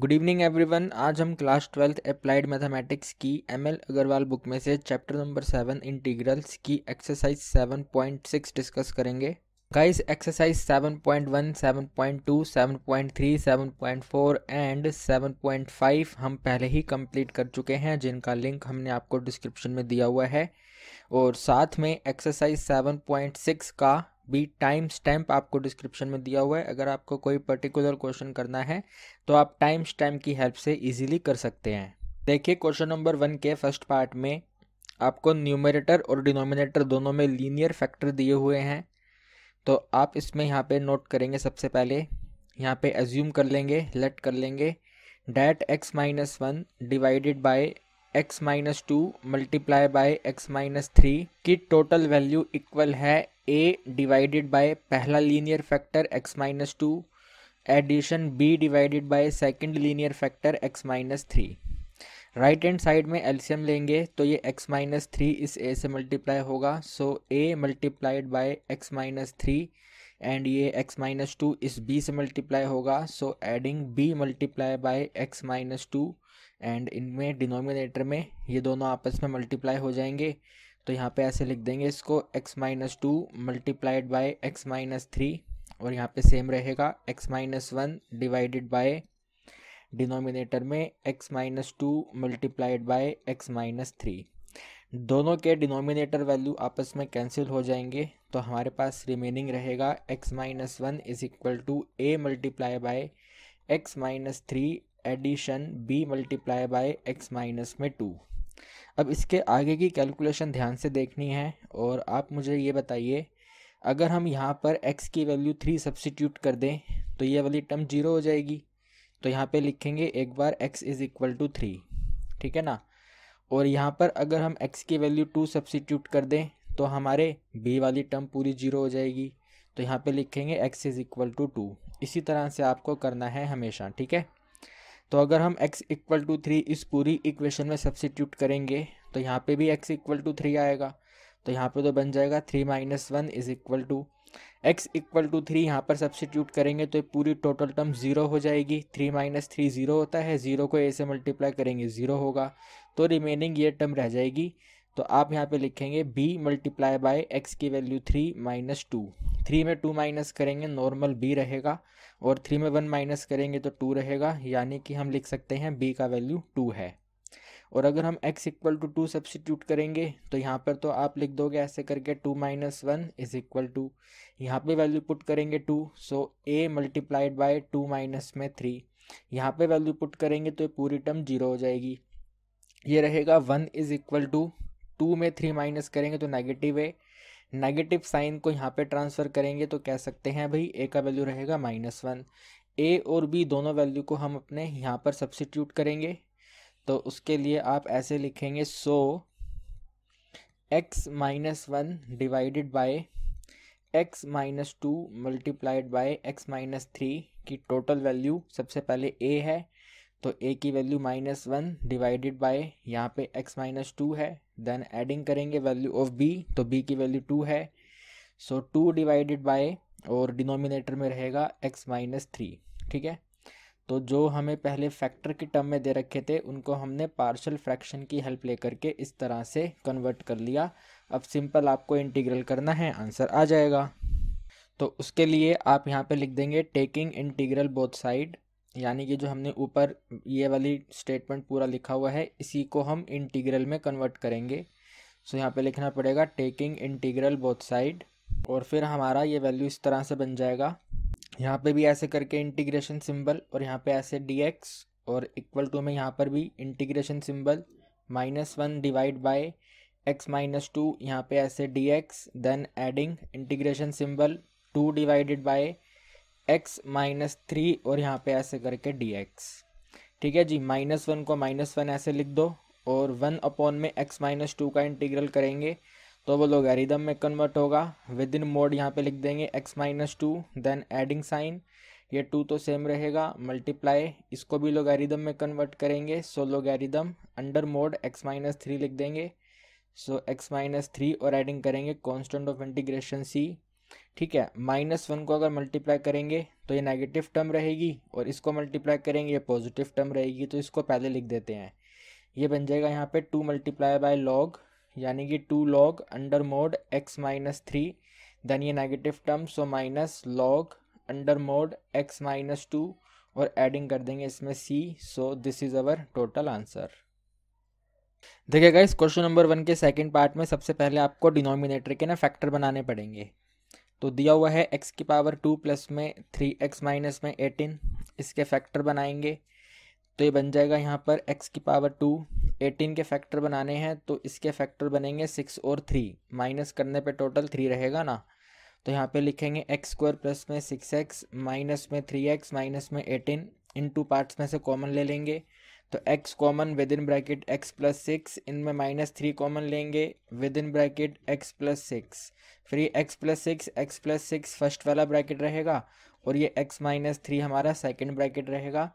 good evening everyone आज हम class twelfth applied mathematics की एम एल अग्रवाल बुक में से चैप्टर नंबर सेवन इंटीग्रल्स की exercise seven point six discuss करेंगे guys exercise seven point one seven point two seven point three seven point four and seven point five हम पहले ही complete कर चुके हैं जिनका लिंक हमने आपको डिस्क्रिप्शन में दिया हुआ है और साथ में एक्सरसाइज सेवन पॉइंट सिक्स का भी टाइम स्टैम्प आपको डिस्क्रिप्शन में दिया हुआ है अगर आपको कोई पर्टिकुलर क्वेश्चन करना है तो आप टाइम स्टैम्प की हेल्प से इजीली कर सकते हैं देखिए क्वेश्चन नंबर वन के फर्स्ट पार्ट में आपको न्यूमरेटर और डिनोमिनेटर दोनों में लीनियर फैक्टर दिए हुए हैं तो आप इसमें यहाँ पे नोट करेंगे सबसे पहले यहाँ पे एज्यूम कर लेंगे लेट कर लेंगे that x minus one divided by x minus two multiply by x minus three की टोटल वैल्यू इक्वल है ए डिवाइडेड बाय पहला linear factor x minus two addition b divided by second linear factor x minus three right hand side में एल्शियम लेंगे तो ये x minus three इस a से multiply होगा so a multiplied by x minus three and ये x minus to इस b से मल्टीप्लाई होगा so adding b multiply by x minus two and इनमें डिनोमिनेटर में ये दोनों आपस में मल्टीप्लाई हो जाएंगे तो यहाँ पे ऐसे लिख देंगे इसको x minus two multiplied by x minus three और यहाँ पे सेम रहेगा x minus one divided by denominator में x minus two multiplied by x minus three दोनों के डिनोमिनेटर वैल्यू आपस में कैंसिल हो जाएंगे तो हमारे पास रिमेनिंग रहेगा x minus one is equal to A multiply by x minus three addition B multiply by x minus में टू अब इसके आगे की कैलकुलेशन ध्यान से देखनी है और आप मुझे ये बताइए अगर हम यहाँ पर x की वैल्यू थ्री सब्सिट्यूट कर दें तो ये वाली टर्म जीरो हो जाएगी तो यहाँ पे लिखेंगे एक बार x is equal to three ठीक है ना और यहाँ पर अगर हम x की वैल्यू टू सब्सिट्यूट कर दें तो हमारे b वाली टर्म पूरी जीरो हो जाएगी तो यहाँ पे लिखेंगे x is equal to two इसी तरह से आपको करना है हमेशा ठीक है तो अगर हम x इक्वल टू थ्री इस पूरी इक्वेशन में सब्सिट्यूट करेंगे तो यहाँ पे भी x इक्वल टू थ्री आएगा तो यहाँ पे तो बन जाएगा three minus one is equal to x equal to three यहाँ पर सब्सिट्यूट करेंगे तो पूरी टोटल टर्म ज़ीरो हो जाएगी थ्री माइनस थ्री ज़ीरो होता है ज़ीरो को ए से मल्टीप्लाई करेंगे ज़ीरो होगा तो रिमेनिंग ये टर्म रह जाएगी तो आप यहाँ पे लिखेंगे बी मल्टीप्लाई बाय एक्स की value three minus two three में टू माइनस करेंगे नॉर्मल बी रहेगा और थ्री में वन माइनस करेंगे तो टू रहेगा यानी कि हम लिख सकते हैं बी का वैल्यू टू है और अगर हम x equal to two substitute करेंगे तो यहाँ पर तो आप लिख दोगे ऐसे करके two minus one is equal to यहाँ पे वैल्यू पुट करेंगे two so a multiplied by two minus में थ्री यहाँ पे वैल्यू पुट करेंगे तो पूरी टर्म जीरो हो जाएगी ये रहेगा one is equal to two में थ्री माइनस करेंगे तो नेगेटिव है नेगेटिव साइन को यहाँ पे ट्रांसफ़र करेंगे तो कह सकते हैं भाई ए का वैल्यू रहेगा माइनस वन ए और बी दोनों वैल्यू को हम अपने यहाँ पर सब्सिट्यूट करेंगे तो उसके लिए आप ऐसे लिखेंगे so x minus one divided by x minus two multiplied by x minus three की टोटल वैल्यू सबसे पहले ए है तो ए की value minus one divided by यहाँ पे एक्स माइनस टू है देन एडिंग करेंगे वैल्यू ऑफ बी तो बी की वैल्यू टू है सो टू डिवाइडेड बाय और डिनोमिनेटर में रहेगा एक्स माइनस थ्री ठीक है तो जो हमें पहले फैक्टर के टर्म में दे रखे थे उनको हमने पार्शल फ्रैक्शन की हेल्प ले करके इस तरह से कन्वर्ट कर लिया अब सिंपल आपको इंटीग्रल करना है आंसर आ जाएगा तो उसके लिए आप यहाँ पे लिख देंगे टेकिंग इंटीग्रल बोथ साइड यानी कि जो हमने ऊपर ये वाली स्टेटमेंट पूरा लिखा हुआ है इसी को हम इंटीग्रल में कन्वर्ट करेंगे सो यहाँ पे लिखना पड़ेगा टेकिंग इंटीग्रल बोथ साइड और फिर हमारा ये वैल्यू इस तरह से बन जाएगा यहाँ पे भी ऐसे करके इंटीग्रेशन सिंबल और यहाँ पे ऐसे डी एक्स और इक्वल टू में यहाँ पर भी integration symbol minus one divide by x minus two यहाँ पे ऐसे D x then adding integration symbol two divided by x minus three और यहाँ पे ऐसे करके डी एक्स ठीक है जी माइनस वन को माइनस वन ऐसे लिख दो और वन अपॉन में एक्स माइनस टू का इंटीग्रल करेंगे तो वो लोग एरिदम में कन्वर्ट होगा विद इन मोड यहाँ पे लिख देंगे x minus two then adding sign ये टू तो सेम रहेगा मल्टीप्लाई इसको भी लोग एरिदम में कन्वर्ट करेंगे so logarithm under mod x minus three लिख देंगे सो एक्स माइनस थ्री और एडिंग करेंगे कॉन्स्टेंट ऑफ इंटीग्रेशन सी ठीक है माइनस वन को अगर मल्टीप्लाई करेंगे तो ये नेगेटिव टर्म रहेगी और इसको मल्टीप्लाई करेंगे ये पॉजिटिव टर्म रहेगी तो इसको पहले लिख देते हैं ये बन जाएगा यहाँ पे टू मल्टीप्लाई बाय लॉग यानी कि two log under mod x minus three then ये negative term so minus log under mod x minus two और एडिंग कर देंगे इसमें सी so this is our total answer देखिएगा इस क्वेश्चन नंबर वन के सेकंड पार्ट में सबसे पहले आपको डिनोमिनेटर के ना फैक्टर बनाने पड़ेंगे तो दिया हुआ है एक्स की पावर टू प्लस में थ्री एक्स माइनस में एटीन इसके फैक्टर बनाएंगे तो ये बन जाएगा यहाँ पर एक्स की पावर टू एटीन के फैक्टर बनाने हैं तो इसके फैक्टर बनेंगे सिक्स और थ्री माइनस करने पे टोटल थ्री रहेगा ना तो यहाँ पे लिखेंगे एक्स स्क्वायर प्लस में सिक्स एक्स माइनस में थ्री एक्स माइनस में एटीन इन टू पार्ट्स में से कॉमन ले लेंगे तो x common within bracket x plus six इनमें माइनस थ्री कॉमन लेंगे within bracket x plus six फिर ये x plus six x plus six first वाला ब्रैकेट रहेगा और ये x माइनस थ्री हमारा सेकेंड ब्रैकेट रहेगा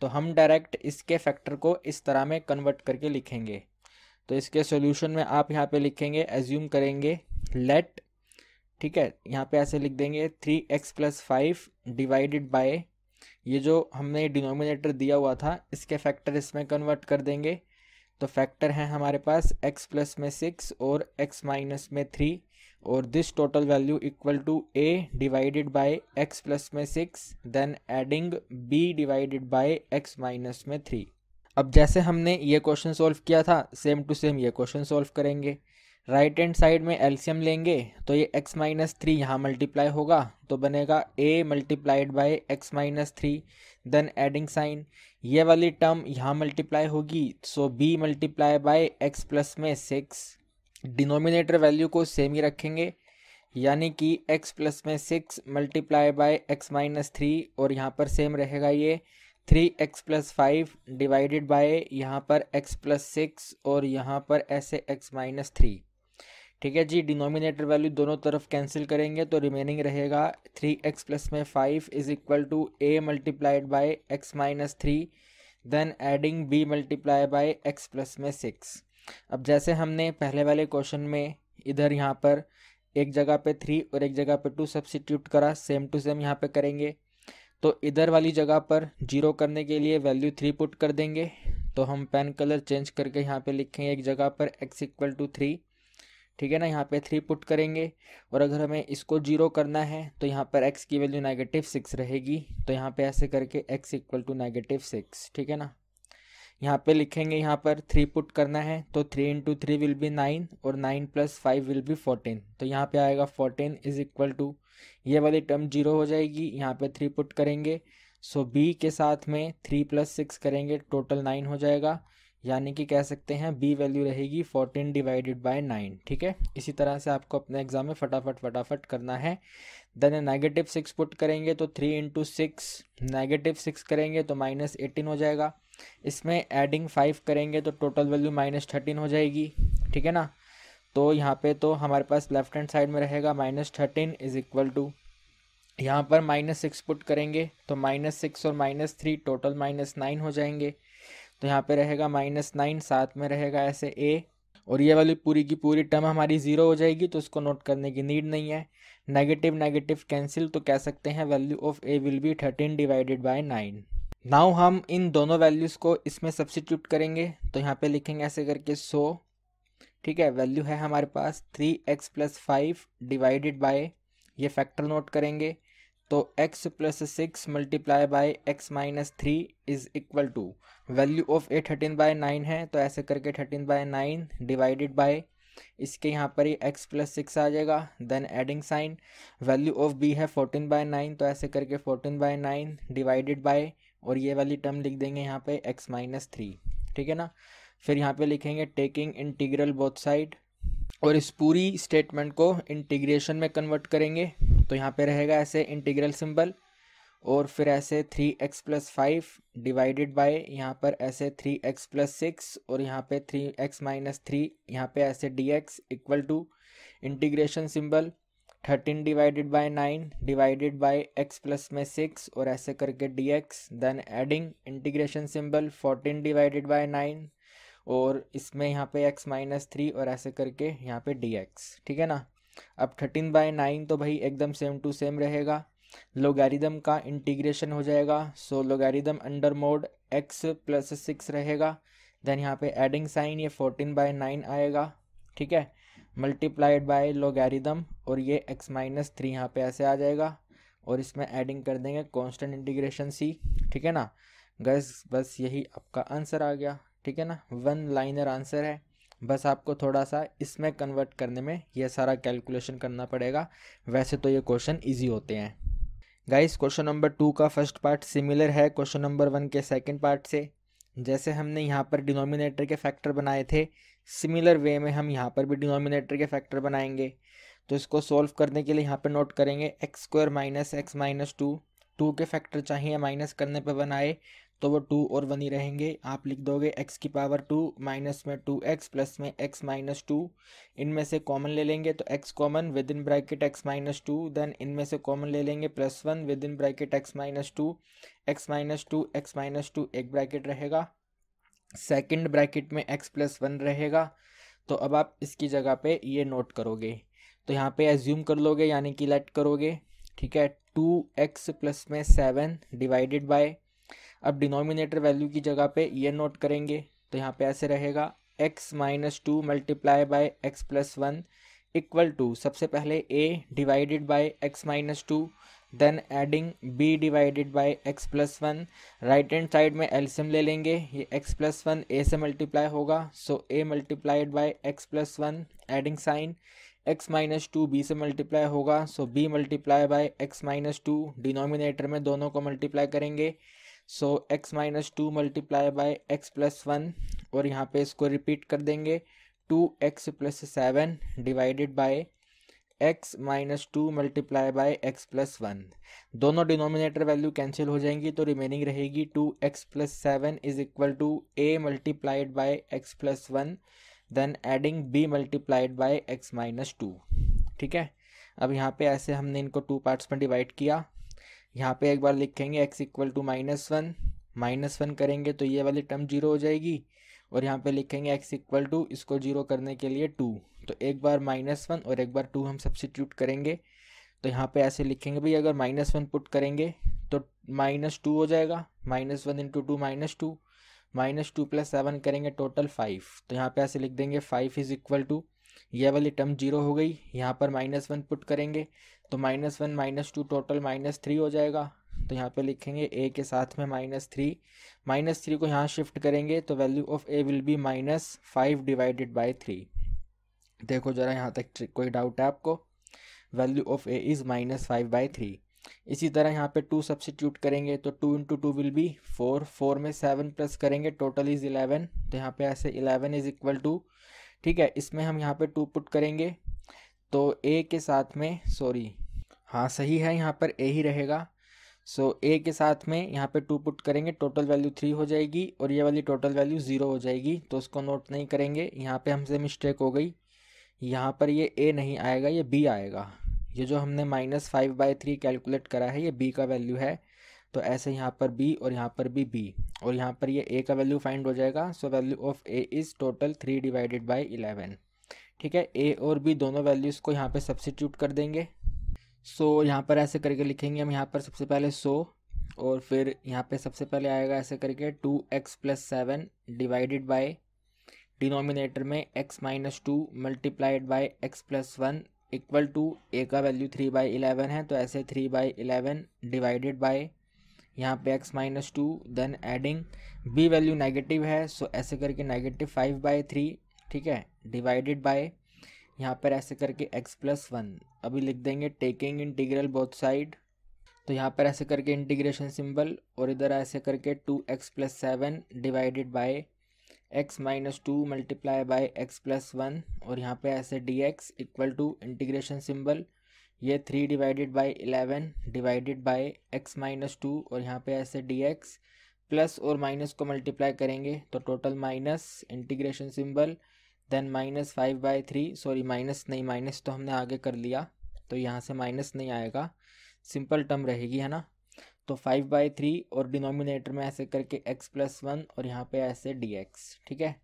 तो हम डायरेक्ट इसके फैक्टर को इस तरह में कन्वर्ट करके लिखेंगे तो इसके सॉल्यूशन में आप यहाँ पे लिखेंगे एज्यूम करेंगे लेट ठीक है यहाँ पे ऐसे लिख देंगे three x plus five divided by ये जो हमने डिनोमिनेटर दिया हुआ था इसके फैक्टर इसमें कन्वर्ट कर देंगे तो फैक्टर हैं हमारे पास x प्लस में सिक्स और x माइनस में थ्री और this total value equal to a divided by x plus में six then adding b divided by x minus में थ्री अब जैसे हमने ये क्वेश्चन सॉल्व किया था सेम टू सेम ये क्वेश्चन सॉल्व करेंगे राइट हैंड साइड में एल्शियम लेंगे तो ये x माइनस थ्री यहाँ मल्टीप्लाई होगा तो बनेगा a multiplied by x minus three then adding sign ये वाली टर्म यहाँ मल्टीप्लाई होगी so b multiply by x plus में सिक्स डिनोमिनेटर वैल्यू को सेम ही रखेंगे यानी कि x प्लस में six multiply by x minus three और यहाँ पर सेम रहेगा ये three x plus five divided by यहाँ पर x प्लस सिक्स और यहाँ पर ऐसे x माइनस थ्री ठीक है जी डिनोमिनेटर वैल्यू दोनों तरफ कैंसिल करेंगे तो रिमेनिंग रहेगा थ्री एक्स प्लस में five is equal to a multiplied by x minus three then adding b multiply by x plus में सिक्स अब जैसे हमने पहले वाले क्वेश्चन में इधर यहाँ पर एक जगह पे थ्री और एक जगह पे टू सब्सिट्यूट करा सेम टू सेम यहाँ पे करेंगे तो इधर वाली जगह पर जीरो करने के लिए वैल्यू थ्री पुट कर देंगे तो हम पेन कलर चेंज करके यहाँ पे लिखेंगे एक जगह पर एक्स इक्वल टू थ्री ठीक है ना यहाँ पे थ्री पुट करेंगे और अगर हमें इसको जीरो करना है तो यहाँ पर एक्स की वैल्यू नेगेटिव सिक्स रहेगी तो यहाँ पे ऐसे करके x equal to negative six ठीक है ना यहाँ पे लिखेंगे यहाँ पर थ्री पुट करना है तो three into three will be nine और nine plus five will be fourteen तो यहाँ पे आएगा फोर्टीन इज इक्वल टू ये वाली टर्म जीरो हो जाएगी यहाँ पे थ्री पुट करेंगे सो so, बी के साथ में थ्री प्लस सिक्स करेंगे टोटल नाइन हो जाएगा यानी कि कह सकते हैं बी वैल्यू रहेगी फोर्टीन डिवाइडेड बाय नाइन ठीक है इसी तरह से आपको अपने एग्जाम में फटाफट फटाफट करना है देन नेगेटिव सिक्स पुट करेंगे तो three into six negative six करेंगे तो माइनस एटीन हो जाएगा इसमें एडिंग फाइव करेंगे तो टोटल वैल्यू माइनस थर्टीन हो जाएगी ठीक है ना तो यहाँ पे तो हमारे पास लेफ्ट हैंड साइड में रहेगा minus thirteen is equal to यहाँ पर माइनस सिक्स पुट करेंगे तो माइनस सिक्स और minus three total minus nine हो जाएंगे तो यहाँ पे रहेगा माइनस नाइन साथ में रहेगा ऐसे ए और ये वाली पूरी की पूरी टर्म हमारी ज़ीरो हो जाएगी तो इसको नोट करने की नीड नहीं है नेगेटिव नेगेटिव कैंसिल तो कह सकते हैं value of a will be thirteen divided by nine now हम इन दोनों वैल्यूज़ को इसमें सब्सिट्यूट करेंगे तो यहाँ पे लिखेंगे ऐसे करके सो ठीक है वैल्यू है हमारे पास three x plus five divided by ये फैक्टर नोट करेंगे तो x plus six multiply by x minus three is equal to value of a thirteen by nine है तो ऐसे करके thirteen by nine divided by इसके यहाँ पर ही x प्लस सिक्स आ जाएगा then adding sign value of b है फोर्टीन बाय नाइन तो ऐसे करके fourteen by nine divided by और ये वाली टर्म लिख देंगे यहाँ पे x माइनस थ्री ठीक है ना फिर यहाँ पे लिखेंगे टेकिंग इंटीग्रल बोथ साइड और इस पूरी स्टेटमेंट को इंटीग्रेशन में कन्वर्ट करेंगे तो यहाँ पे रहेगा ऐसे इंटीग्रल सिंबल और फिर ऐसे three x plus five divided by यहाँ पर ऐसे थ्री एक्स प्लस सिक्स और यहाँ पे थ्री एक्स माइनस थ्री यहाँ पे ऐसे D x equal to integration symbol thirteen divided by nine divided by x plus में सिक्स और ऐसे करके d x then adding integration symbol fourteen divided by nine और इसमें यहाँ पे x माइनस थ्री और ऐसे करके यहाँ पे dx ठीक है ना अब थर्टीन बाय नाइन तो भाई एकदम सेम टू सेम रहेगा लोगारिदम का इंटीग्रेशन हो जाएगा so logarithm under mod x plus six रहेगा देन यहाँ पे एडिंग साइन ये फोर्टीन बाय नाइन आएगा ठीक है मल्टीप्लाइड बाय लोगारिदम और ये एक्स माइनस थ्री यहाँ पे ऐसे आ जाएगा और इसमें एडिंग कर देंगे कॉन्स्टेंट इंटीग्रेशन सी ठीक है ना गैस बस यही आपका आंसर आ गया ठीक है ना वन लाइनर आंसर है बस आपको थोड़ा सा इसमें कन्वर्ट करने में यह सारा कैलकुलेशन करना पड़ेगा वैसे तो ये क्वेश्चन ईजी होते हैं गाइस क्वेश्चन नंबर टू का फर्स्ट पार्ट सिमिलर है क्वेश्चन नंबर वन के सेकंड पार्ट से जैसे हमने यहाँ पर डिनोमिनेटर के फैक्टर बनाए थे सिमिलर वे में हम यहाँ पर भी डिनोमिनेटर के फैक्टर बनाएंगे तो इसको सॉल्व करने के लिए यहाँ पर नोट करेंगे x square minus x minus two two के फैक्टर चाहिए माइनस करने पर वन आए तो वो टू और वन ही रहेंगे आप लिख दोगे एक्स की पावर टू माइनस में टू एक्स प्लस में एक्स माइनस टू इनमें से कॉमन ले लेंगे तो x common within bracket x minus two then इनमें से कॉमन ले लेंगे plus one within bracket x minus two x minus two x minus two एक ब्रैकेट रहेगा सेकेंड ब्रैकेट में एक्स प्लस वन रहेगा तो अब आप इसकी जगह पे ये नोट करोगे तो यहाँ पे एज्यूम कर लोगे यानी कि लेट करोगे ठीक है टू एक्स प्लस में सेवन डिवाइडेड बाय अब डिनोमिनेटर वैल्यू की जगह पे ये नोट करेंगे तो यहाँ पे ऐसे रहेगा x minus two multiply by x plus one equal to सबसे पहले a divided by x minus two then adding b divided by x plus one right hand side में एल्सियम ले लेंगे ये एक्स प्लस वन ए से multiply होगा so a multiplied by x plus one adding sign x minus two b से multiply होगा so b multiply by x minus two denominator में दोनों को मल्टीप्लाई करेंगे so x minus two multiply by x plus one और यहाँ पे इसको रिपीट कर देंगे two x plus seven divided by x minus two multiply by x plus one दोनों डिनोमिनेटर वैल्यू कैंसिल हो जाएंगी तो रिमेनिंग रहेगी two x plus seven is equal to a multiplied by x plus one then adding b multiplied by x minus two ठीक है अब यहाँ पे ऐसे हमने इनको टू पार्ट्स में डिवाइड किया यहाँ पे एक बार लिखेंगे x equal to minus one minus one करेंगे तो ये वाली टर्म जीरो हो जाएगी और यहाँ पे लिखेंगे एक्स इक्वल टू इसको जीरो करने के लिए टू तो एक बार माइनस वन और एक बार टू हम सब्सिट्यूट करेंगे तो यहाँ पे ऐसे लिखेंगे भाई अगर माइनस वन पुट करेंगे तो माइनस टू हो जाएगा minus one into two minus two minus two plus seven करेंगे टोटल फाइव तो यहाँ पे ऐसे लिख देंगे फाइव इज इक्वल टू यह वाली टर्म जीरो हो गई यहाँ पर माइनस वन पुट करेंगे तो minus one minus two total minus three हो जाएगा तो यहाँ पे लिखेंगे ए के साथ में माइनस थ्री माइनस थ्री को यहाँ शिफ्ट करेंगे तो value of a will be minus five divided by three देखो ज़रा यहाँ तक कोई डाउट है आपको value of a is minus five by three इसी तरह यहाँ पे टू सब्सिट्यूट करेंगे तो two into two will be four four में सेवन प्लस करेंगे टोटल इज़ इलेवन तो यहाँ पे ऐसे इलेवन इज़ इक्वल टू ठीक है इसमें हम यहाँ पे टू पुट करेंगे तो ए के साथ में सॉरी हाँ सही है यहाँ पर ए ही रहेगा सो ए के साथ में यहाँ पे टू पुट करेंगे टोटल वैल्यू थ्री हो जाएगी और ये वाली टोटल वैल्यू ज़ीरो हो जाएगी तो उसको नोट नहीं करेंगे यहाँ पर हमसे मिस्टेक हो गई यहाँ पर ये ए नहीं आएगा ये बी आएगा ये जो हमने minus five by three calculate करा है ये बी का वैल्यू है तो ऐसे यहाँ पर बी और यहाँ पर भी बी और यहाँ पर ये ए का वैल्यू फाइंड हो जाएगा so value of a is total three divided by eleven ठीक है ए और बी दोनों वैल्यूज़ को यहाँ पे सब्सिट्यूट कर देंगे सो so, यहाँ पर ऐसे करके लिखेंगे हम यहाँ पर सबसे पहले सो और फिर यहाँ पे सबसे पहले आएगा ऐसे करके two x plus seven divided by denominator में x minus two multiplied by x plus one equal to a का वैल्यू थ्री बाई इलेवन है तो ऐसे three by eleven divided by यहाँ पे x minus two then adding b value negative है so ऐसे करके नेगेटिव फाइव बाई थ्री ठीक है डिवाइडेड बाय यहाँ पर ऐसे करके x प्लस वन अभी लिख देंगे टेकिंग इंटीग्रल बोथ साइड तो यहाँ पर ऐसे करके इंटीग्रेशन सिंबल और इधर ऐसे करके two x plus seven divided by x minus two multiply by x plus one और यहाँ पे ऐसे D x equal to integration symbol ये three divided by eleven divided by x minus two और यहाँ पे ऐसे डी एक्स प्लस और माइनस को मल्टीप्लाई करेंगे तो total minus integration symbol then minus five by three sorry minus नहीं माइनस तो हमने आगे कर लिया तो यहाँ से माइनस नहीं आएगा सिंपल टर्म रहेगी है ना तो फाइव बाई थ्री और डिनोमिनेटर में ऐसे करके एक्स प्लस वन और यहाँ पे ऐसे डी एक्स ठीक है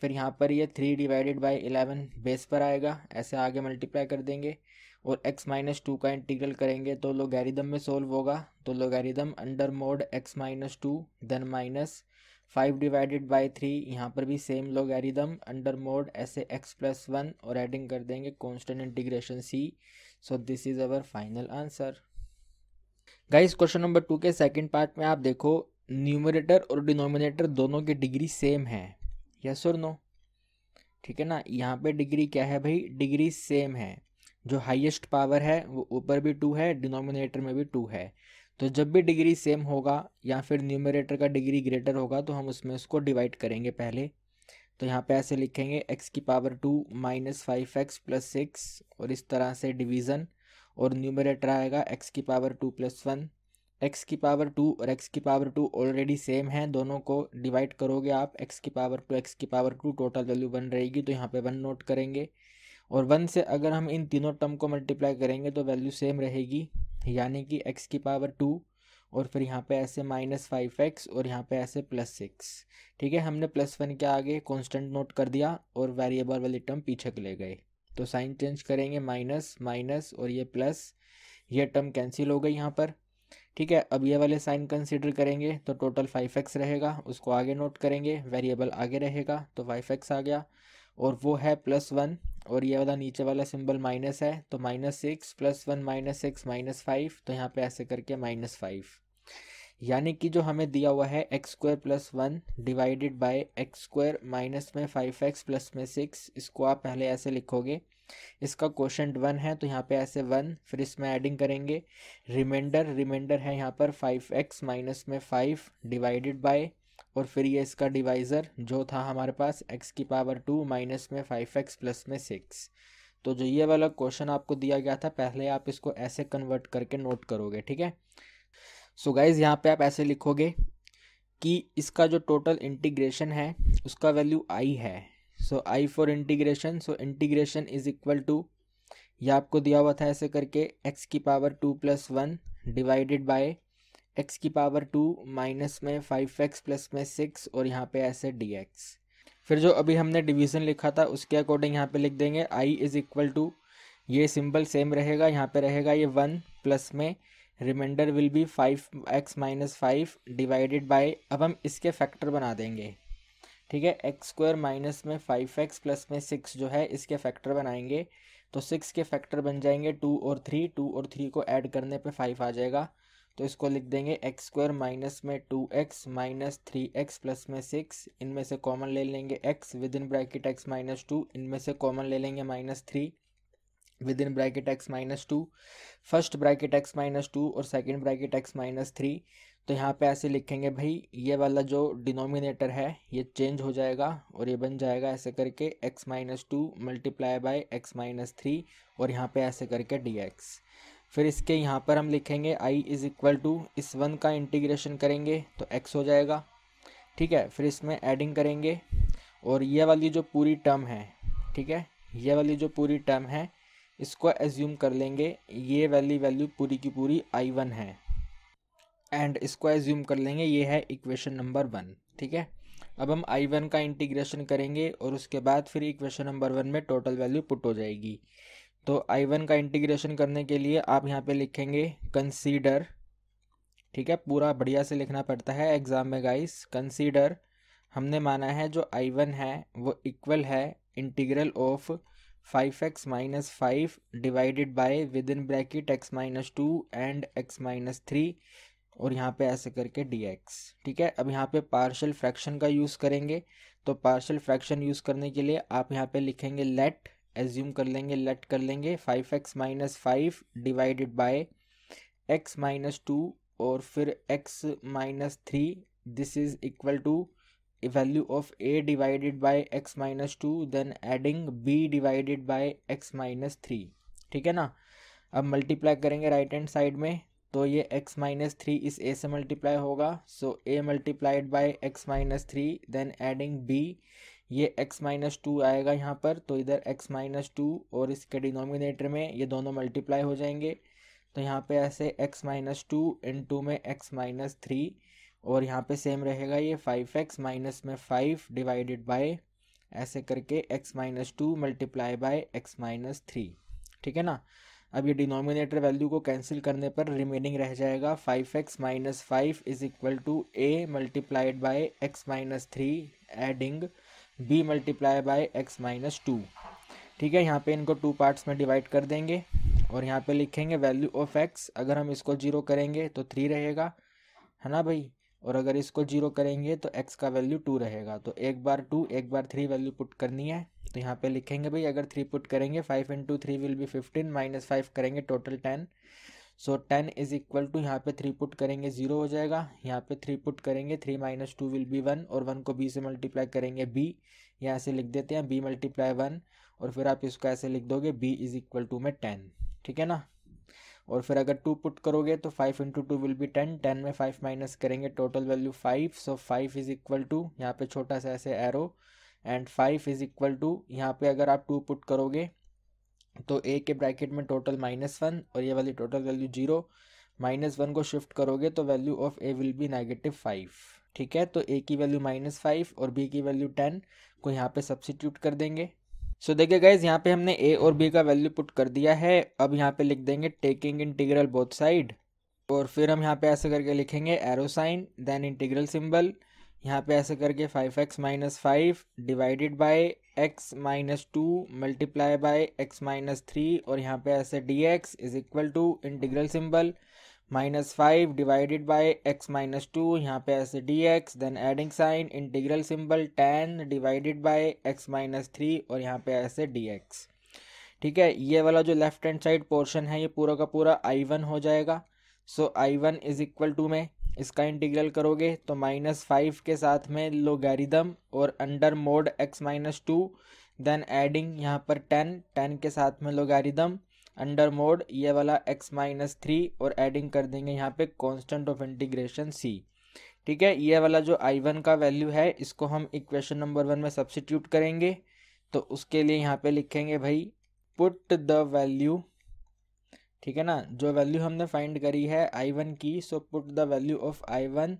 फिर यहाँ पर ये three divided by eleven base पर आएगा ऐसे आगे मल्टीप्लाई कर देंगे और x माइनस टू का इंटीग्रल करेंगे तो लोगेरिदम में सोल्व होगा तो logarithm under mod x minus two then minus five divided by three यहाँ पर भी सेम लोगेरिदम अंडर मोड ऐसे x प्लस वन और एडिंग कर देंगे constant integration c so this is our final answer guys question number two के second part में आप देखो न्यूमरेटर और डिनोमिनेटर दोनों की डिग्री सेम है यस और नो ठीक है ना यहाँ पे डिग्री क्या है भाई डिग्री सेम है जो हाईएस्ट पावर है वो ऊपर भी टू है डिनोमिनेटर में भी टू है तो जब भी डिग्री सेम होगा या फिर न्यूमरेटर का डिग्री ग्रेटर होगा तो हम उसमें उसको डिवाइड करेंगे पहले तो यहाँ पे ऐसे लिखेंगे एक्स की power two minus five x plus six और इस तरह से डिवीज़न और न्यूमरेटर आएगा एक्स की power two plus one x की पावर टू और एक्स की पावर टू ऑलरेडी सेम है दोनों को डिवाइड करोगे आप एक्स की पावर टू एक्स की पावर टू टोटल वैल्यू बन रहेगी तो यहाँ पे वन नोट करेंगे और वन से अगर हम इन तीनों टर्म को मल्टीप्लाई करेंगे तो वैल्यू सेम रहेगी यानी कि एक्स की पावर टू और फिर यहाँ पे ऐसे माइनस फाइव एक्स और यहाँ पे ऐसे प्लस सिक्स ठीक है हमने प्लस वन के आगे कांस्टेंट नोट कर दिया और वेरिएबल वाली टर्म पीछे ले गए तो साइन चेंज करेंगे माइनस माइनस और ये प्लस ये टर्म कैंसिल हो गई यहाँ पर ठीक है अब ये वाले साइन कंसिडर करेंगे तो टोटल फाइव एक्स रहेगा उसको आगे नोट करेंगे वेरिएबल आगे रहेगा तो फाइव एक्स आ गया और वो है प्लस वन और ये वाला नीचे वाला सिंबल माइनस है तो minus six plus one minus six minus five तो यहाँ पे ऐसे करके माइनस फाइव यानी कि जो हमें दिया हुआ है x square plus one divided by x square minus में फाइव एक्स प्लस में सिक्स इसको आप पहले ऐसे लिखोगे इसका क्वेश्चन वन है तो यहाँ पे ऐसे वन फिर इसमें एडिंग करेंगे रिमाइंडर रिमाइंडर है यहाँ पर फाइव एक्स माइनस में फाइव डिवाइडेड बाय और फिर ये इसका डिवाइज़र जो था हमारे पास एक्स की पावर टू माइनस में फाइव एक्स प्लस में सिक्स तो जो ये वाला क्वेश्चन आपको दिया गया था पहले आप इसको ऐसे कन्वर्ट करके नोट करोगे ठीक है सो गाइज़ यहाँ पे आप ऐसे लिखोगे कि इसका जो टोटल इंटीग्रेशन है उसका वैल्यू आई है so I for integration so integration is equal to ये आपको दिया हुआ था ऐसे करके एक्स की power two plus one divided by x की पावर टू माइनस में फाइव एक्स प्लस में सिक्स और यहाँ पे ऐसे डी एक्स फिर जो अभी हमने डिवीज़न लिखा था उसके अकॉर्डिंग यहाँ पे लिख देंगे आई इज़ इक्वल टू ये सिंबल सेम रहेगा यहाँ पे रहेगा ये वन प्लस में remainder will be five x minus five divided by अब हम इसके फैक्टर बना देंगे ठीक है एक्स स्क्वायर माइनस में फाइव एक्स प्लस में सिक्स जो है इसके फैक्टर बनाएंगे तो सिक्स के फैक्टर बन जाएंगे टू और थ्री टू और थ्री को ऐड करने पे फाइव आ जाएगा तो इसको लिख देंगे एक्स स्क्वायर माइनस में two x minus three x plus में सिक्स इनमें से कॉमन ले लेंगे x within bracket x minus two इनमें से कॉमन ले लेंगे minus three within bracket x minus two first bracket x minus two और second bracket x minus three तो यहाँ पे ऐसे लिखेंगे भाई ये वाला जो डिनोमिनेटर है ये चेंज हो जाएगा और ये बन जाएगा ऐसे करके x minus two multiply by x minus three और यहाँ पे ऐसे करके डी एक्स फिर इसके यहाँ पर हम लिखेंगे आई इज़ इक्वल टू इस वन का इंटीग्रेशन करेंगे तो एक्स हो जाएगा ठीक है फिर इसमें एडिंग करेंगे और ये वाली जो पूरी टर्म है ठीक है ये वाली जो पूरी टर्म है इसको एज्यूम कर लेंगे ये वाली वैल्यू पूरी की पूरी आई वन है एंड इसको एज्यूम कर लेंगे ये है इक्वेशन नंबर वन ठीक है अब हम आई वन का इंटीग्रेशन करेंगे और उसके बाद फिर इक्वेशन नंबर वन में टोटल वैल्यू पुट हो जाएगी तो आई वन का इंटीग्रेशन करने के लिए आप यहाँ पे लिखेंगे कंसीडर ठीक है पूरा बढ़िया से लिखना पड़ता है एग्ज़ाम में गाइस कंसीडर हमने माना है जो आई वन है वो इक्वल है integral of five x minus five divided by within bracket x minus two and x minus three और यहाँ पे ऐसे करके डी एक्स ठीक है अब यहाँ पे पार्शल फ्रैक्शन का यूज़ करेंगे तो पार्शल फ्रैक्शन यूज़ करने के लिए आप यहाँ पे लिखेंगे लेट एज्यूम कर लेंगे लेट कर लेंगे five x minus five divided by x minus two और फिर x minus three this is equal to value of a divided by x minus two then adding b divided by x minus three ठीक है ना अब multiply करेंगे right hand side में तो ये x माइनस थ्री इस a से मल्टीप्लाई होगा so a multiplied by x minus three then adding b ये x माइनस टू आएगा यहाँ पर तो इधर x माइनस टू और इसके डिनोमिनेटर में ये दोनों मल्टीप्लाई हो जाएंगे तो यहाँ पे ऐसे x minus two into में x माइनस थ्री और यहाँ पे सेम रहेगा ये फाइव एक्स माइनस में फाइव डिवाइडेड बाय ऐसे करके x minus two multiply by x minus three ठीक है ना अब ये डिनोमिनेटर वैल्यू को कैंसिल करने पर रिमेनिंग रह जाएगा five x minus five is equal to a multiplied by x minus three adding b multiply by x minus two ठीक है यहाँ पे इनको टू पार्ट्स में डिवाइड कर देंगे और यहाँ पे लिखेंगे वैल्यू ऑफ एक्स अगर हम इसको जीरो करेंगे तो थ्री रहेगा है ना भाई और अगर इसको जीरो करेंगे तो एक्स का वैल्यू टू रहेगा तो एक बार टू एक बार थ्री वैल्यू पुट करनी है तो यहाँ पे लिखेंगे भाई अगर थ्री पुट करेंगे five into three will be fifteen minus five करेंगे total ten so ten is equal to यहाँ पे थ्री पुट करेंगे जीरो हो जाएगा यहाँ पे थ्री पुट करेंगे three minus two will be one और वन को बी से मल्टीप्लाई करेंगे बी यहाँ से लिख देते हैं बी मल्टीप्लाई वन और फिर आप इसको ऐसे लिख दोगे बी इज इक्वल टू में टेन ठीक है ना और फिर अगर टू पुट करोगे तो five into two will be ten ten में फाइव माइनस करेंगे total value five so five is equal to यहाँ पे छोटा सा ऐसे arrow and five is equal to यहाँ पे अगर आप टू पुट करोगे तो ए के ब्रैकेट में टोटल माइनस वन और ये वाली total value zero minus one को शिफ्ट करोगे तो value of a will be negative five ठीक है तो ए की वैल्यू माइनस फाइव और बी की वैल्यू टेन को यहाँ पे सब्सिट्यूट कर देंगे सो देखिए गाइज यहाँ पे हमने ए और बी का वैल्यू पुट कर दिया है अब यहाँ पे लिख देंगे टेकिंग इंटीग्रल बोथ साइड और फिर हम यहाँ पे ऐसे करके लिखेंगे एरोसाइन देन इंटीग्रल सिम्बल यहाँ पे ऐसे करके five x minus five divided by x minus two multiply by x minus three और यहाँ पे ऐसे D x is equal to integral symbol minus five divided by x minus two यहाँ पे ऐसे D x then adding sign integral symbol ten divided by x minus three और यहाँ पे ऐसे डी एक्स ठीक है ये वाला जो लेफ्ट हैंड साइड पोर्शन है ये पूरा का पूरा आई वन हो जाएगा so I one is equal to में इसका इंटीग्रल करोगे तो माइनस फाइव के साथ में लोगारिदम और under mod x minus two then adding यहाँ पर टेन टेन के साथ में लोगारिदम अंडर मोड ये वाला एक्स माइनस थ्री और एडिंग कर देंगे यहाँ पे कांस्टेंट ऑफ इंटीग्रेशन सी ठीक है ये वाला जो आई वन का वैल्यू है इसको हम इक्वेशन नंबर वन में सब्सिट्यूट करेंगे तो उसके लिए यहाँ पे लिखेंगे भाई पुट द वैल्यू ठीक है ना जो वैल्यू हमने फाइंड करी है आई वन की so put the value of I one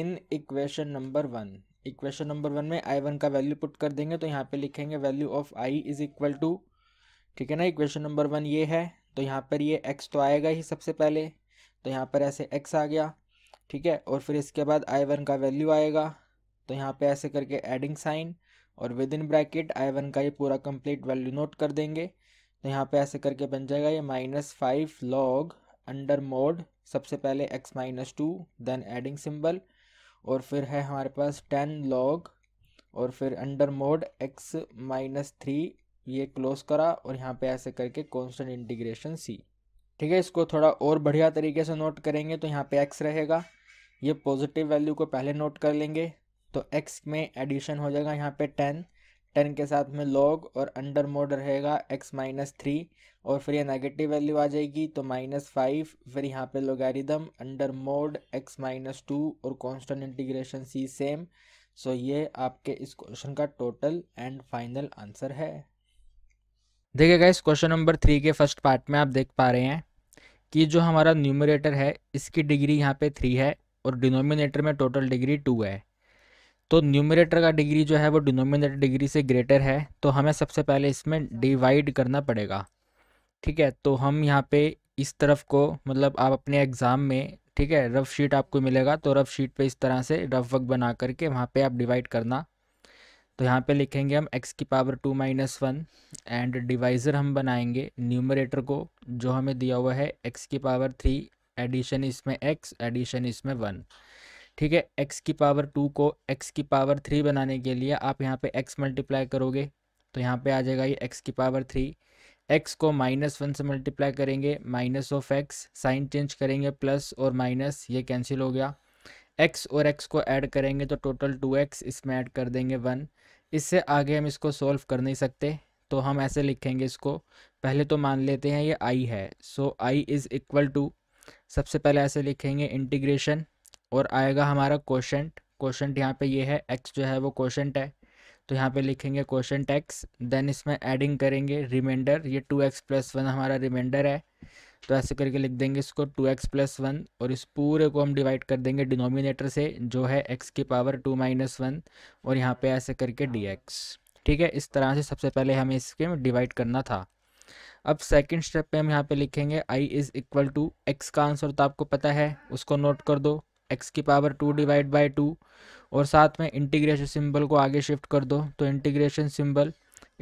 in equation number one equation number one में आई वन का वैल्यू पुट कर देंगे तो यहाँ पे लिखेंगे value of I is equal to ठीक है ना इक्वेशन नंबर वन ये है तो यहाँ पर ये एक्स तो आएगा ही सबसे पहले तो यहाँ पर ऐसे एक्स आ गया ठीक है और फिर इसके बाद आई वन का वैल्यू आएगा तो यहाँ पे ऐसे करके एडिंग साइन और within bracket I one का ये पूरा कंप्लीट वैल्यू नोट कर देंगे तो यहाँ पे ऐसे करके बन जाएगा ये minus five log under mod सबसे पहले x minus two then adding symbol और फिर है हमारे पास टेन लॉग और फिर under mod x minus three ये क्लोज करा और यहाँ पे ऐसे करके कॉन्स्टेंट इंटीग्रेशन सी ठीक है इसको थोड़ा और बढ़िया तरीके से नोट करेंगे तो यहाँ पे एक्स रहेगा ये पॉजिटिव वैल्यू को पहले नोट कर लेंगे तो एक्स में एडिशन हो जाएगा यहाँ पे टेन टेन के साथ में लॉग और अंडर मोड रहेगा एक्स माइनस थ्री और फिर ये नेगेटिव वैल्यू आ जाएगी तो माइनस फाइव फिर यहाँ पे logarithm under mod x minus two और constant integration c same so ये आपके इस क्वेश्चन का टोटल एंड फाइनल आंसर है देखिएगा इस क्वेश्चन नंबर थ्री के फर्स्ट पार्ट में आप देख पा रहे हैं कि जो हमारा न्यूमिनेटर है इसकी डिग्री यहाँ पे थ्री है और डिनोमिनेटर में टोटल डिग्री टू है तो न्यूमरेटर का डिग्री जो है वो डिनोमिनेटर डिग्री से ग्रेटर है तो हमें सबसे पहले इसमें डिवाइड करना पड़ेगा ठीक है तो हम यहाँ पे इस तरफ को मतलब आप अपने एग्ज़ाम में ठीक है रफ शीट आपको मिलेगा तो रफ शीट पे इस तरह से रफ वक्त बना करके वहाँ पे आप डिवाइड करना तो यहाँ पे लिखेंगे हम एक्स की power two minus one and divisor हम बनाएंगे न्यूमरेटर को जो हमें दिया हुआ है एक्स की पावर थ्री एडिशन इसमें एक्स एडिशन इसमें वन ठीक है एक्स की पावर टू को एक्स की पावर थ्री बनाने के लिए आप यहाँ पे एक्स मल्टीप्लाई करोगे तो यहाँ पे आ जाएगा ये एक्स की पावर थ्री एक्स को माइनस वन से मल्टीप्लाई करेंगे minus of x sign change करेंगे प्लस और माइनस ये कैंसिल हो गया एक्स और एक्स को ऐड करेंगे तो टोटल टू एक्स इसमें ऐड कर देंगे वन इससे आगे हम इसको सॉल्व कर नहीं सकते तो हम ऐसे लिखेंगे इसको पहले तो मान लेते हैं ये आई है so I is equal to सबसे पहले ऐसे लिखेंगे इंटीग्रेशन और आएगा हमारा क्वेश्चन क्वेश्चन यहाँ पे ये है एक्स जो है वो क्वेश्चन है तो यहाँ पे लिखेंगे क्वेश्चन एक्स देन इसमें एडिंग करेंगे रिमाइंडर ये टू एक्स प्लस वन हमारा रिमाइंडर है तो ऐसे करके लिख देंगे इसको टू एक्स प्लस वन और इस पूरे को हम डिवाइड कर देंगे डिनोमिनेटर से जो है एक्स की पावर टू माइनस वन और यहाँ पे ऐसे करके डी एक्स ठीक है इस तरह से सबसे पहले हमें इसके डिवाइड करना था अब सेकेंड स्टेप पे हम यहाँ पे लिखेंगे I is equal to x का आंसर तो आपको पता है उसको नोट कर दो एक्स की power two divide by two और साथ में इंटीग्रेशन सिंबल को आगे शिफ्ट कर दो तो integration symbol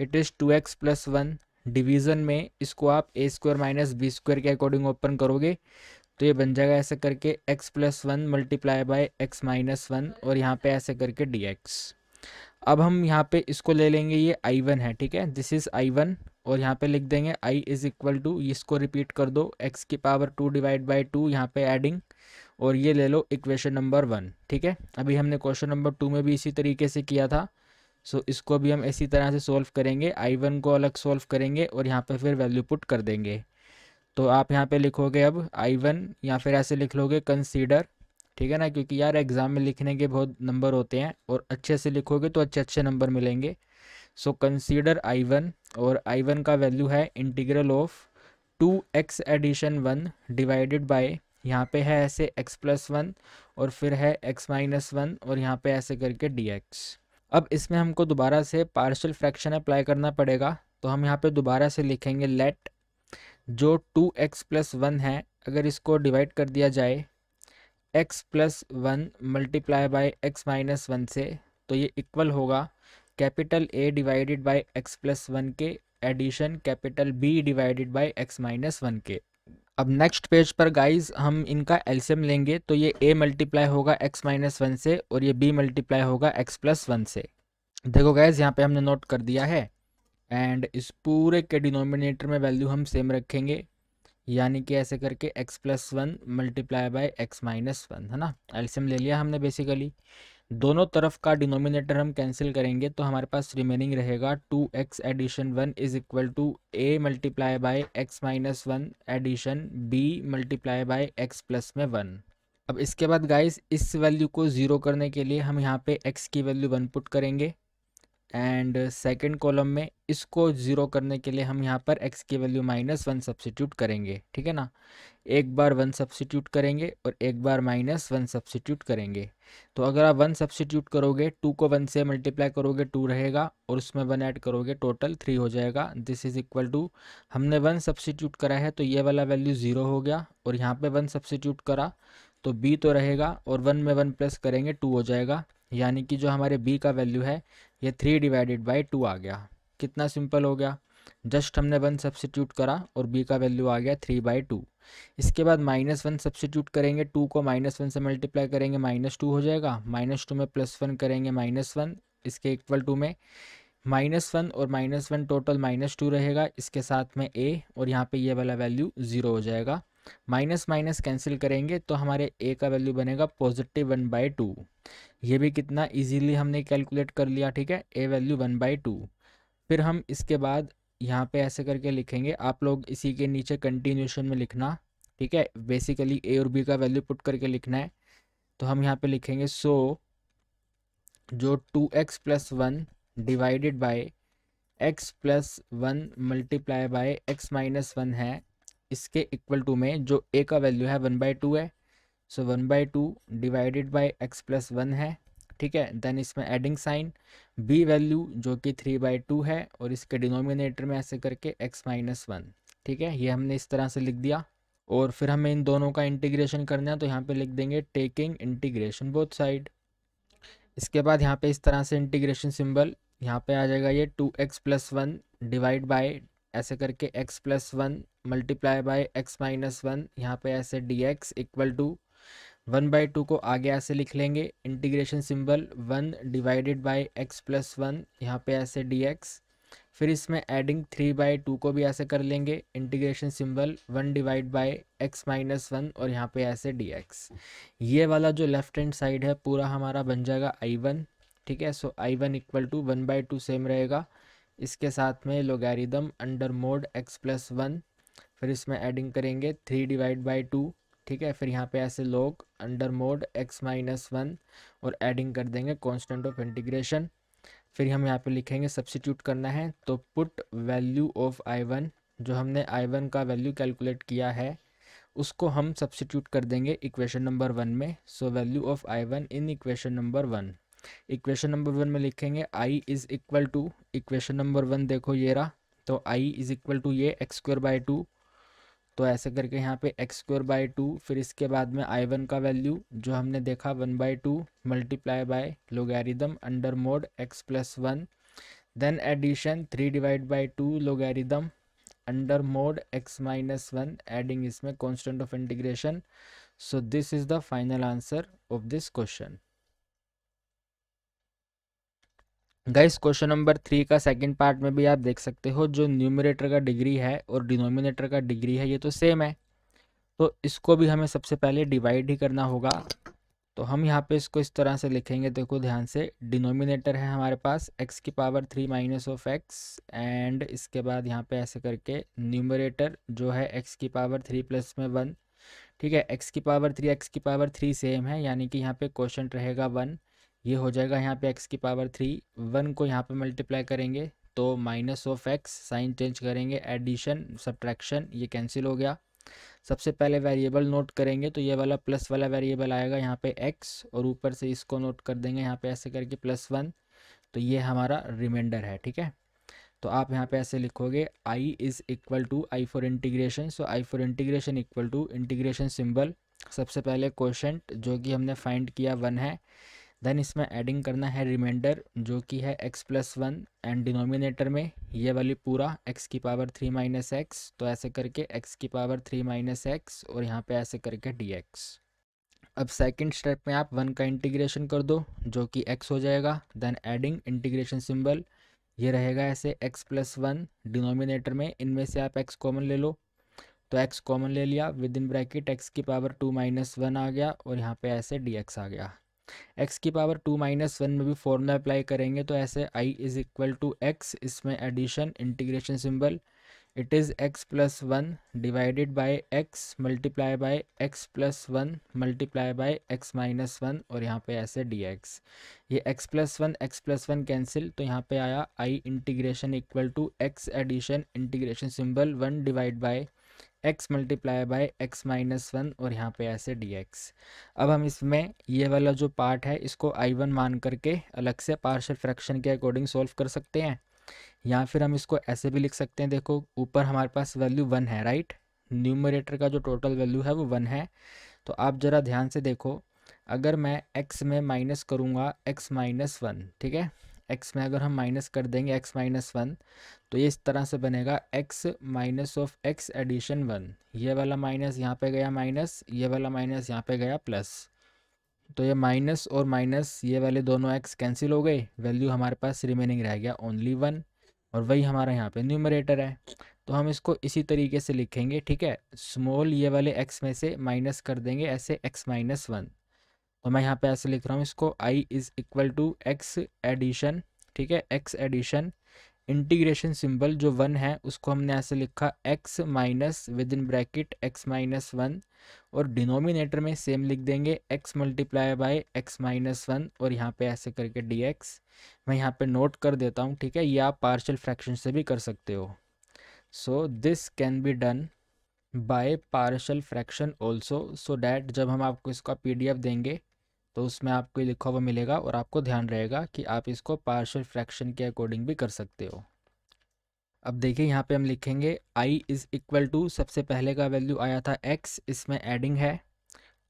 it is two x plus one division में इसको आप a square minus b square के अकॉर्डिंग ओपन करोगे तो ये बन जाएगा ऐसे करके x plus one multiply by x minus one और यहाँ पे ऐसे करके डी एक्स अब हम यहाँ पे इसको ले लेंगे ये आई वन है ठीक है दिस इज़ आई वन और यहाँ पे लिख देंगे आई इज़ इक्वल टू इसको रिपीट कर दो एक्स की power two divide by two यहाँ पे एडिंग और ये ले लो इक्वेशन नंबर वन ठीक है अभी हमने क्वेश्चन नंबर टू में भी इसी तरीके से किया था सो इसको भी हम इसी तरह से सोल्व करेंगे आई वन को अलग सोल्व करेंगे और यहाँ पे फिर वैल्यू पुट कर देंगे तो आप यहाँ पे लिखोगे अब आई वन या फिर ऐसे लिख लोगे कंसीडर ठीक है ना क्योंकि यार एग्ज़ाम में लिखने के बहुत नंबर होते हैं और अच्छे से लिखोगे तो अच्छे अच्छे नंबर मिलेंगे सो कंसीडर आई वन और आई वन का वैल्यू है integral of two x addition one divided by यहाँ पे है ऐसे x प्लस वन और फिर है x माइनस वन और यहाँ पे ऐसे करके dx अब इसमें हमको दोबारा से पार्शियल फ्रैक्शन अप्लाई करना पड़ेगा तो हम यहाँ पे दोबारा से लिखेंगे लेट जो टू एक्स प्लस वन है अगर इसको डिवाइड कर दिया जाए x plus one multiply by x minus one से तो ये इक्वल होगा capital A divided by x plus one के addition capital B divided by x minus one के अब नेक्स्ट पेज पर गाइज हम इनका एल्सियम लेंगे तो ये ए मल्टीप्लाई होगा एक्स माइनस वन से और ये बी मल्टीप्लाई होगा एक्स प्लस वन से देखो गाइज यहाँ पे हमने नोट कर दिया है एंड इस पूरे के डिनोमिनेटर में वैल्यू हम सेम रखेंगे यानी कि ऐसे करके x plus one multiply by x minus one है ना एल्सियम ले लिया हमने बेसिकली दोनों तरफ का डिनोमिनेटर हम कैंसिल करेंगे तो हमारे पास रिमेनिंग रहेगा two x addition one is equal to A multiply by x minus one addition B multiply by x plus में वन अब इसके बाद गाइस इस वैल्यू को ज़ीरो करने के लिए हम यहाँ पे एक्स की वैल्यू वन पुट करेंगे एंड सेकेंड कॉलम में इसको ज़ीरो करने के लिए हम यहाँ पर एक्स की वैल्यू माइनस वन सब्सिट्यूट करेंगे ठीक है ना एक बार वन सब्सिट्यूट करेंगे और एक बार माइनस वन सब्सिट्यूट करेंगे तो अगर आप वन सब्सिट्यूट करोगे टू को वन से मल्टीप्लाई करोगे टू रहेगा और उसमें वन ऐड करोगे टोटल थ्री हो जाएगा दिस इज़ इक्वल टू हमने वन सब्सिट्यूट करा है तो ये वाला वैल्यू ज़ीरो हो गया और यहाँ पर वन सब्सिट्यूट करा तो बी तो रहेगा और वन में वन प्लस करेंगे टू हो जाएगा यानी कि जो हमारे बी का वैल्यू है ये थ्री डिवाइडेड बाई टू आ गया कितना सिंपल हो गया जस्ट हमने वन सब्सिट्यूट करा और बी का वैल्यू आ गया थ्री बाई टू इसके बाद माइनस वन सब्सिट्यूट करेंगे टू को माइनस वन से मल्टीप्लाई करेंगे माइनस टू हो जाएगा माइनस टू में प्लस वन करेंगे माइनस वन इसके इक्वल टू में माइनस वन और minus one total minus two रहेगा इसके साथ में ए और यहाँ पे ये वाला वैल्यू ज़ीरो हो जाएगा माइनस माइनस कैंसिल करेंगे तो हमारे ए का वैल्यू बनेगा पॉजिटिव वन बाई टू ये भी कितना इजीली हमने कैलकुलेट कर लिया ठीक है ए वैल्यू वन बाई टू फिर हम इसके बाद यहाँ पे ऐसे करके लिखेंगे आप लोग इसी के नीचे कंटिन्यूशन में लिखना ठीक है बेसिकली ए और बी का वैल्यू पुट करके लिखना है तो हम यहाँ पे लिखेंगे सो so, जो two x plus one divided by x plus one multiply by x minus one है इसके इक्वल टू में जो ए का वैल्यू है वन बाई टू है so one by two divided by x plus one है ठीक है देन इसमें एडिंग साइन बी वैल्यू जो कि थ्री बाई टू है और इसके डिनोमिनेटर में ऐसे करके एक्स माइनस वन ठीक है ये हमने इस तरह से लिख दिया और फिर हमें इन दोनों का इंटीग्रेशन करना है तो यहाँ पे लिख देंगे टेकिंग इंटीग्रेशन बोथ साइड इसके बाद यहाँ पे इस तरह से इंटीग्रेशन सिंबल यहाँ पे आ जाएगा ये two x plus one divide by ऐसे करके x plus one multiply by x minus one यहाँ पे ऐसे D x equal to one by two को आगे ऐसे लिख लेंगे integration symbol one divided by x plus one यहाँ पे ऐसे डी एक्स फिर इसमें एडिंग थ्री बाई टू को भी ऐसे कर लेंगे integration symbol one divide by x minus one और यहाँ पे ऐसे डी एक्स ये वाला जो लेफ्ट हैंड साइड है पूरा हमारा बन जाएगा आई वन ठीक है so I one equal to one by two same रहेगा इसके साथ में logarithm under mod x plus one फिर इसमें एडिंग करेंगे थ्री डिवाइड बाई टू ठीक है फिर यहाँ पे ऐसे log under mod x minus one और एडिंग कर देंगे कॉन्स्टेंट ऑफ इंटीग्रेशन फिर हम यहाँ पे लिखेंगे सब्सिट्यूट करना है तो put value of I one जो हमने आई वन का वैल्यू कैलकुलेट किया है उसको हम सब्सिट्यूट कर देंगे इक्वेशन नंबर वन में so value of I one in equation number one equation number one में लिखेंगे I is equal to equation number one देखो ये रहा तो आई इज इक्वल टू ये एक्स स्क्वायर बाई टू तो ऐसे करके यहाँ पे एक्स स्क्वायर बाई टू फिर इसके बाद में आई वन का वैल्यू जो हमने देखा one by two multiply by logarithm under mod x plus one then addition three divide by two logarithm under mod x minus one adding इसमें constant of integration so this is the final answer of this question guys question number three का second part में भी आप देख सकते हो जो numerator का डिग्री है और डिनोमिनेटर का डिग्री है ये तो सेम है तो इसको भी हमें सबसे पहले डिवाइड ही करना होगा तो हम यहाँ पे इसको इस तरह से लिखेंगे देखो ध्यान से डिनोमिनेटर है हमारे पास एक्स की power three minus of x and इसके बाद यहाँ पे ऐसे करके न्यूमरेटर जो है एक्स की पावर थ्री प्लस में वन ठीक है एक्स की पावर थ्री एक्स की पावर थ्री सेम है यानी कि यहाँ पे क्वेश्चन रहेगा वन ये हो जाएगा यहाँ पे एक्स की पावर थ्री वन को यहाँ पे मल्टीप्लाई करेंगे तो minus of x sign change करेंगे एडिशन सब्ट्रैक्शन ये कैंसिल हो गया सबसे पहले वेरिएबल नोट करेंगे तो ये वाला प्लस वाला वेरिएबल आएगा यहाँ पे एक्स और ऊपर से इसको नोट कर देंगे यहाँ पे ऐसे करके प्लस वन तो ये हमारा रिमाइंडर है ठीक है तो आप यहाँ पे ऐसे लिखोगे I is equal to I for integration so I for integration equal to integration symbol सबसे पहले क्वेश्चन जो कि हमने फाइंड किया वन है देन इसमें एडिंग करना है रिमाइंडर जो कि है x plus one and denominator में ये वाली पूरा एक्स की पावर थ्री माइनस एक्स तो ऐसे करके एक्स की पावर थ्री माइनस एक्स और यहाँ पे ऐसे करके डी एक्स अब सेकंड स्टेप में आप वन का इंटीग्रेशन कर दो जो कि एक्स हो जाएगा देन एडिंग इंटीग्रेशन सिंबल ये रहेगा ऐसे एक्स प्लस वन डिनोमिनेटर में इनमें से आप एक्स कॉमन ले लो तो एक्स कॉमन ले लिया विद इन ब्रैकेट एक्स की पावर टू माइनस वन आ गया और यहाँ पे ऐसे डी एक्स आ गया एक्स की पावर टू माइनस वन में भी फॉर्मूला अप्लाई करेंगे तो ऐसे I is equal to x इसमें addition integration symbol it is x plus one divided by x multiply by x plus one multiply by x minus one और यहाँ पे ऐसे डी एक्स ये x plus one x plus one cancel तो यहाँ पे आया I integration equal to x addition integration symbol one divide by x multiply by x minus one और यहाँ पे ऐसे डी एक्स अब हम इसमें ये वाला जो पार्ट है इसको आई वन मान करके अलग से पार्शल फ्रैक्शन के अकॉर्डिंग सॉल्व कर सकते हैं या फिर हम इसको ऐसे भी लिख सकते हैं देखो ऊपर हमारे पास वैल्यू वन है राइट न्यूमरेटर का जो टोटल वैल्यू है वो वन है तो आप ज़रा ध्यान से देखो अगर मैं एक्स में माइनस करूँगा एक्स माइनस वन ठीक है एक्स में अगर हम माइनस कर देंगे एक्स माइनस वन तो ये इस तरह से बनेगा x minus of x addition one ये वाला माइनस यहाँ पे गया माइनस ये वाला माइनस यहाँ पे गया प्लस तो ये माइनस और माइनस ये वाले दोनों एक्स कैंसिल हो गए वैल्यू हमारे पास रिमेनिंग रह गया ओनली वन और वही हमारा यहाँ पे न्यूमरेटर है तो हम इसको इसी तरीके से लिखेंगे ठीक है स्मॉल ये वाले एक्स में से माइनस कर देंगे ऐसे एक्स माइनस वन और मैं यहाँ पे ऐसे लिख रहा हूँ इसको I is equal to x addition ठीक है एक्स एडिशन इंटीग्रेशन सिंबल जो वन है उसको हमने ऐसे लिखा x minus within bracket x minus one और डिनोमिनेटर में सेम लिख देंगे x multiply by x minus one और यहाँ पे ऐसे करके डी एक्स मैं यहाँ पे नोट कर देता हूँ ठीक है ये आप पार्शल फ्रैक्शन से भी कर सकते हो so this can be done by partial fraction also so that जब हम आपको इसका एफ देंगे तो उसमें आपको लिखा हुआ मिलेगा और आपको ध्यान रहेगा कि आप इसको पार्शियल फ्रैक्शन के अकॉर्डिंग भी कर सकते हो अब देखिए यहाँ पे हम लिखेंगे आई इज़ इक्वल टू सबसे पहले का वैल्यू आया था एक्स इसमें एडिंग है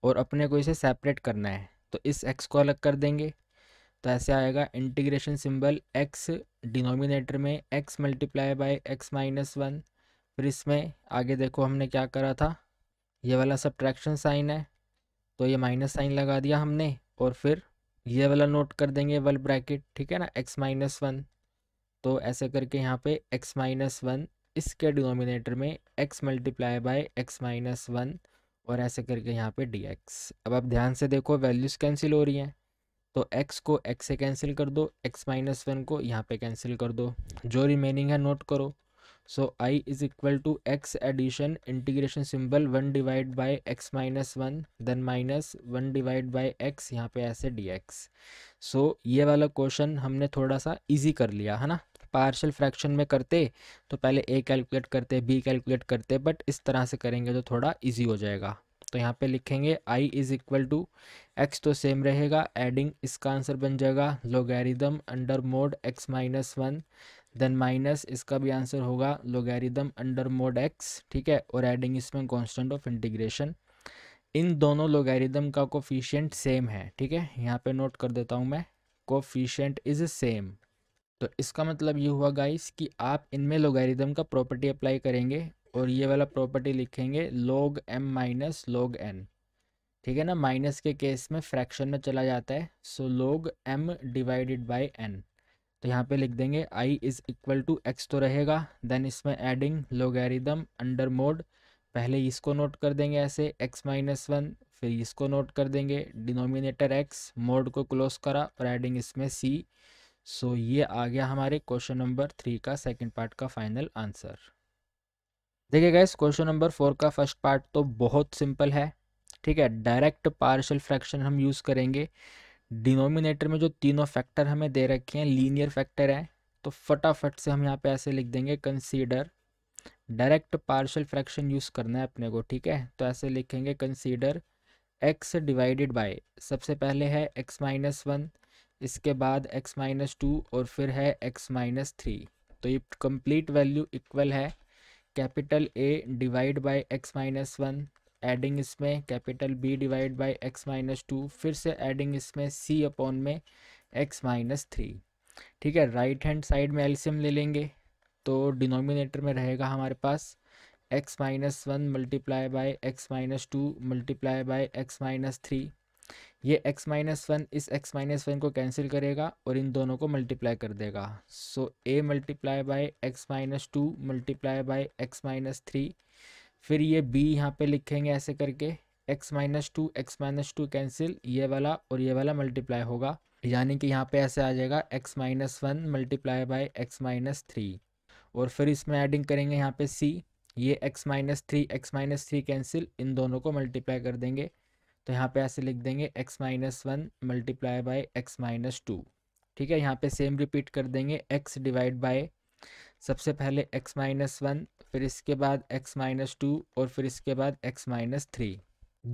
और अपने को इसे सेपरेट करना है तो इस एक्स को अलग कर देंगे तो ऐसे आएगा इंटीग्रेशन सिंबल एक्स डिनोमिनेटर में x multiply by x minus one फिर इसमें आगे देखो हमने क्या करा था ये वाला सब्ट्रैक्शन साइन है तो ये माइनस साइन लगा दिया हमने और फिर ये वाला नोट कर देंगे वल ब्रैकेट ठीक है ना एक्स माइनस वन तो ऐसे करके यहाँ पे एक्स माइनस वन इसके डिनोमिनेटर में x multiply by x minus one और ऐसे करके यहाँ पे डी एक्स अब आप ध्यान से देखो वैल्यूज़ कैंसिल हो रही हैं तो एक्स को एक्स से कैंसिल कर दो एक्स माइनस वन को यहाँ पे कैंसिल कर दो जो रिमेनिंग है नोट करो so I is equal to x addition integration symbol one divide by x minus one then minus one divide by x यहाँ पे ऐसे डी एक्स सो ये वाला क्वेश्चन हमने थोड़ा सा इजी कर लिया है ना पार्शियल फ्रैक्शन में करते तो पहले ए कैलकुलेट करते बी कैलकुलेट करते बट इस तरह से करेंगे तो थोड़ा इजी हो जाएगा तो यहाँ पे लिखेंगे i is equal to x तो सेम रहेगा एडिंग इसका आंसर बन जाएगा logarithm under mod x minus one then minus इसका भी आंसर होगा लोगेरिदम अंडर मोड एक्स ठीक है और एडिंग इसमें कॉन्स्टेंट ऑफ इंटीग्रेशन इन दोनों लोगेरिदम का कोफिशियंट सेम है ठीक है यहाँ पे नोट कर देता हूँ मैं कोफिशियंट इज सेम तो इसका मतलब ये हुआ गाइस कि आप इनमें लोगेरिदम का प्रॉपर्टी अप्लाई करेंगे और ये वाला प्रॉपर्टी लिखेंगे लोग एम माइनस लोग एन ठीक है ना माइनस के केस में फ्रैक्शन में चला जाता है सो लोग एम डिवाइडेड बाई एन तो यहाँ पे लिख देंगे i is equal to x तो रहेगा देन इसमें एडिंग लोगेरिदम अंडर मोड पहले इसको नोट कर देंगे ऐसे x माइनस वन फिर इसको नोट कर देंगे डिनोमिनेटर x मोड को क्लोज करा और एडिंग इसमें c सो so, ये आ गया हमारे क्वेश्चन नंबर थ्री का सेकंड पार्ट का फाइनल आंसर देखिए गैस क्वेश्चन नंबर फोर का फर्स्ट पार्ट तो बहुत सिंपल है ठीक है डायरेक्ट पार्शल फ्रैक्शन हम यूज़ करेंगे डिनोमिनेटर में जो तीनों फैक्टर हमें दे रखे हैं लीनियर फैक्टर है तो फटाफट से हम यहाँ पे ऐसे लिख देंगे consider direct partial fraction use करना है अपने को ठीक है तो ऐसे लिखेंगे कंसीडर एक्स डिवाइडेड बाय सबसे पहले है एक्स माइनस वन इसके बाद एक्स माइनस टू और फिर है एक्स माइनस थ्री तो ये कंप्लीट वैल्यू इक्वल है capital A divide by x minus one adding इसमें capital B divide by x minus two फिर से एडिंग इसमें सी अपॉन में एक्स माइनस थ्री ठीक है राइट हैंड साइड में एल्सियम ले लेंगे तो डिनोमिनेटर में रहेगा हमारे पास x minus one multiply by x minus two multiply by x minus three ये एक्स माइनस वन इस एक्स माइनस वन को कैंसिल करेगा और इन दोनों को मल्टीप्लाई कर देगा so A multiply by x minus two multiply by x minus three फिर ये b यहाँ पे लिखेंगे ऐसे करके x minus two x minus two cancel ये वाला और ये वाला मल्टीप्लाई होगा यानी कि यहाँ पे ऐसे आ जाएगा x minus one multiply by x minus three और फिर इसमें एडिंग करेंगे यहाँ पे c ये x minus three x minus three cancel इन दोनों को मल्टीप्लाई कर देंगे तो यहाँ पे ऐसे लिख देंगे x minus one multiply by x minus two ठीक है यहाँ पे सेम रिपीट कर देंगे x डिवाइड बाय सबसे पहले x माइनस वन फिर इसके बाद x माइनस टू और फिर इसके बाद x माइनस थ्री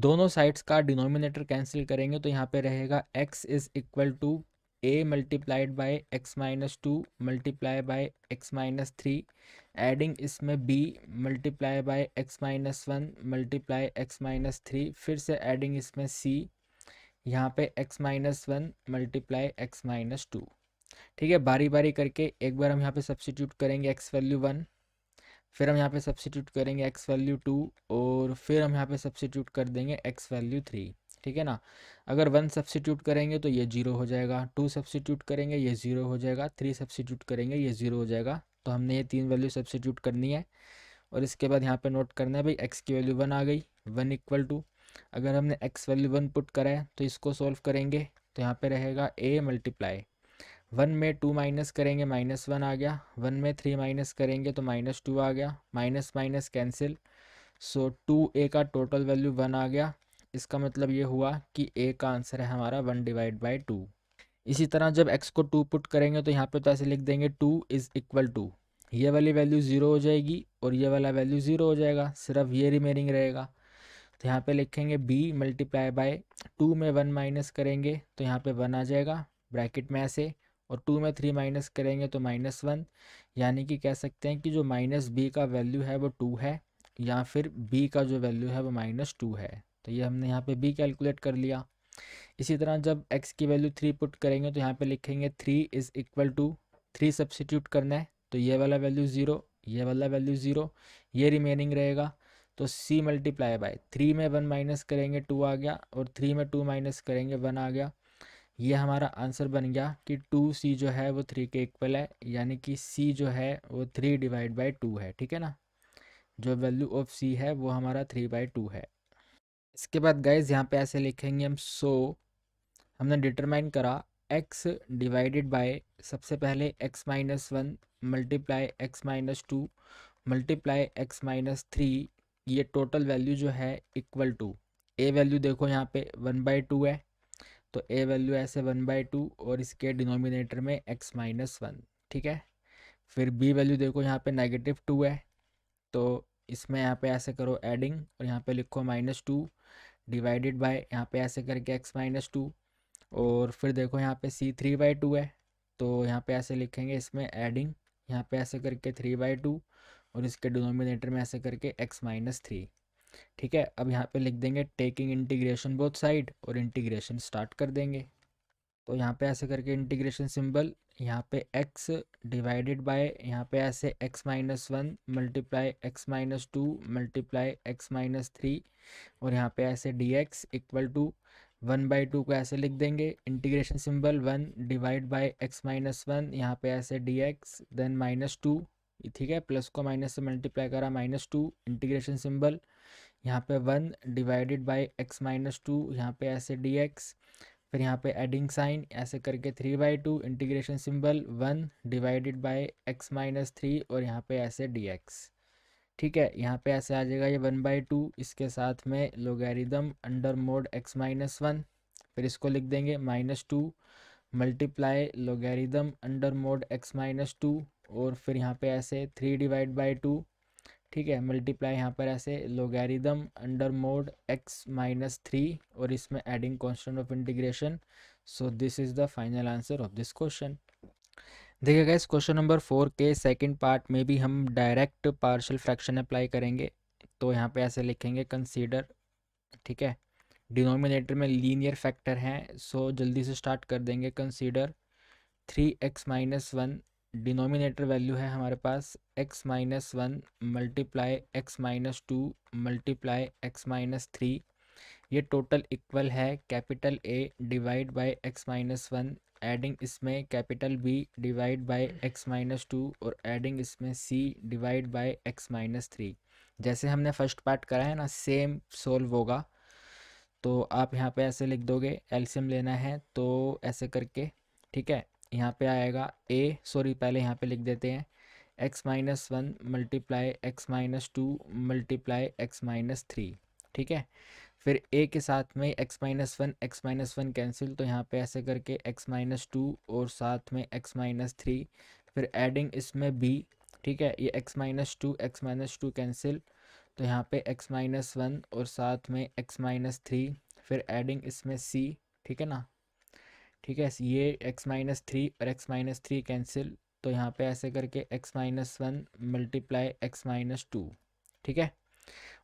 दोनों साइड्स का डिनोमिनेटर कैंसिल करेंगे तो यहाँ पे रहेगा x is equal to a multiplied by x minus two multiply by x minus three adding इसमें b multiply by x minus one multiply x minus three फिर से एडिंग इसमें सी यहाँ पे x minus one multiply x minus two ठीक है बारी बारी करके एक बार हम यहाँ पे सब्सिट्यूट करेंगे एक्स वैल्यू वन फिर हम यहाँ पे सब्सिट्यूट करेंगे एक्स वैल्यू टू और फिर हम यहाँ पे सब्सिट्यूट कर देंगे एक्स वैल्यू थ्री ठीक है ना अगर वन सब्सिट्यूट करेंगे तो ये जीरो हो जाएगा टू सब्सिट्यूट करेंगे ये ज़ीरो हो जाएगा थ्री सब्सिट्यूट करेंगे ये ज़ीरो हो जाएगा तो हमने ये तीन वैल्यू सब्सिट्यूट करनी है और इसके बाद यहाँ पर नोट करना है भाई एक्स की वैल्यू वन आ गई वन इक्वल टू अगर हमने एक्स वैल्यू वन पुट करा है तो इसको सॉल्व करेंगे तो यहाँ पर रहेगा ए मल्टीप्लाई वन में टू माइनस करेंगे माइनस वन आ गया वन में थ्री माइनस करेंगे तो माइनस टू आ गया minus minus cancel so two a का टोटल वैल्यू वन आ गया इसका मतलब ये हुआ कि ए का आंसर है हमारा वन डिवाइड बाई टू इसी तरह जब एक्स को टू पुट करेंगे तो यहाँ पे तो ऐसे लिख देंगे टू इज़ इक्वल टू ये वाली वैल्यू ज़ीरो हो जाएगी और ये वाला वैल्यू ज़ीरो हो जाएगा सिर्फ ये रिमेनिंग रहेगा तो यहाँ पे लिखेंगे बी मल्टीप्लाई बाय टू में वन माइनस करेंगे तो यहाँ पे वन आ जाएगा ब्रैकेट में ऐसे और टू में थ्री माइनस करेंगे तो माइनस वन यानी कि कह सकते हैं कि जो माइनस बी का वैल्यू है वो टू है या फिर बी का जो वैल्यू है वो माइनस टू है तो ये हमने यहाँ पे बी कैलकुलेट कर लिया इसी तरह जब एक्स की वैल्यू थ्री पुट करेंगे तो यहाँ पे लिखेंगे three is equal to three substitute करना है तो ये वाला वैल्यू ज़ीरो ये वाला वैल्यू ज़ीरो ये रिमेनिंग रहेगा तो सी मल्टीप्लाई बाय थ्री में वन माइनस करेंगे टू आ गया और थ्री में टू माइनस करेंगे वन आ गया ये हमारा आंसर बन गया कि टू सी जो है वो थ्री के इक्वल है यानी कि सी जो है वो थ्री डिवाइड बाई टू है ठीक है ना जो वैल्यू ऑफ सी है वो हमारा थ्री बाई टू है इसके बाद गाइज यहाँ पे ऐसे लिखेंगे हम सो so, हमने डिटरमाइन करा एक्स डिवाइडेड बाय सबसे पहले x minus one multiply x minus two multiply x minus three ये टोटल वैल्यू जो है इक्वल टू ए वैल्यू देखो यहाँ पे वन बाई टू है तो ए वैल्यू ऐसे वन बाई टू और इसके डिनोमिनेटर में एक्स माइनस वन ठीक है फिर बी वैल्यू देखो यहाँ पे नेगेटिव टू है तो इसमें यहाँ पे ऐसे करो एडिंग और यहाँ पे लिखो माइनस टू डिवाइडेड बाय यहाँ पे ऐसे करके एक्स माइनस टू और फिर देखो यहाँ पे सी थ्री बाई टू है तो यहाँ पे ऐसे लिखेंगे इसमें एडिंग यहाँ पे ऐसे करके थ्री बाई टू और इसके डिनोमिनेटर में ऐसे करके एक्स माइनस थ्री ठीक है अब यहाँ पे लिख देंगे टेकिंग इंटीग्रेशन बोथ साइड और इंटीग्रेशन स्टार्ट कर देंगे तो यहाँ पे ऐसे करके इंटीग्रेशन सिंबल यहाँ पे x डिवाइडेड बाय यहाँ पे ऐसे x minus one multiply x minus two multiply x minus three और यहाँ पे ऐसे D x equal to one by two को ऐसे लिख देंगे integration symbol one divide by x minus one यहाँ पे ऐसे D x then minus two ठीक है प्लस को माइनस से मल्टीप्लाई करा माइनस टू इंटीग्रेशन सिंबल यहाँ पे one divided by x minus two यहाँ पे ऐसे डी एक्स फिर यहाँ पे एडिंग साइन ऐसे करके three by two integration symbol one divided by x minus three और यहाँ पे ऐसे डी एक्स ठीक है यहाँ पे ऐसे आ जाएगा ये वन बाई टू इसके साथ में logarithm under mod x minus one फिर इसको लिख देंगे minus two multiply logarithm under mod x minus two और फिर यहाँ पे ऐसे थ्री डिवाइड बाई टू ठीक है मल्टीप्लाई यहाँ पर ऐसे logarithm under mod x minus three और इसमें adding constant of integration so this is the final answer of this question देखिएगा इस क्वेश्चन नंबर फोर के सेकंड पार्ट में भी हम डायरेक्ट पार्शियल फ्रैक्शन अप्लाई करेंगे तो यहाँ पे ऐसे लिखेंगे कंसीडर ठीक है डिनोमिनेटर में लीनियर फैक्टर हैं सो जल्दी से स्टार्ट कर देंगे consider three x minus one denominator value है हमारे पास x minus one multiply x minus two multiply x minus three ये टोटल इक्वल है capital A divide by x minus one adding इसमें capital B divide by x minus two और adding इसमें सी divide by x minus three जैसे हमने first part करा है ना सेम सोल्व होगा तो आप यहाँ पे ऐसे लिख दोगे एल्शियम लेना है तो ऐसे करके ठीक है यहाँ पे आएगा ए सॉरी पहले यहाँ पे लिख देते हैं x minus one multiply x minus two multiply x minus three ठीक है फिर ए के साथ में x minus one x minus one cancel तो यहाँ पे ऐसे करके एक्स माइनस टू और साथ में एक्स माइनस थ्री फिर एडिंग इसमें बी ठीक है ये x minus two x minus two cancel तो यहाँ पे एक्स माइनस वन और साथ में एक्स माइनस थ्री फिर एडिंग इसमें सी ठीक है ना ठीक है ये एक्स माइनस थ्री और एक्स माइनस थ्री कैंसिल तो यहाँ पे ऐसे करके x minus one multiply x minus two ठीक है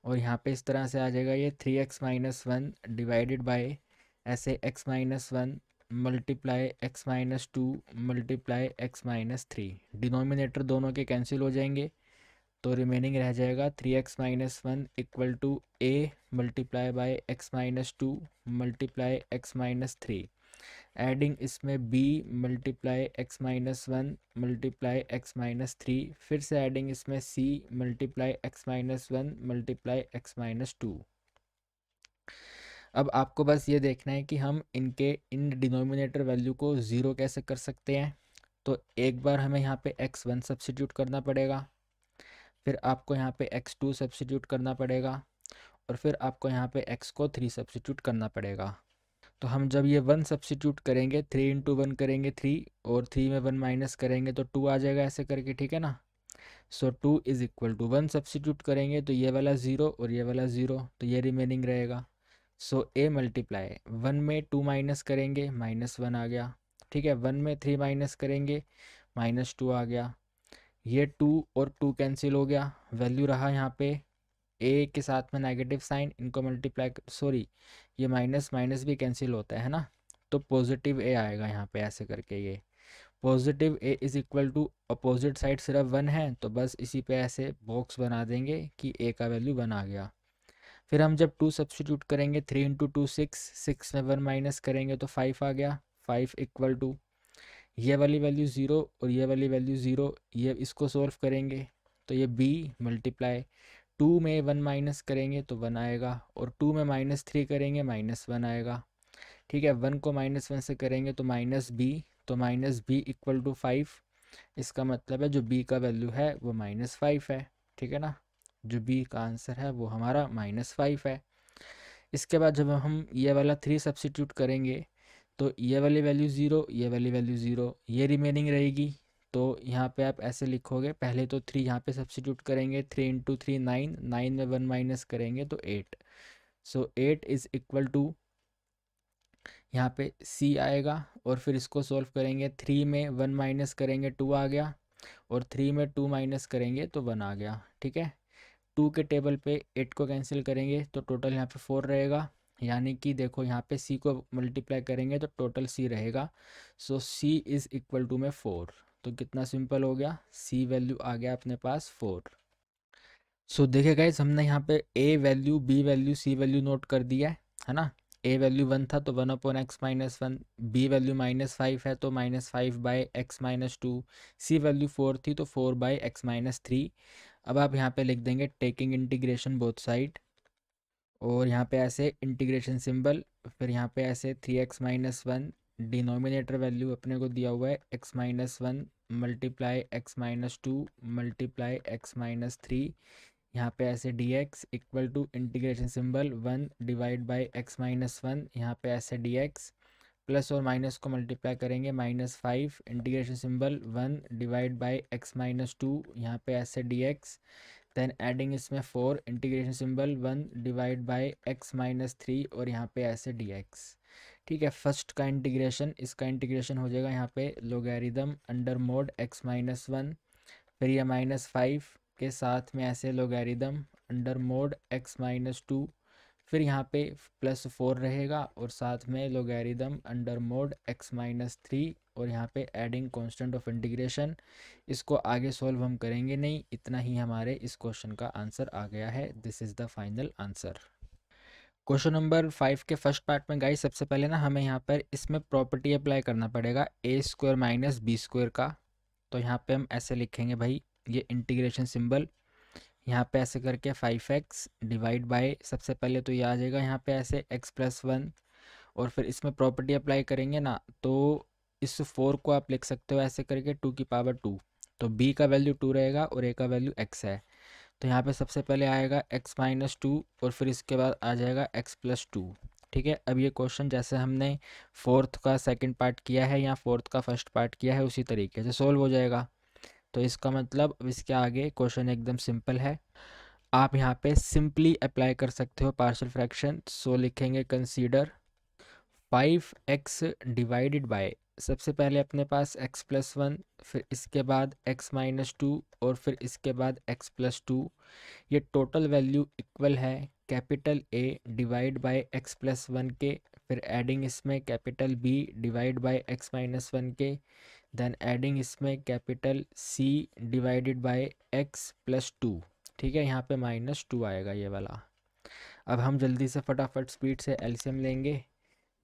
और यहाँ पे इस तरह से आ जाएगा ये three x minus one divided by ऐसे x minus one multiply x minus two multiply x minus three denominator दोनों के कैंसिल हो जाएंगे तो रिमेनिंग रह जाएगा three x minus one equal to A multiply by x minus two multiply x minus three adding इसमें b multiply x minus one multiply x minus three फिर से एडिंग इसमें c multiply x minus one multiply x minus two अब आपको बस ये देखना है कि हम इनके इन डिनोमिनेटर वैल्यू को ज़ीरो कैसे कर सकते हैं तो एक बार हमें यहाँ पे एक्स वन सब्सिट्यूट करना पड़ेगा फिर आपको यहाँ पे एक्स टू सब्सिट्यूट करना पड़ेगा और फिर आपको यहाँ पे एक्स को थ्री सब्सिट्यूट करना पड़ेगा तो हम जब ये वन सब्सिट्यूट करेंगे थ्री इंटू वन करेंगे थ्री और थ्री में वन माइनस करेंगे तो टू आ जाएगा ऐसे करके ठीक है ना so two is equal to one substitute करेंगे तो ये वाला ज़ीरो और ये वाला ज़ीरो तो ये रिमेनिंग रहेगा सो ए मल्टीप्लाई वन में टू माइनस करेंगे माइनस वन आ गया ठीक है वन में थ्री माइनस करेंगे माइनस टू आ गया ये टू और टू कैंसिल हो गया वैल्यू रहा यहाँ पे ए के साथ में नेगेटिव साइन इनको मल्टीप्लाई सॉरी ये माइनस माइनस भी कैंसिल होता है ना तो पॉजिटिव ए आएगा यहाँ पे ऐसे करके ये positive a is equal to opposite side सिर्फ वन है तो बस इसी पे ऐसे बॉक्स बना देंगे कि ए का वैल्यू वन आ गया फिर हम जब टू सब्सटीट्यूट करेंगे three into two six six में वन माइनस करेंगे तो फाइव आ गया फाइव इक्वल टू ये वाली वैल्यू ज़ीरो और ये वाली वैल्यू ज़ीरो ये इसको सॉल्व करेंगे तो ये बी मल्टीप्लाई टू में वन माइनस करेंगे तो वन आएगा और टू में माइनस थ्री करेंगे माइनस वन आएगा ठीक है वन को माइनस वन से करेंगे तो माइनस बी तो minus b equal to five इसका मतलब है जो बी का वैल्यू है वो माइनस फाइव है ठीक है ना जो बी का आंसर है वो हमारा माइनस फाइव है इसके बाद जब हम ये वाला थ्री सब्सिट्यूट करेंगे तो ये वाली वैल्यू ज़ीरो ये वाली वैल्यू ज़ीरो ये रिमेनिंग रहेगी तो यहाँ पे आप ऐसे लिखोगे पहले तो थ्री यहाँ पे सब्सिट्यूट करेंगे three into three nine nine में वन माइनस करेंगे तो eight so eight is equal to यहाँ पे सी आएगा और फिर इसको सॉल्व करेंगे थ्री में वन माइनस करेंगे टू आ गया और थ्री में टू माइनस करेंगे तो वन आ गया ठीक है टू के टेबल पे एट को कैंसिल करेंगे तो टोटल यहाँ पे फोर रहेगा यानी कि देखो यहाँ पे सी को मल्टीप्लाई करेंगे तो टोटल सी रहेगा so c is equal to में फोर तो कितना सिंपल हो गया सी वैल्यू आ गया अपने पास फोर सो देखे गाइज हमने यहाँ पे a value b value c value note कर दिया है है ना ए वैल्यू वन था तो one upon x minus one b value minus five है तो minus five by x minus two c value four थी तो four by x minus three अब आप यहाँ पे लिख देंगे टेकिंग इंटीग्रेशन बोथ साइड और यहाँ पे ऐसे इंटीग्रेशन सिंबल फिर यहाँ पे ऐसे three x minus one denominator value अपने को दिया हुआ है x minus one multiply x minus two multiply x minus three यहाँ पे ऐसे D x equal to integration symbol one divide by x minus one यहाँ पे ऐसे डी एक्स प्लस और माइनस को मल्टीप्लाई करेंगे minus five integration symbol one divide by x minus two यहाँ पे ऐसे डी एक्स देन एडिंग इसमें four integration symbol one divide by x minus three और यहाँ पे ऐसे डी एक्स ठीक है फर्स्ट का इंटीग्रेशन इसका इंटीग्रेशन हो जाएगा यहाँ पे logarithm under mod x minus one फिर ये माइनस फाइव के साथ में ऐसे logarithm under mod x minus two फिर यहाँ पे प्लस फोर रहेगा और साथ में logarithm under mod x minus three और यहाँ पे एडिंग कांस्टेंट ऑफ इंटीग्रेशन इसको आगे सॉल्व हम करेंगे नहीं इतना ही हमारे इस क्वेश्चन का आंसर आ गया है this is the final answer question number five के फर्स्ट पार्ट में गाइस सबसे पहले ना हमें यहाँ पर इसमें प्रॉपर्टी अप्लाई करना पड़ेगा a square minus b square का तो यहाँ पे हम ऐसे लिखेंगे भाई ये इंटीग्रेशन सिंबल यहाँ पे ऐसे करके फाइव एक्स डिवाइड बाय सबसे पहले तो ये आ जाएगा यहाँ पे ऐसे एक्स प्लस वन और फिर इसमें प्रॉपर्टी अप्लाई करेंगे ना तो इस फोर को आप लिख सकते हो ऐसे करके टू की पावर टू तो बी का वैल्यू टू रहेगा और ए का वैल्यू एक्स है तो यहाँ पे सबसे पहले आएगा x माइनस टू और फिर इसके बाद आ जाएगा x प्लस टू ठीक है अब ये क्वेश्चन जैसे हमने फोर्थ का सेकंड पार्ट किया है या फोर्थ का फर्स्ट पार्ट किया है उसी तरीके से सोल्व हो जाएगा तो इसका मतलब अब इसके आगे क्वेश्चन एकदम सिंपल है आप यहाँ पे सिंपली अप्लाई कर सकते हो पार्शल फ्रैक्शन सो लिखेंगे consider five x divided by सबसे पहले अपने पास x प्लस वन फिर इसके बाद x माइनस टू और फिर इसके बाद x प्लस टू ये टोटल वैल्यू इक्वल है capital A divide by x plus one के फिर एडिंग इसमें capital B divide by x minus one के देन एडिंग इसमें capital C divided by x plus two ठीक है यहाँ पे माइनस टू आएगा ये वाला अब हम जल्दी से फटाफट स्पीड से एल्शियम लेंगे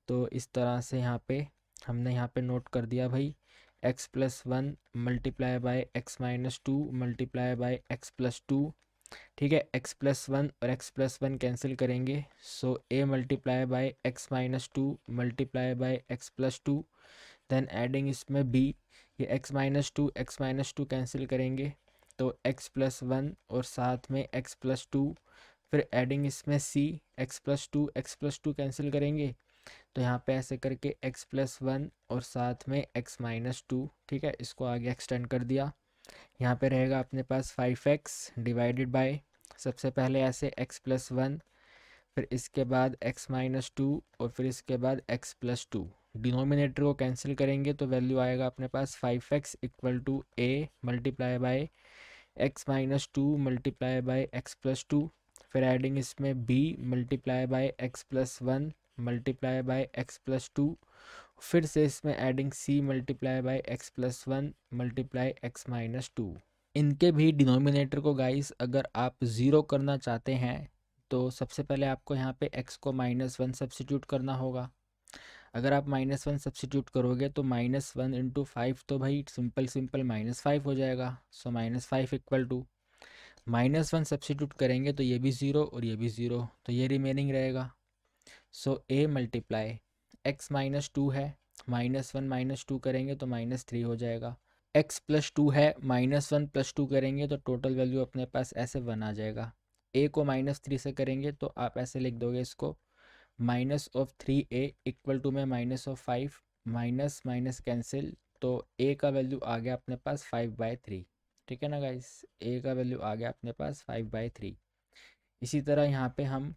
तो इस तरह से यहाँ पे हमने यहाँ पे नोट कर दिया भाई x plus one multiply by x minus two multiply by x plus two ठीक है एक्स प्लस वन और एक्स प्लस वन कैंसिल करेंगे so A multiply by x minus two multiply by x plus two then adding इसमें b ये x minus two x minus two cancel करेंगे तो x plus one और साथ में x plus two फिर adding इसमें c x plus two x plus two cancel करेंगे तो यहाँ पे ऐसे करके x प्लस वन और साथ में x माइनस टू ठीक है इसको आगे एक्सटेंड कर दिया यहाँ पे रहेगा अपने पास फाइव एक्स डिवाइडेड बाय सबसे पहले ऐसे x प्लस वन फिर इसके बाद x माइनस टू और फिर इसके बाद x प्लस टू डिनोमिनेटर को कैंसिल करेंगे तो वैल्यू आएगा अपने पास five x equal to A multiply by x minus two multiply by x plus two फिर एडिंग इसमें b multiply by x plus one multiply by x plus two फिर से इसमें adding c multiply by x plus one multiply x minus two इनके भी denominator को guys अगर आप ज़ीरो करना चाहते हैं तो सबसे पहले आपको यहाँ पे एक्स को माइनस वन सब्सिट्यूट करना होगा अगर आप माइनस वन सब्सिट्यूट करोगे तो माइनस वन इंटू फाइव तो भाई सिंपल सिंपल माइनस फाइव हो जाएगा so minus five equal to minus one substitute करेंगे तो ये भी ज़ीरो और ये भी ज़ीरो तो ये रिमेनिंग रहेगा सो ए मल्टीप्लाई एक्स माइनस टू है माइनस वन माइनस टू करेंगे तो माइनस थ्री हो जाएगा एक्स प्लस टू है माइनस वन प्लस टू करेंगे तो टोटल वैल्यू अपने पास ऐसे वन आ जाएगा ए को माइनस थ्री से करेंगे तो आप ऐसे लिख दोगे इसको minus of three a equal to में minus of five minus minus cancel तो ए का वैल्यू आ गया अपने पास फाइव बाई थ्री ठीक है ना गाइस ए का वैल्यू आ गया अपने पास फाइव बाई थ्री इसी तरह यहाँ पे हम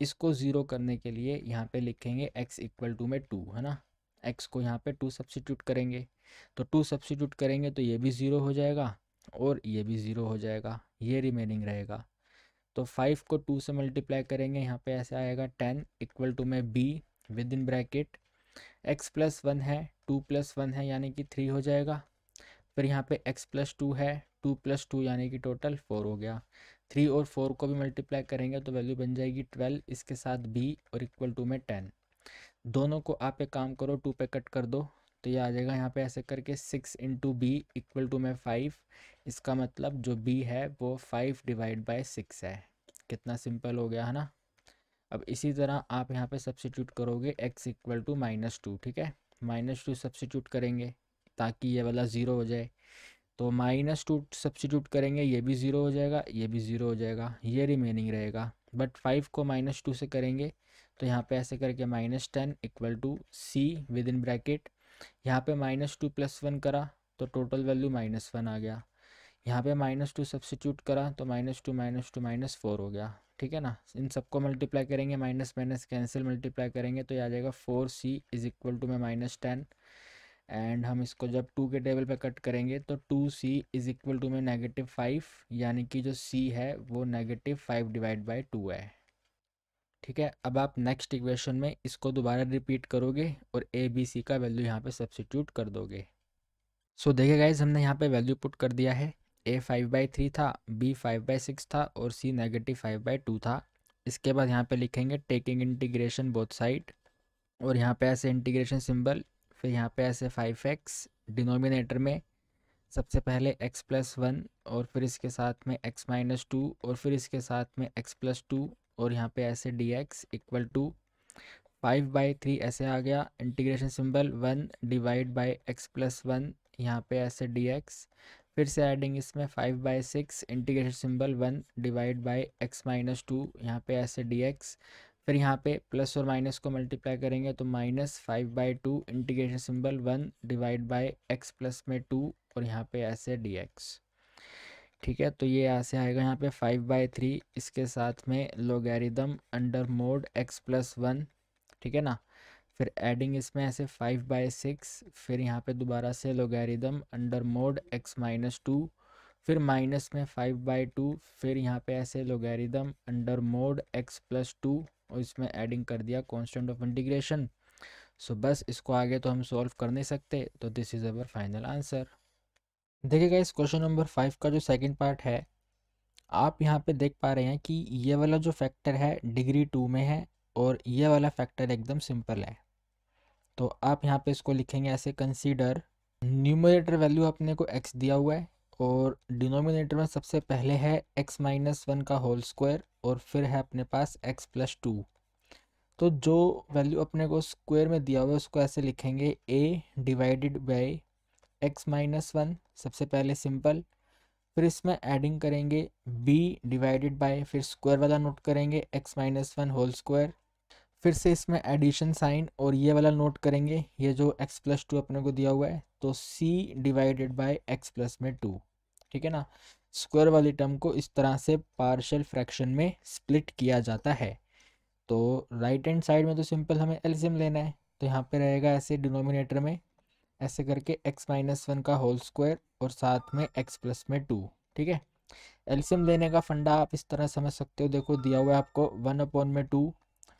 इसको ज़ीरो करने के लिए यहाँ पे लिखेंगे x इक्वल टू में टू है ना x को यहाँ पे टू सब्सिट्यूट करेंगे तो टू सब्सिट्यूट करेंगे तो ये भी ज़ीरो हो जाएगा और ये भी ज़ीरो हो जाएगा ये रिमेनिंग रहेगा तो फाइव को टू से मल्टीप्लाई करेंगे यहाँ पे ऐसे आएगा टेन इक्वल टू में b within bracket x plus one है टू प्लस वन है यानी कि थ्री हो जाएगा फिर यहाँ पे एक्स प्लस टू है टू प्लस टू यानी कि टोटल फोर हो गया थ्री और फोर को भी मल्टीप्लाई करेंगे तो वैल्यू बन जाएगी ट्वेल्व इसके साथ बी और इक्वल टू में टेन दोनों को आप एक काम करो टू पे कट कर दो तो ये आ जाएगा यहाँ पे ऐसे करके six into b equal to में फाइव इसका मतलब जो बी है वो फाइव डिवाइड बाय सिक्स है कितना सिंपल हो गया है ना अब इसी तरह आप यहाँ पे सब्सिट्यूट करोगे x equal to minus two ठीक है माइनस टू सब्सिट्यूट करेंगे ताकि ये वाला ज़ीरो हो जाए तो माइनस टू सब्सिट्यूट करेंगे ये भी ज़ीरो हो जाएगा ये भी ज़ीरो हो जाएगा ये रिमेनिंग रहेगा बट फाइव को माइनस टू से करेंगे तो यहाँ पे ऐसे करके minus ten equal to c within bracket यहाँ पे माइनस टू प्लस वन करा तो टोटल वैल्यू माइनस वन आ गया यहाँ पे माइनस टू सब्सिट्यूट करा तो minus two minus two minus four हो गया ठीक है ना इन सबको मल्टीप्लाई करेंगे माइनस माइनस कैंसिल मल्टीप्लाई करेंगे तो ये आ जाएगा four c is equal to में माइनस टेन एंड हम इसको जब टू के टेबल पे कट करेंगे तो two C is equal to में नेगेटिव फाइव यानी कि जो सी है वो negative five divide by two है ठीक है अब आप नेक्स्ट इक्वेशन में इसको दोबारा रिपीट करोगे और ए बी सी का वैल्यू यहाँ पे सब्सिट्यूट कर दोगे सो देखिए गाइज हमने यहाँ पे वैल्यू पुट कर दिया है ए फाइव बाई थ्री था बी फाइव बाई सिक्स था और c negative five by two था इसके बाद यहाँ पे लिखेंगे टेकिंग इंटीग्रेशन बोथ साइड और यहाँ पे ऐसे इंटीग्रेशन सिंबल फिर यहाँ पे ऐसे फाइव एक्स डिनोमिनेटर में सबसे पहले x प्लस वन और फिर इसके साथ में x माइनस टू और फिर इसके साथ में x प्लस टू और यहाँ पे ऐसे D x equal to five by three ऐसे आ गया integration symbol one divide by x plus one यहाँ पे ऐसे डी एक्स फिर से एडिंग इसमें five by six integration symbol one divide by x minus two यहाँ पे ऐसे डी एक्स फिर यहाँ पे प्लस और माइनस को मल्टीप्लाई करेंगे तो minus five by two integration symbol one divide by x plus में टू और यहाँ पे ऐसे डी एक्स ठीक है तो ये ऐसे आएगा यहाँ पे फाइव बाई थ्री इसके साथ में logarithm under mod x plus one ठीक है ना फिर एडिंग इसमें ऐसे फाइव बाई सिक्स फिर यहाँ पे दोबारा से logarithm under mod x minus two फिर माइनस में फाइव बाई टू फिर यहाँ पे ऐसे logarithm under mod x plus two और इसमें एडिंग कर दिया कॉन्स्टेंट ऑफ इंटीग्रेशन सो बस इसको आगे तो हम सॉल्व कर नहीं सकते तो this is our final answer देखिएगा इस क्वेश्चन नंबर फाइव का जो सेकंड पार्ट है आप यहाँ पे देख पा रहे हैं कि ये वाला जो फैक्टर है डिग्री टू में है और ये वाला फैक्टर एकदम सिंपल है तो आप यहाँ पे इसको लिखेंगे ऐसे कंसीडर न्यूमरेटर वैल्यू अपने को एक्स दिया हुआ है और डिनोमिनेटर में सबसे पहले है एक्स माइनस वन का होल स्क्वायर और फिर है अपने पास एक्स प्लस टू तो जो वैल्यू अपने को स्क्वायर में दिया हुआ है उसको ऐसे लिखेंगे a divided by x minus one सबसे पहले सिंपल फिर इसमें एडिंग करेंगे बी डिवाइडेड बाय फिर स्क्वायर वाला नोट करेंगे x minus one whole square फिर से इसमें एडिशन साइन और ये वाला नोट करेंगे ये जो x प्लस टू अपने को दिया हुआ है तो c divided by x plus में टू ठीक है ना स्क्वायर वाली टर्म को इस तरह से पार्शल फ्रैक्शन में स्प्लिट किया जाता है तो राइट हैंड साइड में तो सिंपल हमें एल्सियम लेना है तो यहाँ पे रहेगा ऐसे डिनोमिनेटर में ऐसे करके x माइनस वन का होल स्क्वायर और साथ में x प्लस में टू ठीक है एल्सियम लेने का फंडा आप इस तरह समझ सकते हो देखो दिया हुआ है आपको वन अपॉन में टू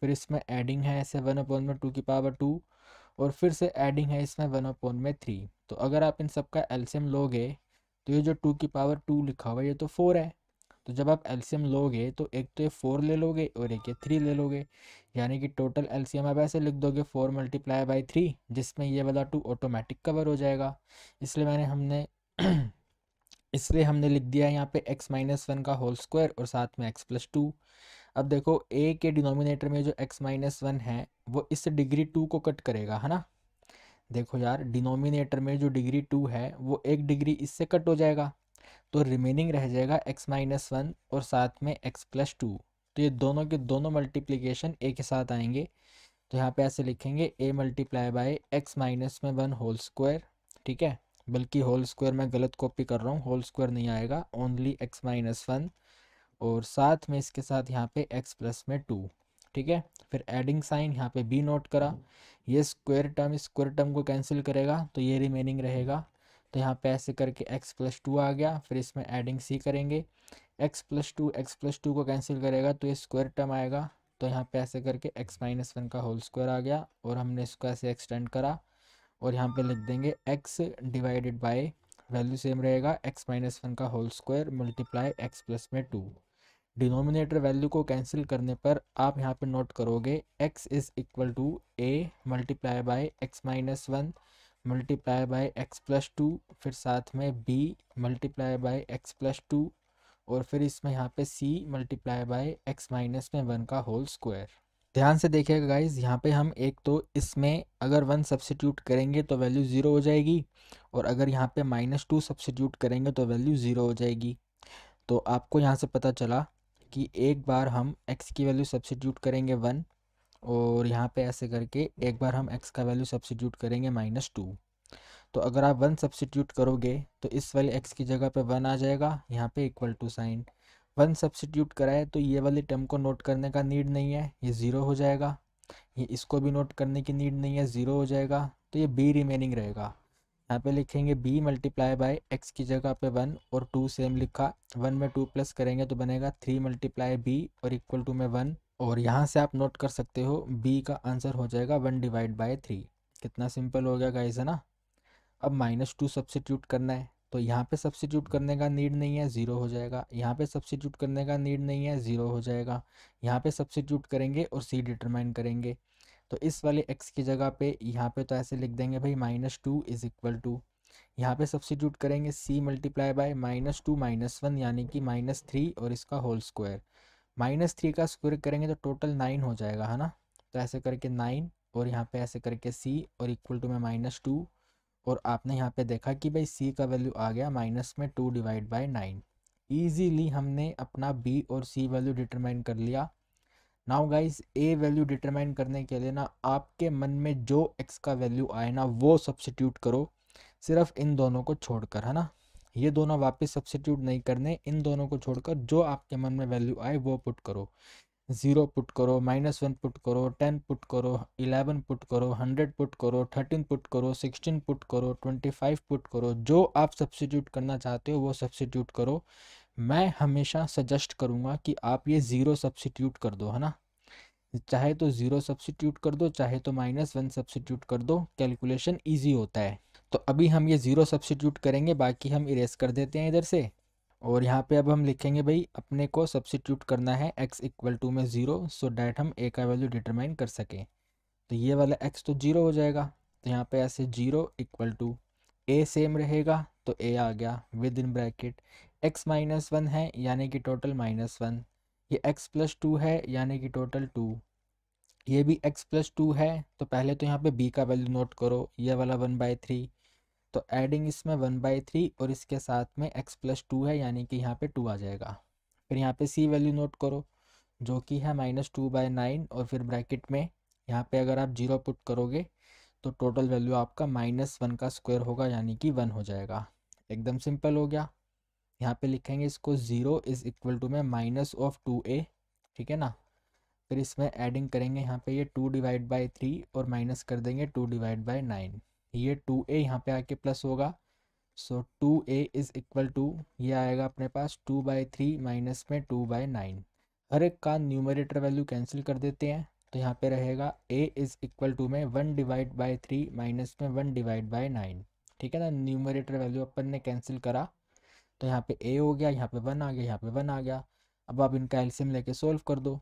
फिर इसमें एडिंग है ऐसे वन अपॉन में टू की पावर टू और फिर से एडिंग है इसमें वन अपॉन में थ्री तो अगर आप इन सब का लोगे तो ये जो टू की पावर टू लिखा हुआ है ये तो फोर है तो जब आप एलसीएम लोगे तो एक तो ये फोर ले लोगे और एक ये थ्री ले लोगे यानी कि टोटल एलसीएम आप ऐसे लिख दोगे फोर मल्टीप्लाई बाई थ्री जिसमें ये वाला टू ऑटोमेटिक कवर हो जाएगा इसलिए मैंने हमने इसलिए हमने लिख दिया यहाँ पे x माइनस वन का होल स्क्वायर और साथ में x प्लस टू अब देखो a के डिनोमिनेटर में जो x माइनस वन है वो इस डिग्री टू को कट करेगा है ना देखो यार डिनोमिनेटर में जो डिग्री टू है वो एक डिग्री इससे कट हो जाएगा तो रिमेनिंग रह जाएगा x माइनस वन और साथ में x प्लस टू तो ये दोनों के दोनों मल्टीप्लीकेशन ए के साथ आएंगे तो यहाँ पे ऐसे लिखेंगे a multiply by x minus में वन होल स्क्वायर ठीक है बल्कि होल स्क्वायर मैं गलत कॉपी कर रहा हूँ होल स्क्वायर नहीं आएगा ओनली एक्स माइनस वन और साथ में इसके साथ यहाँ पे एक्स प्लस में टू ठीक है फिर एडिंग साइन यहाँ पे बी नोट करा ये स्क्वायर टर्म स्क्वायर टर्म को कैंसिल करेगा तो ये रिमेनिंग रहेगा तो यहाँ पे ऐसे करके एक्स प्लस टू आ गया फिर इसमें एडिंग सी करेंगे x plus two x plus two को कैंसिल करेगा तो ये स्क्वायर टर्म आएगा तो यहाँ पे ऐसे करके एक्स माइनस वन का होल स्क्वायर आ गया और हमने इसको ऐसे एक्सटेंड करा और यहाँ पे लिख देंगे x divided by value same रहेगा एक्स माइनस वन का whole square multiply x plus में टू डिनोमिनेटर वैल्यू को कैंसिल करने पर आप यहाँ पे नोट करोगे x is equal to A multiply by x minus one multiply by x plus two फिर साथ में b multiply by x plus two और फिर इसमें यहाँ पे c multiply by x minus में वन का होल स्क्वायर ध्यान से देखिएगा गाइज यहाँ पे हम एक तो इसमें अगर वन सब्सिट्यूट करेंगे तो वैल्यू ज़ीरो हो जाएगी और अगर यहाँ पे माइनस टू सब्सिट्यूट करेंगे तो वैल्यू ज़ीरो हो जाएगी तो आपको यहाँ से पता चला कि एक बार हम x की वैल्यू सब्सिट्यूट करेंगे वन और यहाँ पे ऐसे करके एक बार हम x का वैल्यू सब्सिट्यूट करेंगे माइनस टू तो अगर आप वन सब्सिट्यूट करोगे तो इस वाले x की जगह पे वन आ जाएगा यहाँ पे equal to sign one substitute कराए तो ये वाली टर्म को नोट करने का नीड नहीं है ये ज़ीरो हो जाएगा ये इसको भी नोट करने की नीड नहीं है ज़ीरो हो जाएगा तो ये बी रिमेनिंग रहेगा यहाँ पे लिखेंगे b मल्टीप्लाई बाई एक्स की जगह पे वन और टू सेम लिखा वन में टू प्लस करेंगे तो बनेगा थ्री मल्टीप्लाई बी और इक्वल टू में वन और यहाँ से आप नोट कर सकते हो b का आंसर हो जाएगा वन डिवाइड बाय थ्री कितना सिंपल हो गया गाइज है ना अब माइनस टू सब्सिट्यूट करना है तो यहाँ पे सब्सिट्यूट करने का नीड नहीं है ज़ीरो हो जाएगा यहाँ पे सब्सिट्यूट करने का नीड नहीं है ज़ीरो हो जाएगा यहाँ पे सब्सिट्यूट करेंगे और सी डिटरमाइन करेंगे तो इस वाले एक्स की जगह पे यहाँ पे तो ऐसे लिख देंगे भाई minus two is equal to यहाँ पे सब्सिट्यूट करेंगे c multiply by minus two minus one यानी कि माइनस थ्री और इसका होल स्क्वायर माइनस थ्री का स्क्वायर करेंगे तो टोटल नाइन हो जाएगा है ना तो ऐसे करके नाइन और यहाँ पे ऐसे करके सी और इक्वल टू में माइनस टू और आपने यहाँ पे देखा कि भाई सी का वैल्यू आ गया माइनस में two divide by nine easily हमने अपना बी और सी वैल्यू डिटरमाइन कर लिया now guys a value determine करने के लिए ना आपके मन में जो एक्स का वैल्यू आए ना वो सब्सिट्यूट करो सिर्फ इन दोनों को छोड़कर है ना ये दोनों वापस सब्सिट्यूट नहीं करने इन दोनों को छोड़कर जो आपके मन में वैल्यू आए वो पुट करो ज़ीरो पुट करो माइनस वन पुट करो टेन पुट करो इलेवन पुट करो हंड्रेड पुट करो थर्टीन पुट करो सिक्सटीन पुट करो ट्वेंटी फाइव पुट करो जो आप सब्सिट्यूट करना चाहते हो वो सब्सिट्यूट करो मैं हमेशा सजेस्ट करूँगा कि आप ये ज़ीरो सब्सिट्यूट कर दो है ना चाहे तो ज़ीरो सब्सिट्यूट कर दो चाहे तो माइनस वन सब्सिट्यूट कर दो कैलकुलेशन ईजी होता है तो अभी हम ये ज़ीरो सब्सिट्यूट करेंगे बाकी हम इरेज कर देते हैं इधर से और यहाँ पे अब हम लिखेंगे भाई अपने को सब्सिट्यूट करना है एक्स इक्वल टू में ज़ीरो सो डैट हम ए का वैल्यू डिटरमाइन कर सकें तो ये वाला एक्स तो जीरो हो जाएगा तो यहाँ पे ऐसे zero equal to A same रहेगा तो ए आ गया within bracket x minus one है यानी कि टोटल माइनस वन ये एक्स प्लस टू है यानी कि टोटल टू ये भी एक्स प्लस टू है तो पहले तो यहाँ पे बी का वैल्यू नोट करो ये वाला वन बाई थ्री तो एडिंग इसमें वन बाई थ्री और इसके साथ में एक्स प्लस टू है यानी कि यहाँ पे टू आ जाएगा फिर यहाँ पे सी वैल्यू नोट करो जो कि है माइनस टू बाई नाइन और फिर ब्रैकेट में यहाँ पे अगर आप जीरो पुट करोगे तो टोटल वैल्यू आपका माइनस वन का स्क्वायर होगा यानी कि वन हो जाएगा एकदम सिंपल हो गया यहाँ पे लिखेंगे इसको ज़ीरो इज़ इक्वल टू में माइनस ऑफ टू ए ठीक है ना फिर इसमें एडिंग करेंगे यहाँ पे ये टू डिवाइड बाई थ्री और माइनस कर देंगे टू डिवाइड बाई नाइन ये टू ए यहाँ पे आके प्लस होगा so two a is equal to ये आएगा अपने पास टू बाई थ्री माइनस में टू बाई नाइन हर एक का न्यूमरेटर वैल्यू कैंसिल कर देते हैं तो यहाँ पे रहेगा ए इज़ इक्वल टू में one divide by three minus में वन डिवाइड बाई नाइन ठीक है ना न्यूमरेटर वैल्यू अपन ने कैंसिल करा तो यहाँ पे ए हो गया यहाँ पे वन आ गया यहाँ पे वन आ गया अब आप इनका एल्सियम लेके सोल्व कर दो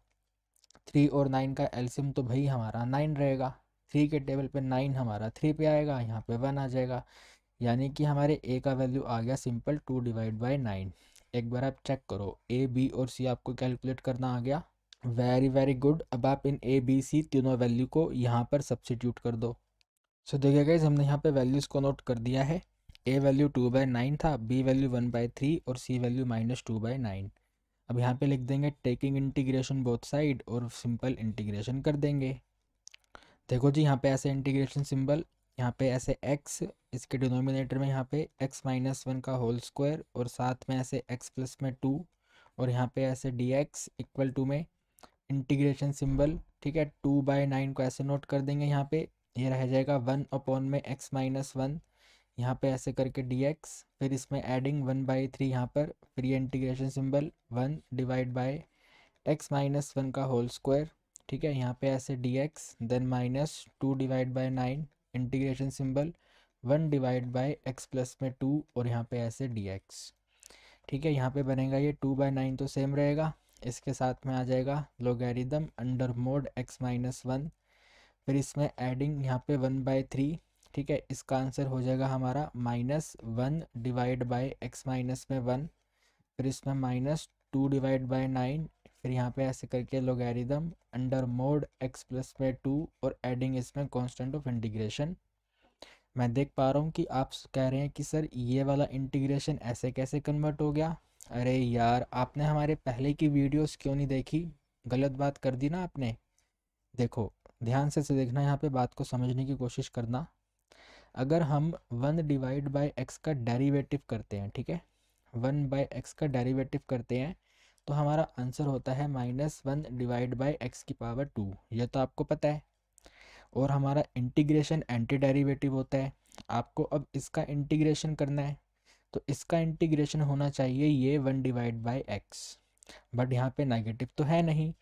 थ्री और नाइन का एल्सियम तो भाई हमारा नाइन रहेगा थ्री के टेबल पे नाइन हमारा थ्री पे आएगा यहाँ पे वन आ जाएगा यानी कि हमारे ए का वैल्यू आ गया simple two divide by nine एक बार आप चेक करो ए बी और सी आपको कैलकुलेट करना आ गया वेरी वेरी गुड अब आप इन ए बी सी तीनों वैल्यू को यहाँ पर सब्सिट्यूट कर दो सो so, देखिए गाइज हमने यहाँ पे वैल्यूज़ को नोट कर दिया है ए वैल्यू टू बाई नाइन था b value one by three और c value minus two by nine अब यहाँ पे लिख देंगे टेकिंग इंटीग्रेशन बोथ साइड और सिंपल इंटीग्रेशन कर देंगे देखो जी यहाँ पे ऐसे इंटीग्रेशन सिंबल यहाँ पे ऐसे एक्स इसके डिनोमिनेटर में यहाँ पे एक्स माइनस वन का होल स्क्वायर और साथ में ऐसे एक्स प्लस में टू और यहाँ पे ऐसे डी एक्स इक्वल टू में इंटीग्रेशन सिंबल ठीक है टू बाय नाइन को ऐसे नोट कर देंगे यहाँ पे ये यह रह जाएगा वन अपॉन में एक्स माइनस वन यहाँ पे ऐसे करके डी एक्स फिर इसमें एडिंग वन बाई थ्री यहाँ पर फिर ये integration symbol one divide by x minus one का होल स्क्वायर ठीक है यहाँ पे ऐसे D x then minus two divide by nine integration symbol one divide by x plus में टू और यहाँ पे ऐसे डी एक्स ठीक है यहाँ पे बनेगा ये टू बाई नाइन तो सेम रहेगा इसके साथ में आ जाएगा logarithm under mod x minus one फिर इसमें एडिंग यहाँ पे वन बाई थ्री ठीक है इसका आंसर हो जाएगा हमारा minus one divide by x minus में वन फिर इसमें minus two divide by nine फिर यहाँ पे ऐसे करके logarithm under mod x plus में टू और एडिंग इसमें कांस्टेंट ऑफ इंटीग्रेशन मैं देख पा रहा हूँ कि आप कह रहे हैं कि सर ये वाला इंटीग्रेशन ऐसे कैसे कन्वर्ट हो गया अरे यार आपने हमारे पहले की वीडियोस क्यों नहीं देखी गलत बात कर दी ना आपने देखो ध्यान से देखना यहाँ पे बात को समझने की कोशिश करना अगर हम वन डिवाइड बाई एक्स का डेरिवेटिव करते हैं ठीक है वन बाई एक्स का डेरिवेटिव करते हैं तो हमारा आंसर होता है minus one divide by x की पावर टू यह तो आपको पता है और हमारा इंटीग्रेशन एंटी डेरिवेटिव होता है आपको अब इसका इंटीग्रेशन करना है तो इसका इंटीग्रेशन होना चाहिए ये one divide by X but यहाँ पे नेगेटिव तो है नहीं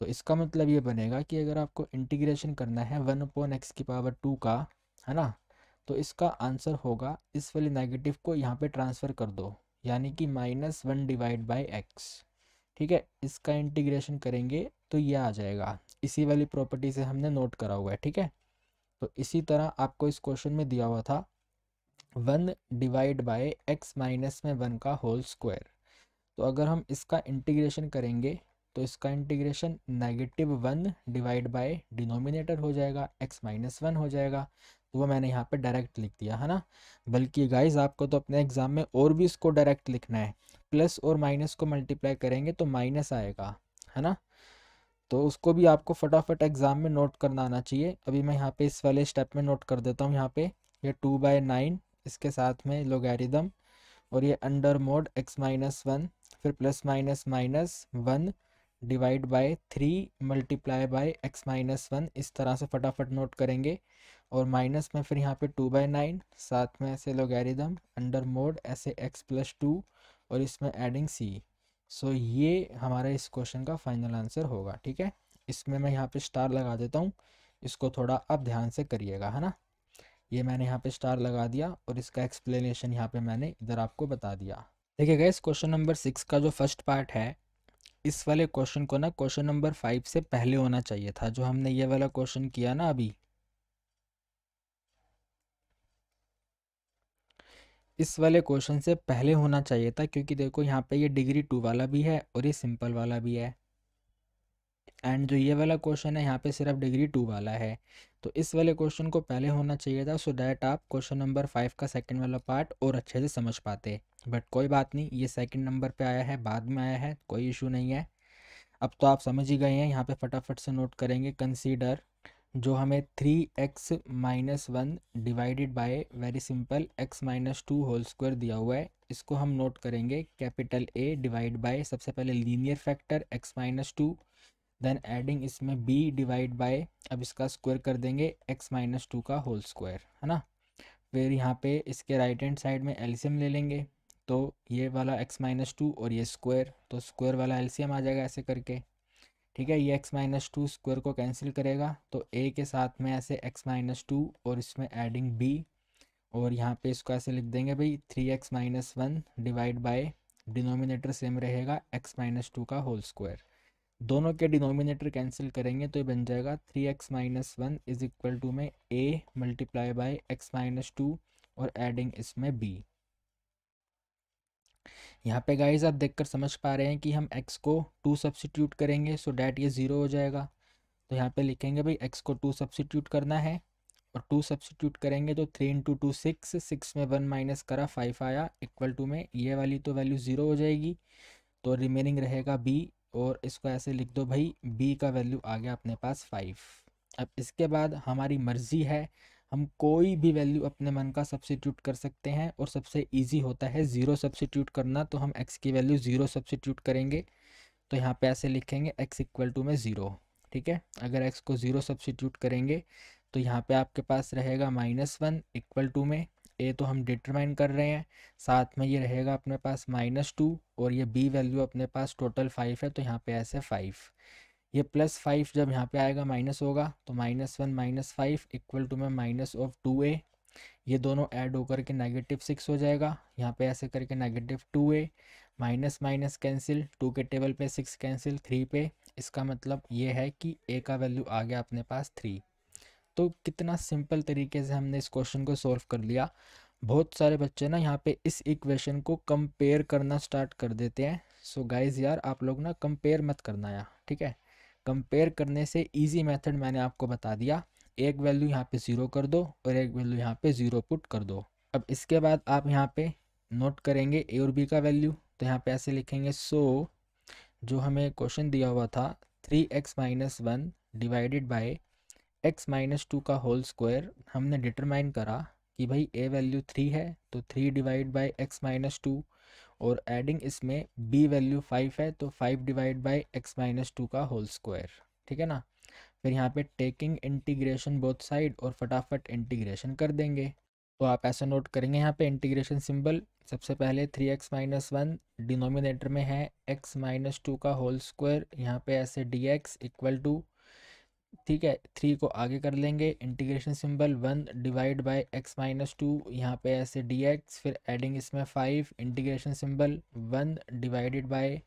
तो इसका मतलब ये बनेगा कि अगर आपको इंटीग्रेशन करना है वन अपॉन एक्स की पावर टू का है ना तो इसका आंसर होगा इस वाले नेगेटिव को यहाँ पे ट्रांसफ़र कर दो यानी कि minus one divide by X ठीक है इसका इंटीग्रेशन करेंगे तो यह आ जाएगा इसी वाली प्रॉपर्टी से हमने नोट करा हुआ है ठीक है तो इसी तरह आपको इस क्वेश्चन में दिया हुआ था one divide by x minus में वन का होल स्क्वायर तो अगर हम इसका इंटीग्रेशन करेंगे तो इसका integration negative one divide by denominator हो जाएगा एक्स माइनस वन हो जाएगा वो मैंने यहाँ पे डायरेक्ट लिख दिया है ना बल्कि गाइस आपको तो अपने एग्ज़ाम में और भी इसको डायरेक्ट लिखना है प्लस और माइनस को मल्टीप्लाई करेंगे तो माइनस आएगा है ना तो उसको भी आपको फटाफट एग्ज़ाम में नोट करना आना चाहिए अभी मैं यहाँ पे इस वाले स्टेप में नोट कर देता हूँ यहाँ पे ये टू बाई नाइन इसके साथ में लोगेरिदम और ये under mod x minus one फिर plus minus minus one divide by three multiply by x minus one इस तरह से फटाफट नोट करेंगे और माइनस में फिर यहाँ पे टू बाई नाइन साथ में ऐसे एरिदम अंडर मोड ऐसे एक्स प्लस टू और इसमें एडिंग सी सो ये हमारा इस क्वेश्चन का फाइनल आंसर होगा ठीक है इसमें मैं यहाँ पे स्टार लगा देता हूँ इसको थोड़ा आप ध्यान से करिएगा है ना ये मैंने यहाँ पे स्टार लगा दिया और इसका एक्सप्लेनेशन यहाँ पे मैंने इधर आपको बता दिया देखिए इस क्वेश्चन नंबर सिक्स का जो फर्स्ट पार्ट है इस वाले क्वेश्चन को ना क्वेश्चन नंबर फाइव से पहले होना चाहिए था जो हमने ये वाला क्वेश्चन किया ना अभी इस वाले क्वेश्चन से पहले होना चाहिए था क्योंकि देखो यहाँ पे ये डिग्री टू वाला भी है और ये सिंपल वाला भी है एंड जो ये वाला क्वेश्चन है यहाँ पे सिर्फ डिग्री टू वाला है तो इस वाले क्वेश्चन को पहले होना चाहिए था सो डैट आप क्वेश्चन नंबर फाइव का सेकंड वाला पार्ट और अच्छे से समझ पाते बट कोई बात नहीं ये सेकंड नंबर पे आया है बाद में आया है कोई इशू नहीं है अब तो आप समझ ही गए हैं यहाँ पे फटाफट से नोट करेंगे कंसीडर जो हमें three x minus one divided by very simple X minus two whole square दिया हुआ है इसको हम नोट करेंगे कैपिटल ए डिवाइड बाय सबसे पहले linear factor x minus two then adding इसमें बी डिवाइड बाय अब इसका स्क्वायर कर देंगे एक्स माइनस टू का होल स्क्वायर है ना फिर यहाँ पे इसके राइट हैंड साइड में एल्सियम ले लेंगे तो ये वाला एक्स माइनस टू और ये स्क्वायर तो स्क्वायर वाला एल्सियम आ जाएगा ऐसे करके ठीक है ये एक्स माइनस टू स्क्वायर को कैंसिल करेगा तो ए के साथ में ऐसे एक्स माइनस टू और इसमें एडिंग बी और यहाँ पे इसको ऐसे लिख देंगे भाई three x minus one divide by denominator same रहेगा एक्स माइनस टू का होल स्क्वायर दोनों के डिनोमिनेटर कैंसिल करेंगे तो ये बन जाएगा three x minus one is equal to में A multiply by x minus two और एडिंग इसमें बी यहाँ पे गाइज आप देखकर समझ पा रहे हैं कि हम एक्स को टू सब्सिट्यूट करेंगे सो डैट ये ज़ीरो हो जाएगा तो यहाँ पे लिखेंगे भाई एक्स को टू सब्सिट्यूट करना है और टू सब्सिट्यूट करेंगे तो three into two six six में वन माइनस करा फाइव आया इक्वल टू में ये वाली तो वैल्यू ज़ीरो हो जाएगी तो रिमेनिंग रहेगा बी और इसको ऐसे लिख दो भाई बी का वैल्यू आ गया अपने पास फाइव अब इसके बाद हमारी मर्ज़ी है हम कोई भी वैल्यू अपने मन का सब्सिट्यूट कर सकते हैं और सबसे ईजी होता है ज़ीरो सब्सिट्यूट करना तो हम एक्स की वैल्यू ज़ीरो सब्सिट्यूट करेंगे तो यहाँ पे ऐसे लिखेंगे एक्स इक्वल टू में ज़ीरो ठीक है अगर एक्स को ज़ीरो सब्सिट्यूट करेंगे तो यहाँ पे आपके पास रहेगा माइनस वन इक्वल टू में ए तो हम डिटरमाइन कर रहे हैं साथ में ये रहेगा अपने पास माइनस टू और ये बी वैल्यू अपने पास टोटल फाइव है तो यहाँ पे ऐसे फाइव ये प्लस फाइव जब यहाँ पे आएगा माइनस होगा तो minus one minus five equal to में माइनस ऑफ टू ए ये दोनों ऐड होकर के नेगेटिव सिक्स हो जाएगा यहाँ पे ऐसे करके negative two A minus minus cancel two के टेबल पे सिक्स कैंसिल थ्री पे इसका मतलब ये है कि ए का वैल्यू आ गया अपने पास थ्री तो कितना सिंपल तरीके से हमने इस क्वेश्चन को सॉल्व कर लिया बहुत सारे बच्चे ना यहाँ पे इस इक्वेशन को कंपेयर करना स्टार्ट कर देते हैं सो so गाइज यार आप लोग ना कंपेयर मत करना यार ठीक है कंपेयर करने से इजी मेथड मैंने आपको बता दिया एक वैल्यू यहाँ पे ज़ीरो कर दो और एक वैल्यू यहाँ पे ज़ीरो पुट कर दो अब इसके बाद आप यहाँ पे नोट करेंगे ए और बी का वैल्यू तो यहाँ पे ऐसे लिखेंगे सो so, जो हमें क्वेश्चन दिया हुआ था three x minus one divided by x minus two का होल स्क्वायर हमने डिटरमाइन करा कि भाई ए वैल्यू थ्री है तो three divide by x minus two और एडिंग इसमें बी वैल्यू फाइव है तो five divide by x minus two का होल स्क्वायर ठीक है ना फिर यहाँ पे टेकिंग इंटीग्रेशन बोथ साइड और फटाफट इंटीग्रेशन कर देंगे तो आप ऐसा नोट करेंगे यहाँ पे इंटीग्रेशन सिंबल सबसे पहले three x minus one denominator में है एक्स माइनस टू का होल स्क्वायर यहाँ पे ऐसे डी एक्स इक्वल टू ठीक है थ्री को आगे कर लेंगे integration symbol one divide by x minus two यहाँ पे ऐसे डी एक्स फिर एडिंग इसमें five integration symbol one divided by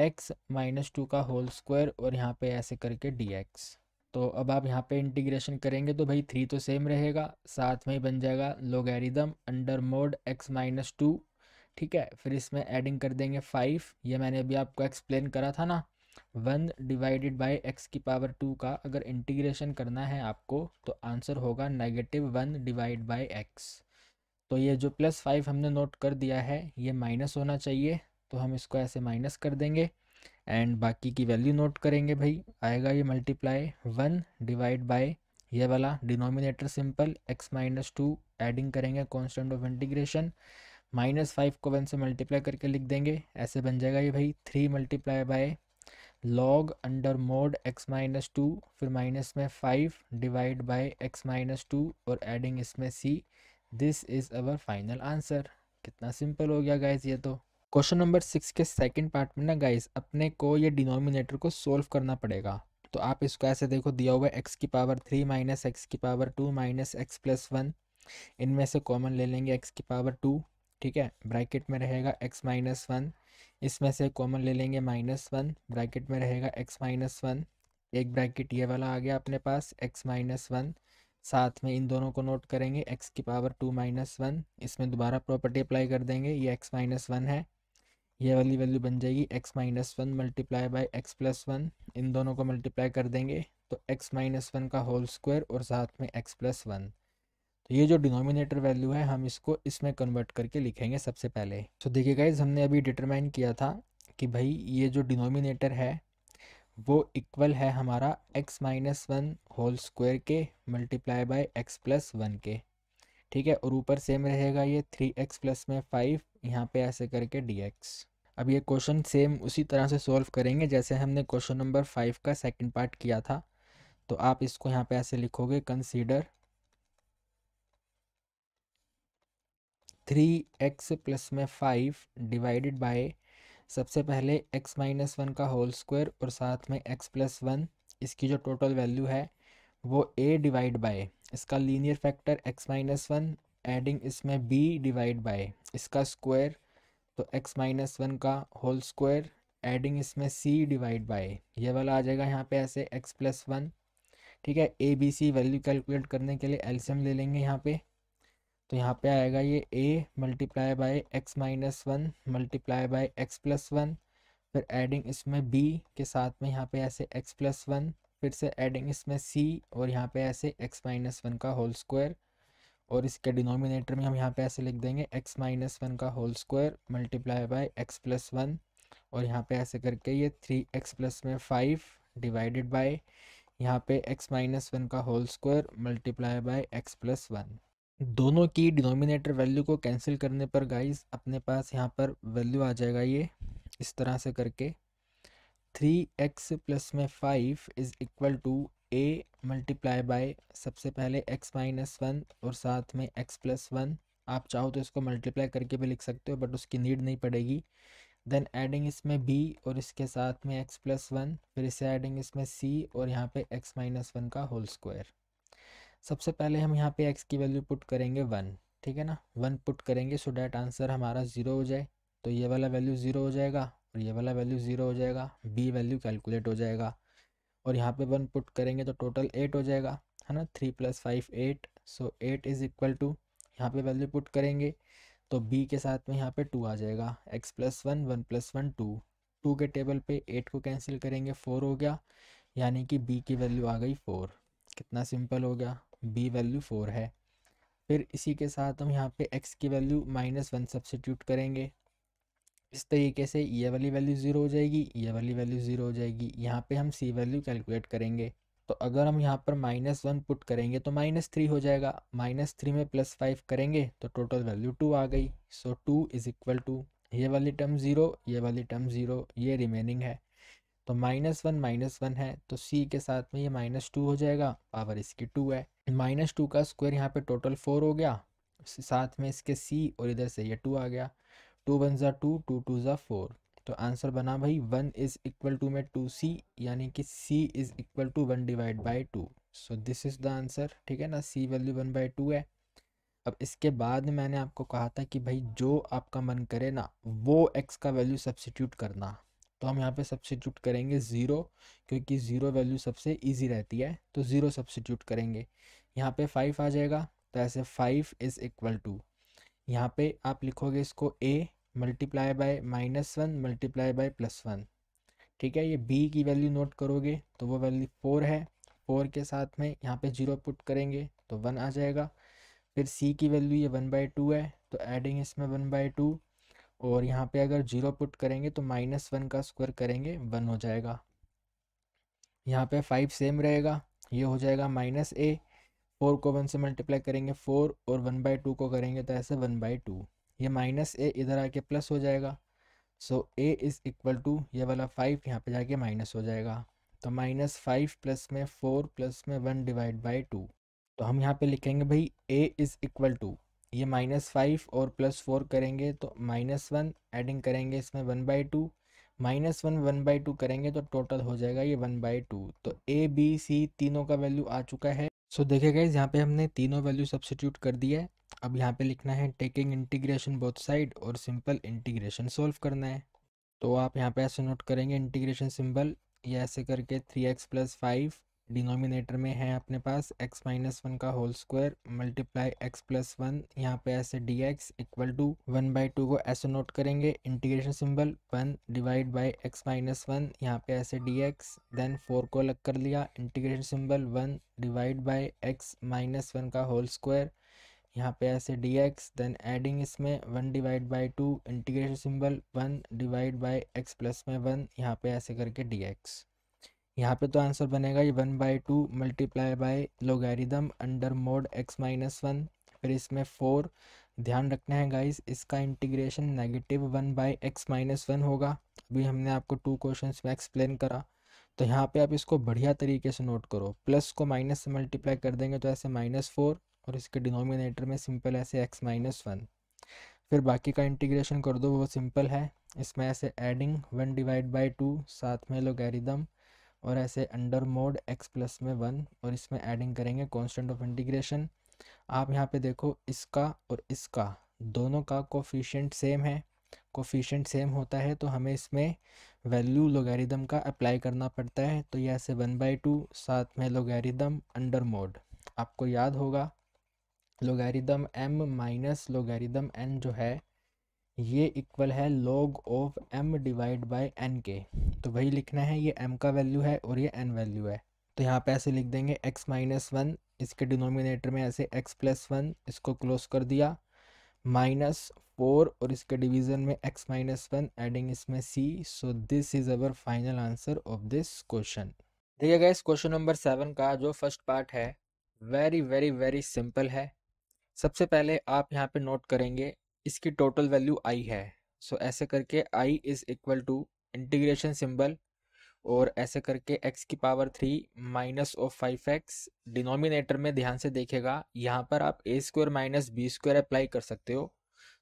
x minus two का होल स्क्वायर और यहाँ पे ऐसे करके डी एक्स तो अब आप यहाँ पे इंटीग्रेशन करेंगे तो भाई थ्री तो सेम रहेगा साथ में ही बन जाएगा logarithm under mod x minus two ठीक है फिर इसमें एडिंग कर देंगे फाइव ये मैंने अभी आपको एक्सप्लेन करा था ना वन डिवाइडेड बाई एक्स की पावर टू का अगर इंटीग्रेशन करना है आपको तो आंसर होगा negative one divide by X तो ये जो प्लस फाइव हमने नोट कर दिया है ये माइनस होना चाहिए तो हम इसको ऐसे माइनस कर देंगे एंड बाकी की वैल्यू नोट करेंगे भाई आएगा ये मल्टीप्लाई वन डिवाइड बाय ये वाला denominator simple X minus two adding करेंगे constant of integration minus five को वन से मल्टीप्लाई करके लिख देंगे ऐसे बन जाएगा ये भाई three multiply by log under mod x minus two फिर माइनस में five divide by x minus two और एडिंग इसमें C this is our final answer कितना सिंपल हो गया गाइज ये तो क्वेश्चन नंबर सिक्स के सेकंड पार्ट में ना गाइज अपने को ये डिनोमिनेटर को सोल्व करना पड़ेगा तो आप इसको ऐसे देखो दिया हुआ है एक्स की पावर थ्री माइनस एक्स की power two minus X plus one इनमें से कॉमन ले लेंगे एक्स की पावर टू ठीक है ब्रैकेट में रहेगा एक्स माइनस वन इसमें से कॉमन ले लेंगे माइनस वन ब्रैकेट में रहेगा एक्स माइनस वन एक ब्रैकेट ये वाला आ गया अपने पास एक्स माइनस वन साथ में इन दोनों को नोट करेंगे एक्स की पावर टू माइनस वन इसमें दोबारा प्रॉपर्टी अप्लाई कर देंगे ये एक्स माइनस वन है ये वाली वैल्यू बन जाएगी X minus one multiply by x plus one इन दोनों को मल्टीप्लाई कर देंगे तो एक्स माइनस वन का होल स्क्वायर और साथ में एक्स प्लस वन तो ये जो डिनोमिनेटर वैल्यू है हम इसको इसमें कन्वर्ट करके लिखेंगे सबसे पहले तो देखिए गाइज हमने अभी डिटरमाइन किया था कि भाई ये जो डिनोमिनेटर है वो इक्वल है हमारा x minus one whole square के multiply by x plus one के ठीक है और ऊपर सेम रहेगा ये थ्री एक्स प्लस में फाइव यहाँ पे ऐसे करके डी एक्स अब ये क्वेश्चन सेम उसी तरह से सॉल्व करेंगे जैसे हमने क्वेश्चन नंबर फाइव का सेकंड पार्ट किया था तो आप इसको यहाँ पे ऐसे लिखोगे कंसीडर थ्री एक्स प्लस में फाइव डिवाइडेड बाय सबसे पहले एक्स माइनस वन का होल स्क्वायर और साथ में एक्स प्लस वन इसकी जो टोटल वैल्यू है वो ए डिवाइड बाय इसका linear factor x minus one adding इसमें बी डिवाइड बाय इसका स्क्वायर तो एक्स माइनस वन का होल स्क्वायर एडिंग इसमें सी डिवाइड बाय ये वाला आ जाएगा यहाँ पे ऐसे एक्स प्लस वन ठीक है A B C value calculate करने के लिए एल्शियम ले लेंगे यहाँ पे तो यहाँ पे आएगा ये A multiply by x minus one multiply by x plus one फिर एडिंग इसमें बी के साथ में यहाँ पे ऐसे एक्स प्लस वन फिर से एडिंग इसमें सी और यहाँ पे ऐसे एक्स माइनस वन का होल स्क्वायर और इसके डिनोमिनेटर में हम यहाँ पे ऐसे लिख देंगे एक्स माइनस वन का whole square multiply by x plus one और यहाँ पे ऐसे करके ये थ्री एक्स प्लस में फाइव डिवाइडेड बाय यहाँ पे एक्स माइनस वन का whole square multiply by x plus one दोनों की डिनोमिनेटर वैल्यू को कैंसिल करने पर गाइस अपने पास यहाँ पर वैल्यू आ जाएगा ये इस तरह से करके थ्री एक्स प्लस में five is equal to A multiply by सबसे पहले एक्स माइनस वन और साथ में एक्स प्लस वन आप चाहो तो इसको मल्टीप्लाई करके भी लिख सकते हो बट उसकी नीड नहीं पड़ेगी देन एडिंग इसमें बी और इसके साथ में एक्स प्लस वन फिर इसे एडिंग इसमें सी और यहाँ पे एक्स माइनस वन का होल स्क्वायर सबसे पहले हम यहाँ पे एक्स की वैल्यू पुट करेंगे वन ठीक है ना वन पुट करेंगे सो डैट आंसर हमारा ज़ीरो हो जाए तो ये वाला वैल्यू ज़ीरो हो जाएगा और ये वाला वैल्यू ज़ीरो हो जाएगा बी वैल्यू कैलकुलेट हो जाएगा और यहाँ पे वन पुट करेंगे तो टोटल एट हो जाएगा है ना three plus five eight so eight is equal to यहाँ पे वैल्यू पुट करेंगे तो बी के साथ में यहाँ पे टू आ जाएगा x plus one one plus one two two के टेबल पे एट को कैंसिल करेंगे फोर हो गया यानी कि बी की वैल्यू आ गई फोर कितना सिंपल हो गया बी वैल्यू फ़ोर है फिर इसी के साथ हम यहाँ पे एक्स की वैल्यू माइनस वन सब्सिट्यूट करेंगे इस तरीके से ये वाली वैल्यू ज़ीरो हो जाएगी ये वाली वैल्यू ज़ीरो हो जाएगी यहाँ पे हम सी वैल्यू कैलकुलेट करेंगे तो अगर हम यहाँ पर माइनस वन पुट करेंगे तो माइनस थ्री हो जाएगा माइनस थ्री में प्लस फाइव करेंगे तो टोटल वैल्यू टू आ गई so two is equal to ये वाली टर्म ज़ीरो ये वाली टर्म ज़ीरो ये रिमेनिंग है तो माइनस वन माइनस वन है तो सी के साथ में ये माइनस टू हो जाएगा पावर इसकी टू है माइनस टू का स्क्वायर यहाँ पे टोटल फोर हो गया साथ में इसके सी और इधर से ये टू आ गया टू वन ज़ा टू टू टू ज़ा फोर तो आंसर बना भाई वन इज़ इक्वल टू में टू सी यानी कि C is equal to one divide by two so this is the answer ठीक है ना C value one by two है अब इसके बाद मैंने आपको कहा था कि भाई जो आपका मन करे ना वो एक्स का वैल्यू सब्सिट्यूट करना तो हम यहाँ पे सब्सिट्यूट करेंगे ज़ीरो क्योंकि ज़ीरो वैल्यू सबसे ईजी रहती है तो ज़ीरो सब्सिट्यूट करेंगे यहाँ पे फाइव आ जाएगा तो ऐसे फाइव इज़ इक्वल टू यहाँ पे आप लिखोगे इसको A multiply by minus one multiply by plus one ठीक है ये बी की वैल्यू नोट करोगे तो वो वैल्यू फोर है फोर के साथ में यहाँ पे जीरो पुट करेंगे तो वन आ जाएगा फिर सी की वैल्यू ये वन बाई टू है तो एडिंग इसमें वन बाई टू और यहाँ पे अगर जीरो पुट करेंगे तो माइनस वन का स्क्वायर करेंगे वन हो जाएगा यहाँ पे फाइव सेम रहेगा ये हो जाएगा माइनस ए फोर को वन से मल्टीप्लाई करेंगे फोर और वन बाई टू को करेंगे तो ऐसे वन बाई टू ये माइनस ए इधर आके प्लस हो जाएगा so A is equal to ये वाला फाइव यहाँ पे जाके माइनस हो जाएगा तो माइनस फाइव प्लस में फोर प्लस में वन डिवाइड बाई टू तो हम यहाँ पे लिखेंगे भाई ए इज़ इक्वल टू ये माइनस फाइव और प्लस फोर करेंगे तो माइनस वन एडिंग करेंगे इसमें one by two minus one one by two करेंगे तो टोटल हो जाएगा ये वन बाई टू तो ए बी सी तीनों का वैल्यू आ चुका है सो so, देखिए गाइज यहाँ पे हमने तीनों वैल्यू सब्सटीट्यूट कर दिया है अब यहाँ पे लिखना है टेकिंग इंटीग्रेशन बोथ साइड और सिंपल इंटीग्रेशन सोल्व करना है तो आप यहाँ पे ऐसे नोट करेंगे इंटीग्रेशन सिंबल ये ऐसे करके three x plus five denominator में है अपने पास x माइनस वन का whole square multiply x plus one यहाँ पे ऐसे D x equal to one by two को ऐसे नोट करेंगे integration symbol one divide by x minus one यहाँ पे ऐसे डी एक्स देन फोर को अलग कर लिया integration symbol one divide by x minus one का होल स्क्वायर यहाँ पे ऐसे डी एक्स देन एडिंग इसमें one divide by two integration symbol one divide by x plus में वन यहाँ पे ऐसे करके डी एक्स यहाँ पे तो आंसर बनेगा ये one by two multiply by logarithm under mod x minus one फिर इसमें फोर ध्यान रखना है गाइस इसका integration negative one by x minus one होगा अभी हमने आपको टू क्वेश्चन में एक्सप्लेन करा तो यहाँ पे आप इसको बढ़िया तरीके से नोट करो प्लस को माइनस से मल्टीप्लाई कर देंगे तो ऐसे माइनस फोर और इसके डिनोमिनेटर में सिंपल ऐसे एक्स माइनस वन फिर बाकी का इंटीग्रेशन कर दो वो सिंपल है इसमें ऐसे adding one divide by two साथ में लोगेरिदम और ऐसे अंडर मोड एक्स प्लस में वन और इसमें एडिंग करेंगे कॉन्स्टेंट ऑफ इंटीग्रेशन आप यहाँ पे देखो इसका और इसका दोनों का कोफिशेंट सेम है कोफिशेंट सेम होता है तो हमें इसमें वैल्यू लोगेरिदम का अप्लाई करना पड़ता है तो यह ऐसे वन बाई टू साथ में लोगेरिदम अंडर मोड आपको याद होगा logarithm m minus logarithm n जो है ये इक्वल है log of m divide by n के तो वही लिखना है ये एम का वैल्यू है और ये एन वैल्यू है तो यहाँ पे ऐसे लिख देंगे एक्स माइनस वन इसके डिनोमिनेटर में ऐसे एक्स प्लस वन इसको क्लोज कर दिया माइनस फोर और इसके डिवीज़न में एक्स माइनस वन एडिंग इसमें सी so this is our final answer of this question देखिएगा इस क्वेश्चन नंबर सेवन का जो फर्स्ट पार्ट है वेरी वेरी वेरी सिंपल है सबसे पहले आप यहाँ पे नोट करेंगे इसकी टोटल वैल्यू आई है सो so, ऐसे करके I is equal to integration symbol और ऐसे करके एक्स की power three minus of five x denominator में ध्यान से देखेगा यहाँ पर आप a square minus b square apply कर सकते हो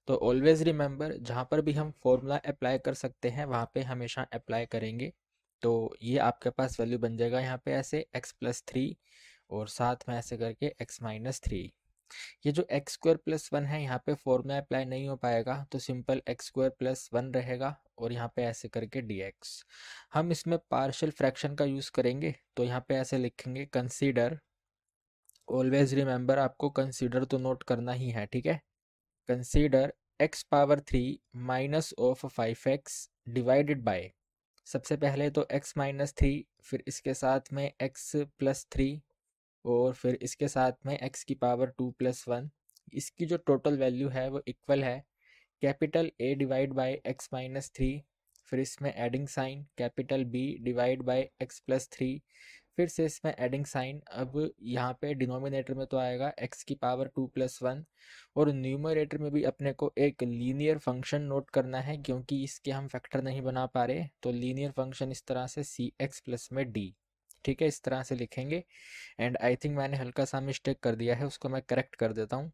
तो ऑलवेज़ रिमेंबर जहाँ पर भी हम फॉर्मूला अप्लाई कर सकते हैं वहाँ पे हमेशा अप्लाई करेंगे तो ये आपके पास वैल्यू बन जाएगा यहाँ पे ऐसे एक्स प्लस थ्री और साथ में ऐसे करके एक्स माइनस थ्री ये जो एक्स स्क्वायर प्लस वन है यहाँ पे फॉर्मूला अप्लाई नहीं हो पाएगा तो simple x square plus one रहेगा और यहाँ पे ऐसे करके डी एक्स हम इसमें पार्शियल फ्रैक्शन का यूज़ करेंगे तो यहाँ पे ऐसे लिखेंगे कंसीडर ऑलवेज रिमेंबर आपको कंसीडर तो नोट करना ही है ठीक है consider x power three minus of five x divided by सबसे पहले तो x माइनस थ्री फिर इसके साथ में x प्लस थ्री और फिर इसके साथ में एक्स की पावर टू प्लस वन इसकी जो टोटल वैल्यू है वो इक्वल है capital A divide by x minus three फिर इसमें adding sign capital B divide by x plus three फिर से इसमें एडिंग साइन अब यहाँ पे डिनोमिनेटर में तो आएगा एक्स की पावर टू प्लस वन और न्यूमरेटर में भी अपने को एक लीनियर फंक्शन नोट करना है क्योंकि इसके हम फैक्टर नहीं बना पा रहे तो लीनियर फंक्शन इस तरह से सी एक्स प्लस में डी ठीक है इस तरह से लिखेंगे एंड आई थिंक मैंने हल्का सा मिस्टेक कर दिया है उसको मैं करेक्ट कर देता हूँ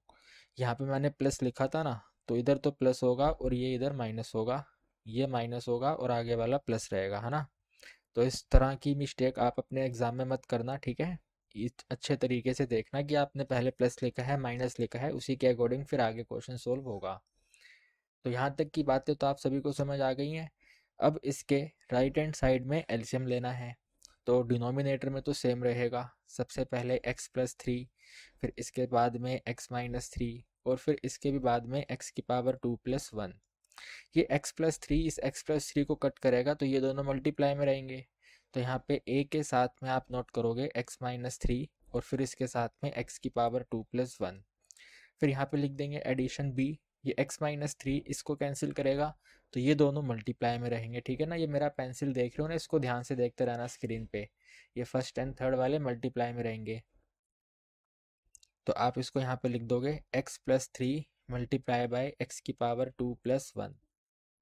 यहाँ पे मैंने प्लस लिखा था ना तो इधर तो प्लस होगा और ये इधर माइनस होगा ये माइनस होगा और आगे वाला प्लस रहेगा है ना तो इस तरह की मिस्टेक आप अपने एग्ज़ाम में मत करना ठीक है अच्छे तरीके से देखना कि आपने पहले प्लस लिखा है माइनस लिखा है उसी के अकॉर्डिंग फिर आगे क्वेश्चन सोल्व होगा तो यहाँ तक की बातें तो आप सभी को समझ आ गई हैं अब इसके राइट हैंड साइड में एल्शियम लेना है तो डिनोमिनेटर में तो सेम रहेगा सबसे पहले x प्लस थ्री फिर इसके बाद में x माइनस थ्री और फिर इसके भी बाद में x की पावर टू प्लस वन ये x प्लस थ्री इस x प्लस थ्री को कट करेगा तो ये दोनों मल्टीप्लाई में रहेंगे तो यहाँ पे a के साथ में आप नोट करोगे x माइनस थ्री और फिर इसके साथ में x की पावर टू प्लस वन फिर यहाँ पे लिख देंगे एडिशन b ये x माइनस थ्री इसको कैंसिल करेगा तो ये दोनों मल्टीप्लाई में रहेंगे ठीक है ना ये मेरा पेंसिल देख रहे हो ना इसको ध्यान से देखते रहना स्क्रीन पे ये फर्स्ट एंड थर्ड वाले मल्टीप्लाई में रहेंगे तो आप इसको यहाँ पे लिख दोगे x plus three multiply by x की पावर टू प्लस वन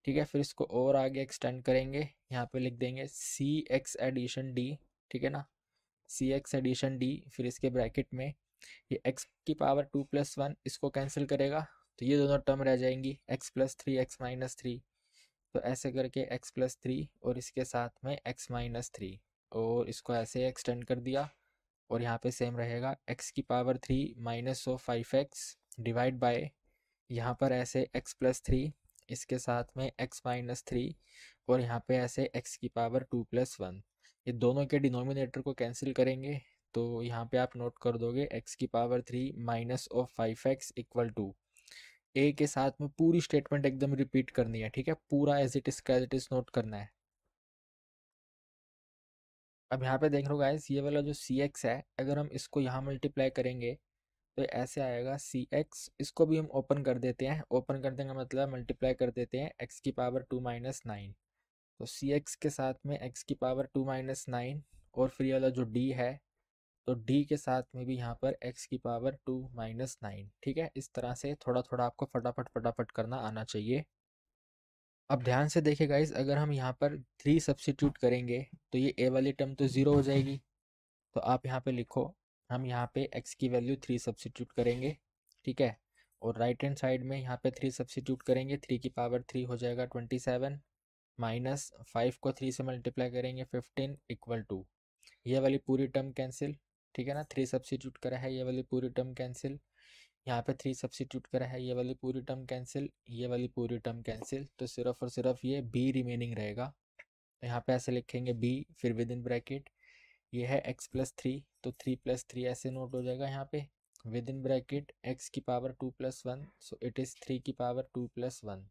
ठीक है फिर इसको और आगे एक्सटेंड करेंगे यहाँ पे लिख देंगे सी एक्स एडिशन डी ठीक है ना सी एक्स एडिशन डी फिर इसके ब्रैकेट में ये एक्स की पावर टू प्लस वन इसको कैंसिल करेगा तो ये दोनों टर्म रह जाएंगी x plus three x minus three तो ऐसे करके x प्लस थ्री और इसके साथ में x माइनस थ्री और इसको ऐसे एक्सटेंड कर दिया और यहाँ पे सेम रहेगा x की power three minus o five x divide by यहाँ पर ऐसे x प्लस थ्री इसके साथ में x माइनस थ्री और यहाँ पे ऐसे x की पावर टू प्लस वन ये दोनों के डिनोमिनेटर को कैंसिल करेंगे तो यहाँ पे आप नोट कर दोगे x की power three minus o five x equal to A के साथ में पूरी स्टेटमेंट एकदम रिपीट करनी है ठीक है पूरा एज इट इज का एज इट इज नोट करना है अब यहाँ पे देख लो गाइस ये वाला जो सी एक्स है अगर हम इसको यहाँ मल्टीप्लाई करेंगे तो ऐसे आएगा सी एक्स इसको भी हम ओपन कर देते हैं ओपन कर देंगे मतलब मल्टीप्लाई कर देते हैं एक्स की पावर टू माइनस नाइन तो सी एक्स के साथ में एक्स की पावर टू माइनस नाइन और फिर ये वाला जो डी है तो डी के साथ में भी यहाँ पर एक्स की पावर टू माइनस नाइन ठीक है इस तरह से थोड़ा थोड़ा आपको फटाफट फटाफट करना आना चाहिए अब ध्यान से देखिए गाइज अगर हम यहाँ पर थ्री सब्सिट्यूट करेंगे तो ये ए वाली टर्म तो ज़ीरो हो जाएगी तो आप यहाँ पे लिखो हम यहाँ पे एक्स की वैल्यू थ्री सब्सिट्यूट करेंगे ठीक है और राइट हैंड साइड में यहाँ पे थ्री सब्सिट्यूट करेंगे थ्री की पावर थ्री हो जाएगा ट्वेंटी सेवन माइनस फाइव को थ्री से मल्टीप्लाई करेंगे फिफ्टीन इक्वल टू ये वाली पूरी टर्म कैंसिल ठीक है ना थ्री सब्सिट्यूट करा है ये वाली पूरी टर्म कैंसिल यहाँ पे थ्री सब्सिट्यूट करा है ये वाली पूरी टर्म कैंसिल ये वाली पूरी टर्म कैंसिल तो सिर्फ और सिर्फ ये बी रिमेनिंग रहेगा तो यहाँ पे ऐसे लिखेंगे बी फिर विद इन ब्रैकेट ये है एक्स प्लस थ्री तो थ्री प्लस थ्री ऐसे नोट हो जाएगा यहाँ पे विद इन ब्रैकेट एक्स की power two plus one so it is three की पावर टू प्लस वन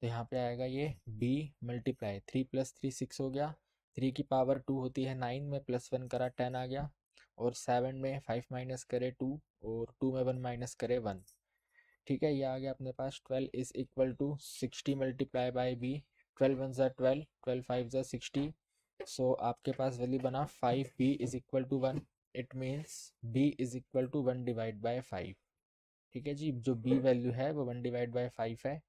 तो यहाँ पे आएगा ये B multiply three plus three six हो गया थ्री की पावर टू होती है नाइन में प्लस वन करा टेन आ गया और सेवन में फाइव माइनस करे टू और टू में वन माइनस करे वन ठीक है ये आ गया अपने पास twelve is equal to sixty multiply by B twelve one जै ट्वेल्व ट्वेल्व फाइव जै सिक्सटी सो आपके पास वैल्यू बना five B is equal to one it means B is equal to one divide by five ठीक है जी जो B value है वो वन डिवाइड बाई फाइव है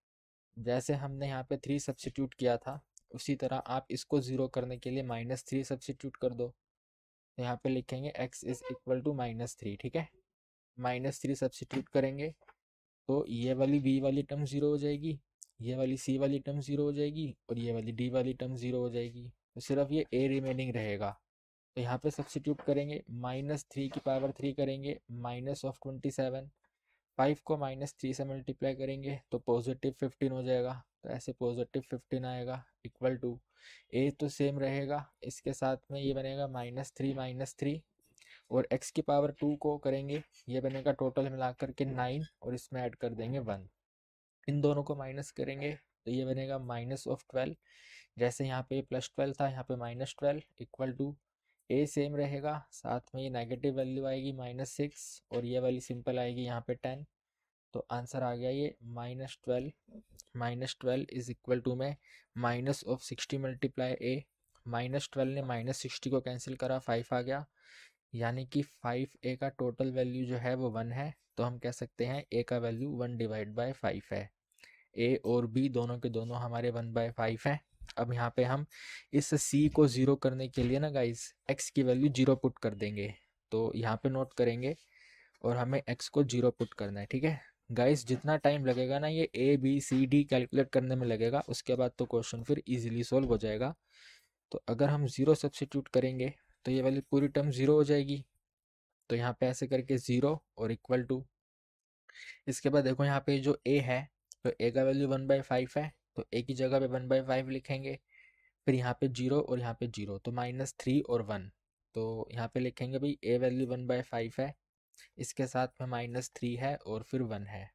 जैसे हमने यहाँ पे थ्री सब्सिट्यूट किया था उसी तरह आप इसको ज़ीरो करने के लिए माइनस थ्री सब्सिट्यूट कर दो तो यहाँ पे लिखेंगे x is equal to minus three ठीक है माइनस थ्री सब्सिट्यूट करेंगे तो ये वाली b वाली टर्म ज़ीरो हो जाएगी ये वाली सी वाली टर्म ज़ीरो हो जाएगी और ये वाली डी वाली टर्म ज़ीरो हो जाएगी तो सिर्फ ये ए रिमेनिंग रहेगा तो यहाँ पे सब्सिट्यूट करेंगे माइनस थ्री की पावर थ्री करेंगे minus of twenty seven five को माइनस थ्री से मल्टीप्लाई करेंगे तो पॉजिटिव फिफ्टीन हो जाएगा तो ऐसे पॉजिटिव फिफ्टीन आएगा इक्वल टू ए तो सेम रहेगा इसके साथ में ये बनेगा माइनस थ्री माइनस थ्री और एक्स की पावर टू को करेंगे ये बनेगा टोटल मिला करके नाइन और इसमें ऐड कर देंगे वन इन दोनों को माइनस करेंगे तो ये बनेगा माइनस ऑफ ट्वेल्व जैसे यहाँ पे प्लस ट्वेल्व था यहाँ पे minus twelve equal to A same रहेगा साथ में ये नेगेटिव वैल्यू आएगी माइनस सिक्स और ये वाली सिंपल आएगी यहाँ पे टेन तो आंसर आ गया ये minus twelve minus twelve is equal to में minus of sixty multiply A minus twelve ने माइनस सिक्सटी को कैंसिल करा फाइव आ गया यानी कि फाइव ए का टोटल वैल्यू जो है वो वन है तो हम कह सकते हैं ए का value one divide by five है ए और बी दोनों के दोनों हमारे वन बाय फाइव हैं अब यहाँ पे हम इस सी को ज़ीरो करने के लिए ना गाइज़ एक्स की वैल्यू जीरो पुट कर देंगे तो यहाँ पे नोट करेंगे और हमें एक्स को जीरो पुट करना है ठीक है गाइस जितना टाइम लगेगा ना ये A B C D calculate करने में लगेगा उसके बाद तो क्वेश्चन फिर इजीली सॉल्व हो जाएगा तो अगर हम ज़ीरो सब्सिट्यूट करेंगे तो ये वाली पूरी टर्म ज़ीरो हो जाएगी तो यहाँ पे ऐसे करके ज़ीरो और इक्वल टू इसके बाद देखो यहाँ पे जो ए है तो ए का वैल्यू वन बाई फाइव है तो ए की जगह पे वन बाई फाइव लिखेंगे फिर यहाँ पे जीरो और यहाँ पे जीरो तो माइनस थ्री और वन तो यहाँ पे लिखेंगे भाई A value one by five है इसके साथ में माइनस थ्री है और फिर वन है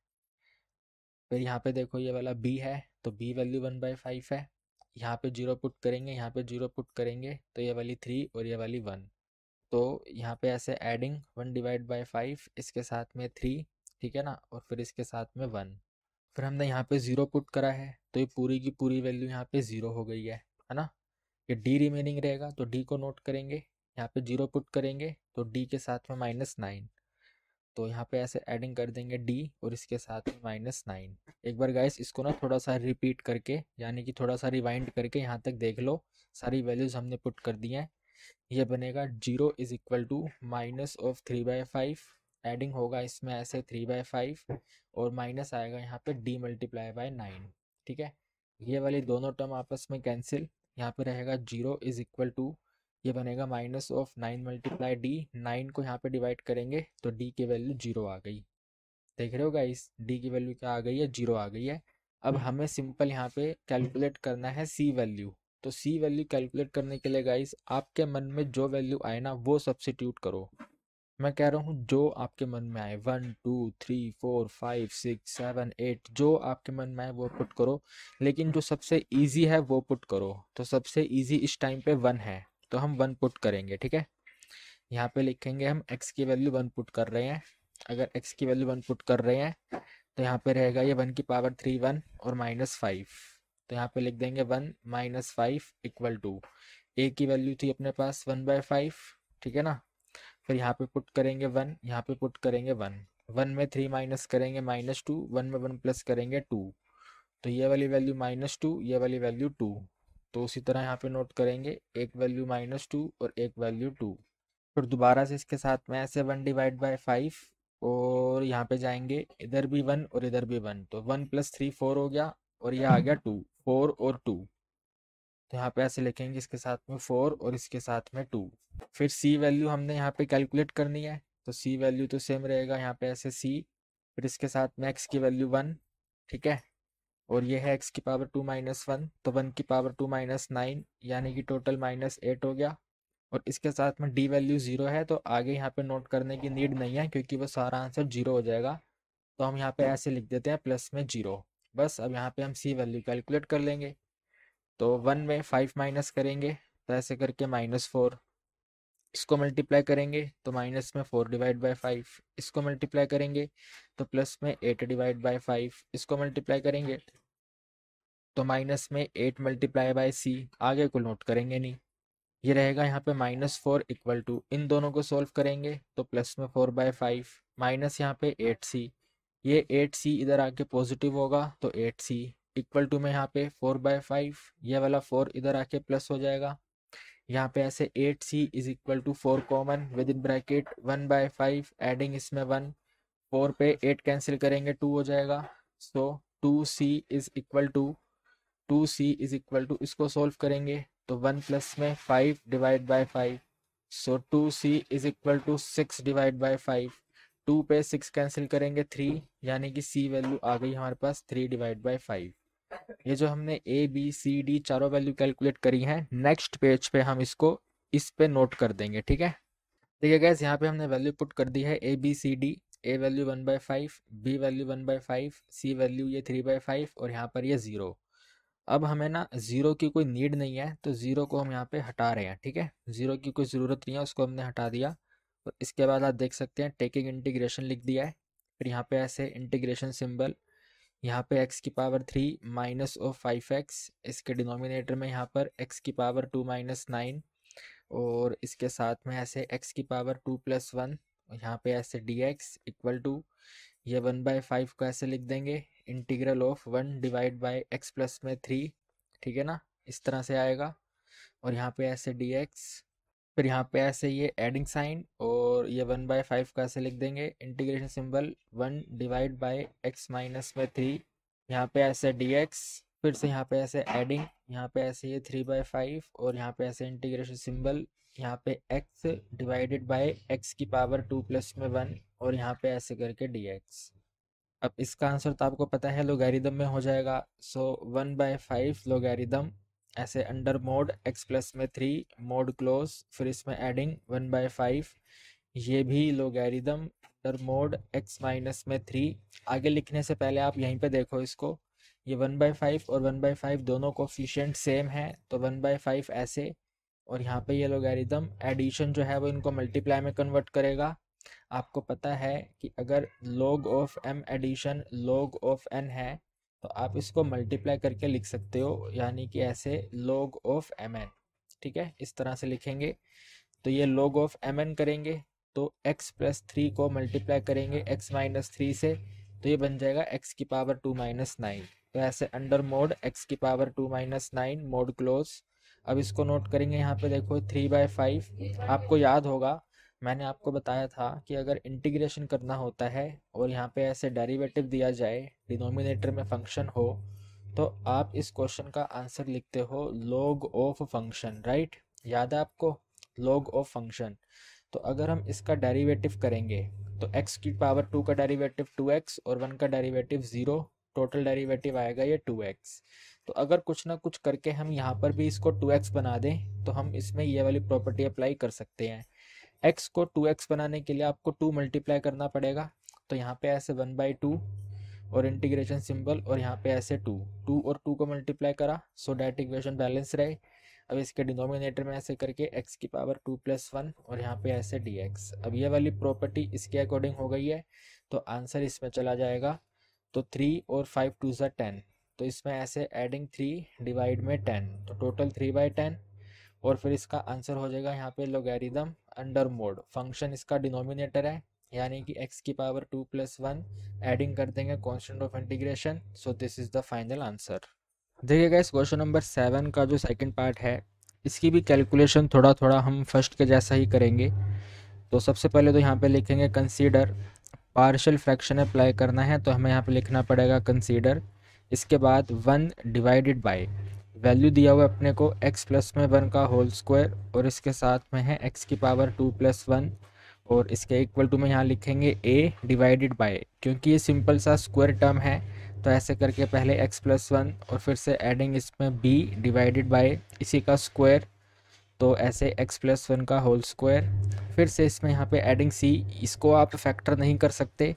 फिर यहाँ पे देखो ये वाला बी है तो B value one by five है यहाँ पे जीरो पुट करेंगे यहाँ पे जीरो पुट करेंगे तो ये वाली थ्री और ये वाली वन तो यहाँ पे ऐसे adding one divide by five इसके साथ में थ्री ठीक है ना और फिर इसके साथ में वन फिर हमने यहाँ पे ज़ीरो पुट करा है तो ये पूरी की पूरी वैल्यू यहाँ पे ज़ीरो हो गई है है ना ये डी रिमेनिंग रहेगा तो डी को नोट करेंगे यहाँ पे जीरो पुट करेंगे तो डी के साथ में माइनस नाइन तो यहाँ पे ऐसे एडिंग कर देंगे डी और इसके साथ में माइनस नाइन एक बार गाइस इसको ना थोड़ा सा रिपीट करके यानी कि थोड़ा सा रिवाइंड करके यहाँ तक देख लो सारी वैल्यूज़ हमने पुट कर दी हैं ये बनेगा zero is equal to minus of three by five adding होगा इसमें ऐसे थ्री बाई फाइव और माइनस आएगा यहाँ पे डी मल्टीप्लाई बाय नाइन ठीक है ये वाली दोनों टर्म आपस में कैंसिल यहाँ पे रहेगा जीरो इज इक्वल टू ये बनेगा minus of nine multiply D nine को यहाँ पे डिवाइड करेंगे तो डी की वैल्यू जीरो आ गई देख रहे हो गाइस डी की वैल्यू क्या आ गई है जीरो आ गई है अब हमें सिंपल यहाँ पे कैलकुलेट करना है सी वैल्यू तो सी वैल्यू कैलकुलेट करने के लिए गाइस आपके मन में जो वैल्यू आए ना वो सब्सिट्यूट करो मैं कह रहा हूँ जो आपके मन में आए one two three four five six seven eight जो आपके मन में आए वो पुट करो लेकिन जो सबसे इजी है वो पुट करो तो सबसे इजी इस टाइम पे वन है तो हम वन पुट करेंगे ठीक है यहाँ पे लिखेंगे हम एक्स की वैल्यू वन पुट कर रहे हैं अगर एक्स की वैल्यू वन पुट कर रहे हैं तो यहाँ पे रहेगा ये वन की पावर थ्री वन और माइनस फाइव तो यहाँ पे लिख देंगे one minus five equal to A की वैल्यू थी अपने पास वन बाय फाइव ठीक है ना फिर यहाँ पे पुट करेंगे वन यहाँ पे पुट करेंगे वन वन में थ्री माइनस करेंगे माइनस टू वन में वन प्लस करेंगे टू तो ये वाली वैल्यू माइनस टू ये वाली वैल्यू टू तो उसी तरह यहाँ पे नोट करेंगे एक वैल्यू माइनस टू और एक वैल्यू टू फिर दोबारा से इसके साथ में ऐसे वन डिवाइड बाई फाइव और यहाँ पे जाएंगे इधर भी वन और इधर भी वन तो वन प्लस थ्री फोर हो गया और यह आ गया टू फोर और टू तो यहाँ पे ऐसे लिखेंगे इसके साथ में फोर और इसके साथ में टू फिर सी वैल्यू हमने यहाँ पे कैलकुलेट करनी है तो सी वैल्यू तो सेम रहेगा यहाँ पे ऐसे सी फिर इसके साथ में एक्स की वैल्यू वन ठीक है और ये है एक्स की पावर टू माइनस वन तो वन की पावर टू माइनस नाइन यानी कि टोटल माइनस एट हो गया और इसके साथ में डी वैल्यू ज़ीरो है तो आगे यहाँ पे नोट करने की नीड नहीं है क्योंकि वो सारा आंसर जीरो हो जाएगा तो हम यहाँ पे ऐसे लिख देते हैं प्लस में जीरो बस अब यहाँ पे हम सी वैल्यू कैलकुलेट कर लेंगे तो वन में फाइव माइनस करेंगे तो ऐसे करके माइनस फोर इसको मल्टीप्लाई करेंगे तो माइनस में फोर डिवाइड बाई फाइव इसको मल्टीप्लाई करेंगे तो प्लस में एट डिवाइड बाई फाइव इसको मल्टीप्लाई करेंगे तो माइनस में एट मल्टीप्लाई बाई सी आगे को नोट करेंगे नहीं ये रहेगा यहाँ पे माइनस फोर इक्वल टू इन दोनों को सॉल्व करेंगे तो प्लस में फोर बाय फाइव माइनस यहाँ पे एट सी ये एट सी इधर आके पॉजिटिव होगा तो एट सी इक्वल टू में यहाँ पे फोर बाय फाइव ये वाला फोर इधर आके प्लस हो जाएगा यहाँ पे ऐसे eight C is equal to four common within bracket one by five adding इसमें वन फोर पे एट कैंसिल करेंगे टू हो जाएगा so two C is equal to two C is equal to इसको सॉल्व करेंगे तो one plus में five divide by five so two C is equal to six divide by five two पे six cancel करेंगे three यानी कि C value आ गई हमारे पास थ्री डिवाइड बाई फाइव ये जो हमने ए बी सी डी चारों वैल्यू कैलकुलेट करी है नेक्स्ट पेज पे हम इसको इस पे नोट कर देंगे ठीक है देखिए गैस यहाँ पे हमने वैल्यू पुट कर दी है A B C D A value one by five B value one by five C value ये थ्री बाय फाइव और यहाँ पर ये ज़ीरो अब हमें ना ज़ीरो की कोई नीड नहीं है तो ज़ीरो को हम यहाँ पे हटा रहे हैं ठीक है ज़ीरो की कोई ज़रूरत नहीं है उसको हमने हटा दिया और इसके बाद आप देख सकते हैं टेकिंग इंटीग्रेशन लिख दिया है फिर यहाँ पे ऐसे इंटीग्रेशन सिंबल यहाँ पे x की power three minus o five x इसके डिनोमिनेटर में यहाँ पर x की पावर टू माइनस नाइन और इसके साथ में ऐसे x की पावर टू प्लस वन यहाँ पे ऐसे डी एक्स इक्वल टू ये वन बाय फाइव को ऐसे लिख देंगे integral of one divide by x plus में थ्री ठीक है ना इस तरह से आएगा और यहाँ पे ऐसे डी एक्स फिर यहाँ पे ऐसे ये एडिंग साइन और ये वन बाय फाइव का ऐसे लिख देंगे integration symbol one divide by x minus में थ्री यहाँ पे ऐसे डी एक्स फिर से यहाँ पे ऐसे एडिंग यहाँ पे ऐसे ये थ्री बाय फाइव और यहाँ पे ऐसे इंटीग्रेशन सिंबल यहाँ पे एक्स डिवाइडेड बाय एक्स की पावर टू प्लस में वन और यहाँ पे ऐसे करके डी एक्स अब इसका आंसर तो आपको पता है लोगेरिदम में हो जाएगा so one by five logarithm ऐसे अंडर मोड एक्स प्लस में थ्री मोड क्लोज फिर इसमें एडिंग वन बाय फाइव ये भी logarithm under mod x minus में थ्री आगे लिखने से पहले आप यहीं पे देखो इसको ये वन बाई फाइव और वन बाई फाइव दोनों कोफिशेंट सेम है तो वन बाई फाइव ऐसे और यहाँ पे ये लोगैरिदम एडिशन जो है वो इनको मल्टीप्लाई में कन्वर्ट करेगा आपको पता है कि अगर log of m addition log of n है तो आप इसको मल्टीप्लाई करके लिख सकते हो यानी कि ऐसे लोग ऑफ एम एन ठीक है इस तरह से लिखेंगे तो ये लोग ऑफ एम एन करेंगे तो एक्स प्लस थ्री को मल्टीप्लाई करेंगे एक्स माइनस थ्री से तो ये बन जाएगा एक्स की पावर टू माइनस नाइन तो ऐसे अंडर मोड एक्स की power two minus nine mod close अब इसको नोट करेंगे यहाँ पे देखो थ्री बाय फाइव आपको याद होगा मैंने आपको बताया था कि अगर इंटीग्रेशन करना होता है और यहाँ पे ऐसे डेरिवेटिव दिया जाए डिनोमिनेटर में फंक्शन हो तो आप इस क्वेश्चन का आंसर लिखते हो लॉग ऑफ फंक्शन राइट याद है आपको लॉग ऑफ फंक्शन तो अगर हम इसका डेरिवेटिव करेंगे तो एक्स की पावर टू का डेरिवेटिव टू एक्स और वन का डेरिवेटिव ज़ीरो टोटल डेरिवेटिव आएगा ये टू एक्स तो अगर कुछ ना कुछ करके हम यहाँ पर भी इसको टू एक्स बना दें तो हम इसमें ये वाली प्रॉपर्टी अप्लाई कर सकते हैं एक्स को टू एक्स बनाने के लिए आपको टू मल्टीप्लाई करना पड़ेगा तो यहाँ पे ऐसे वन बाई टू और इंटीग्रेशन सिंबल और यहाँ पे ऐसे टू टू और टू को मल्टीप्लाई करा सो डैट इक्वेशन बैलेंस रहे अब इसके डिनोमिनेटर में ऐसे करके x की पावर टू प्लस वन और यहाँ पे ऐसे dx अब ये वाली प्रॉपर्टी इसके अकॉर्डिंग हो गई है तो आंसर इसमें चला जाएगा तो थ्री और फाइव टू सा टेन तो इसमें ऐसे एडिंग थ्री डिवाइड में टेन तो टोटल थ्री बाई टेन और फिर इसका आंसर हो जाएगा यहाँ पे लोगेरिदम अंडर मोड फंक्शन इसका डिनोमिनेटर है यानी कि x की power two plus one adding कर देंगे constant of integration so this is the final answer देखिएगा इस क्वेश्चन नंबर सेवन का जो सेकंड पार्ट है इसकी भी कैलकुलेशन थोड़ा थोड़ा हम फर्स्ट के जैसा ही करेंगे तो सबसे पहले तो यहाँ पे लिखेंगे कंसीडर पार्शल फ्रैक्शन अप्लाई करना है तो हमें यहाँ पे लिखना पड़ेगा कंसीडर इसके बाद वन डिवाइडेड बाई वैल्यू दिया हुआ है अपने को x प्लस में वन का होल स्क्वायर और इसके साथ में है x की पावर टू प्लस वन और इसके इक्वल टू में यहाँ लिखेंगे a डिवाइडेड बाय क्योंकि ये सिंपल सा स्क्वायर टर्म है तो ऐसे करके पहले x प्लस वन और फिर से एडिंग इसमें b डिवाइडेड बाय इसी का स्क्वायर तो ऐसे x प्लस वन का होल स्क्वायर फिर से इसमें यहाँ पे एडिंग c इसको आप फैक्टर नहीं कर सकते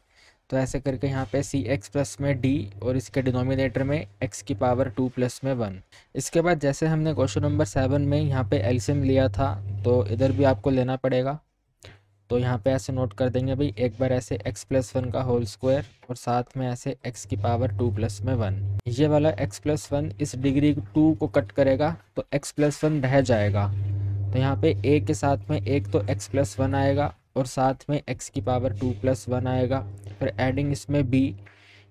तो ऐसे करके यहाँ पे सी एक्स प्लस में डी और इसके डिनोमिनेटर में एक्स की पावर टू प्लस में वन इसके बाद जैसे हमने क्वेश्चन नंबर सेवन में यहाँ पे एल्सियम लिया था तो इधर भी आपको लेना पड़ेगा तो यहाँ पे ऐसे नोट कर देंगे भाई एक बार ऐसे x प्लस वन का होल स्क्वायर और साथ में ऐसे x की पावर टू प्लस में वन ये वाला x प्लस वन इस डिग्री टू को कट करेगा तो x प्लस वन रह जाएगा तो यहाँ पे a के साथ में एक तो x प्लस वन आएगा और साथ में एक्स की पावर टू प्लस वन आएगा फिर एडिंग इसमें बी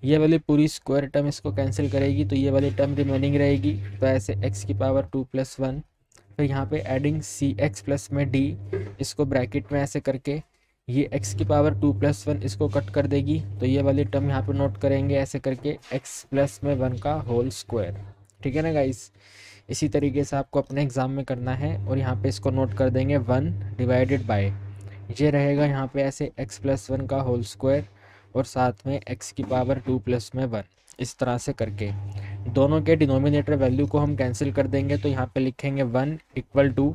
ये वाली पूरी स्क्वायर टर्म इसको कैंसिल करेगी तो ये वाली टर्म रिमेनिंग रहेगी तो ऐसे एक्स की पावर टू प्लस वन फिर यहाँ पे एडिंग सी एक्स प्लस में डी इसको ब्रैकेट में ऐसे करके ये एक्स की पावर टू प्लस वन इसको कट कर देगी तो ये वाली टर्म यहाँ पे नोट करेंगे ऐसे करके एक्स प्लस में वन का होल स्क्वायर ठीक है ना गाइस इसी तरीके से आपको अपने एग्ज़ाम में करना है और यहाँ पे इसको नोट कर देंगे वन डिवाइडेड बाई ये रहेगा यहाँ पे ऐसे x प्लस वन का होल स्क्वायर और साथ में x की पावर टू प्लस में वन इस तरह से करके दोनों के डिनोमिनेटर वैल्यू को हम कैंसिल कर देंगे तो यहाँ पे लिखेंगे वन इक्वल टू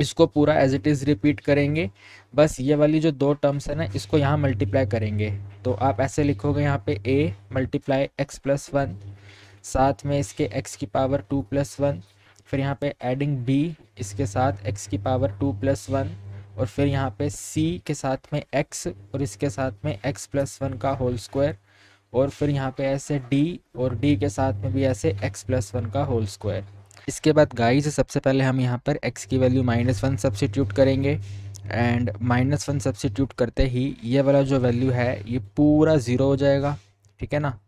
इसको पूरा एज इट इज़ रिपीट करेंगे बस ये वाली जो दो टर्म्स है ना इसको यहाँ मल्टीप्लाई करेंगे तो आप ऐसे लिखोगे यहाँ पे a multiply x plus one साथ में इसके x की पावर टू प्लस वन फिर यहाँ पे एडिंग b इसके साथ x की पावर टू प्लस वन और फिर यहाँ पे सी के साथ में एक्स और इसके साथ में एक्स प्लस वन का होल स्क्वायर और फिर यहाँ पे ऐसे डी और डी के साथ में भी ऐसे एक्स प्लस वन का होल स्क्वायर इसके बाद गाइज सबसे पहले हम यहाँ पर एक्स की वैल्यू माइनस वन सब्सिट्यूट करेंगे एंड माइनस वन सब्सिट्यूट करते ही ये वाला जो वैल्यू है ये पूरा ज़ीरो हो जाएगा ठीक है ना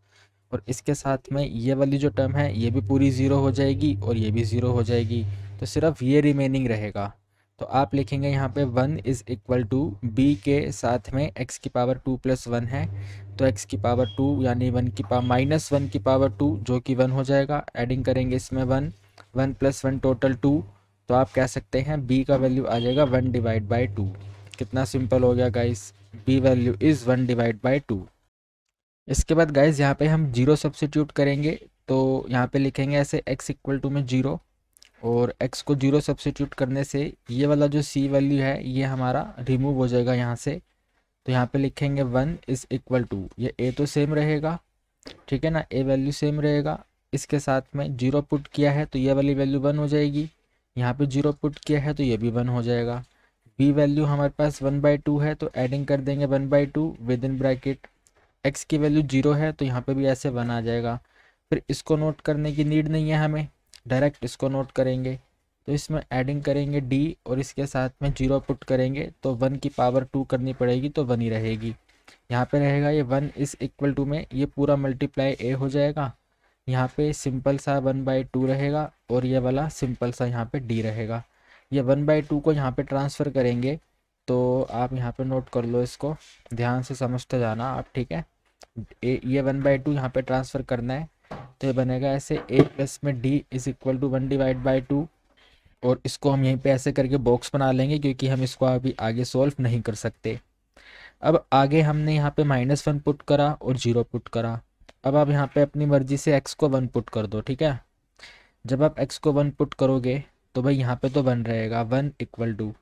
और इसके साथ में ये वाली जो टर्म है ये भी पूरी ज़ीरो हो जाएगी और ये भी ज़ीरो हो जाएगी तो सिर्फ ये रिमेनिंग रहेगा तो आप लिखेंगे यहाँ पे one is equal to b के साथ में एक्स की पावर टू प्लस वन है तो एक्स की पावर टू यानी वन की पावर माइनस वन की पावर टू जो कि वन हो जाएगा एडिंग करेंगे इसमें one one plus one total two तो आप कह सकते हैं बी का वैल्यू आ जाएगा वन डिवाइड बाई टू कितना सिंपल हो गया guys b value is one divide by two इसके बाद गाइस यहाँ पे हम जीरो सब्सिट्यूट करेंगे तो यहाँ पे लिखेंगे ऐसे एक्स इक्वल टू में जीरो और एक्स को जीरो सब्सिट्यूट करने से ये वाला जो सी वैल्यू है ये हमारा रिमूव हो जाएगा यहाँ से तो यहाँ पे लिखेंगे वन इज़ इक्वल टू ये ए तो सेम रहेगा ठीक है ना ए वैल्यू सेम रहेगा इसके साथ में जीरो पुट किया है तो ये वाली वैल्यू वन हो जाएगी यहाँ पे जीरो पुट किया है तो ये भी वन हो जाएगा बी वैल्यू हमारे पास वन बाई टू है तो एडिंग कर देंगे one by two within bracket x की वैल्यू जीरो है तो यहाँ पर भी ऐसे वन आ जाएगा फिर इसको नोट करने की नीड नहीं है हमें डायरेक्ट इसको नोट करेंगे तो इसमें एडिंग करेंगे डी और इसके साथ में जीरो पुट करेंगे तो वन की पावर टू करनी पड़ेगी तो वन ही रहेगी यहाँ पे रहेगा ये वन इज़ इक्वल टू में ये पूरा मल्टीप्लाई ए हो जाएगा यहाँ पे सिंपल सा वन बाई टू रहेगा और ये वाला सिंपल सा यहाँ पे डी रहेगा ये वन बाई टू को यहाँ पे ट्रांसफ़र करेंगे तो आप यहाँ पे नोट कर लो इसको ध्यान से समझते जाना आप ठीक है ए, ये वन बाई टू यहाँ पर ट्रांसफ़र करना है तो ये बनेगा ऐसे ए प्लस में d is equal to one divide by two और इसको हम यहीं पे ऐसे करके बॉक्स बना लेंगे क्योंकि हम इसको अभी आगे सॉल्व नहीं कर सकते अब आगे हमने यहाँ पे माइनस वन पुट करा और जीरो पुट करा अब आप यहाँ पे अपनी मर्जी से एक्स को वन पुट कर दो ठीक है जब आप एक्स को वन पुट करोगे तो भाई यहाँ पे तो वन रहेगा वन इक्वल टू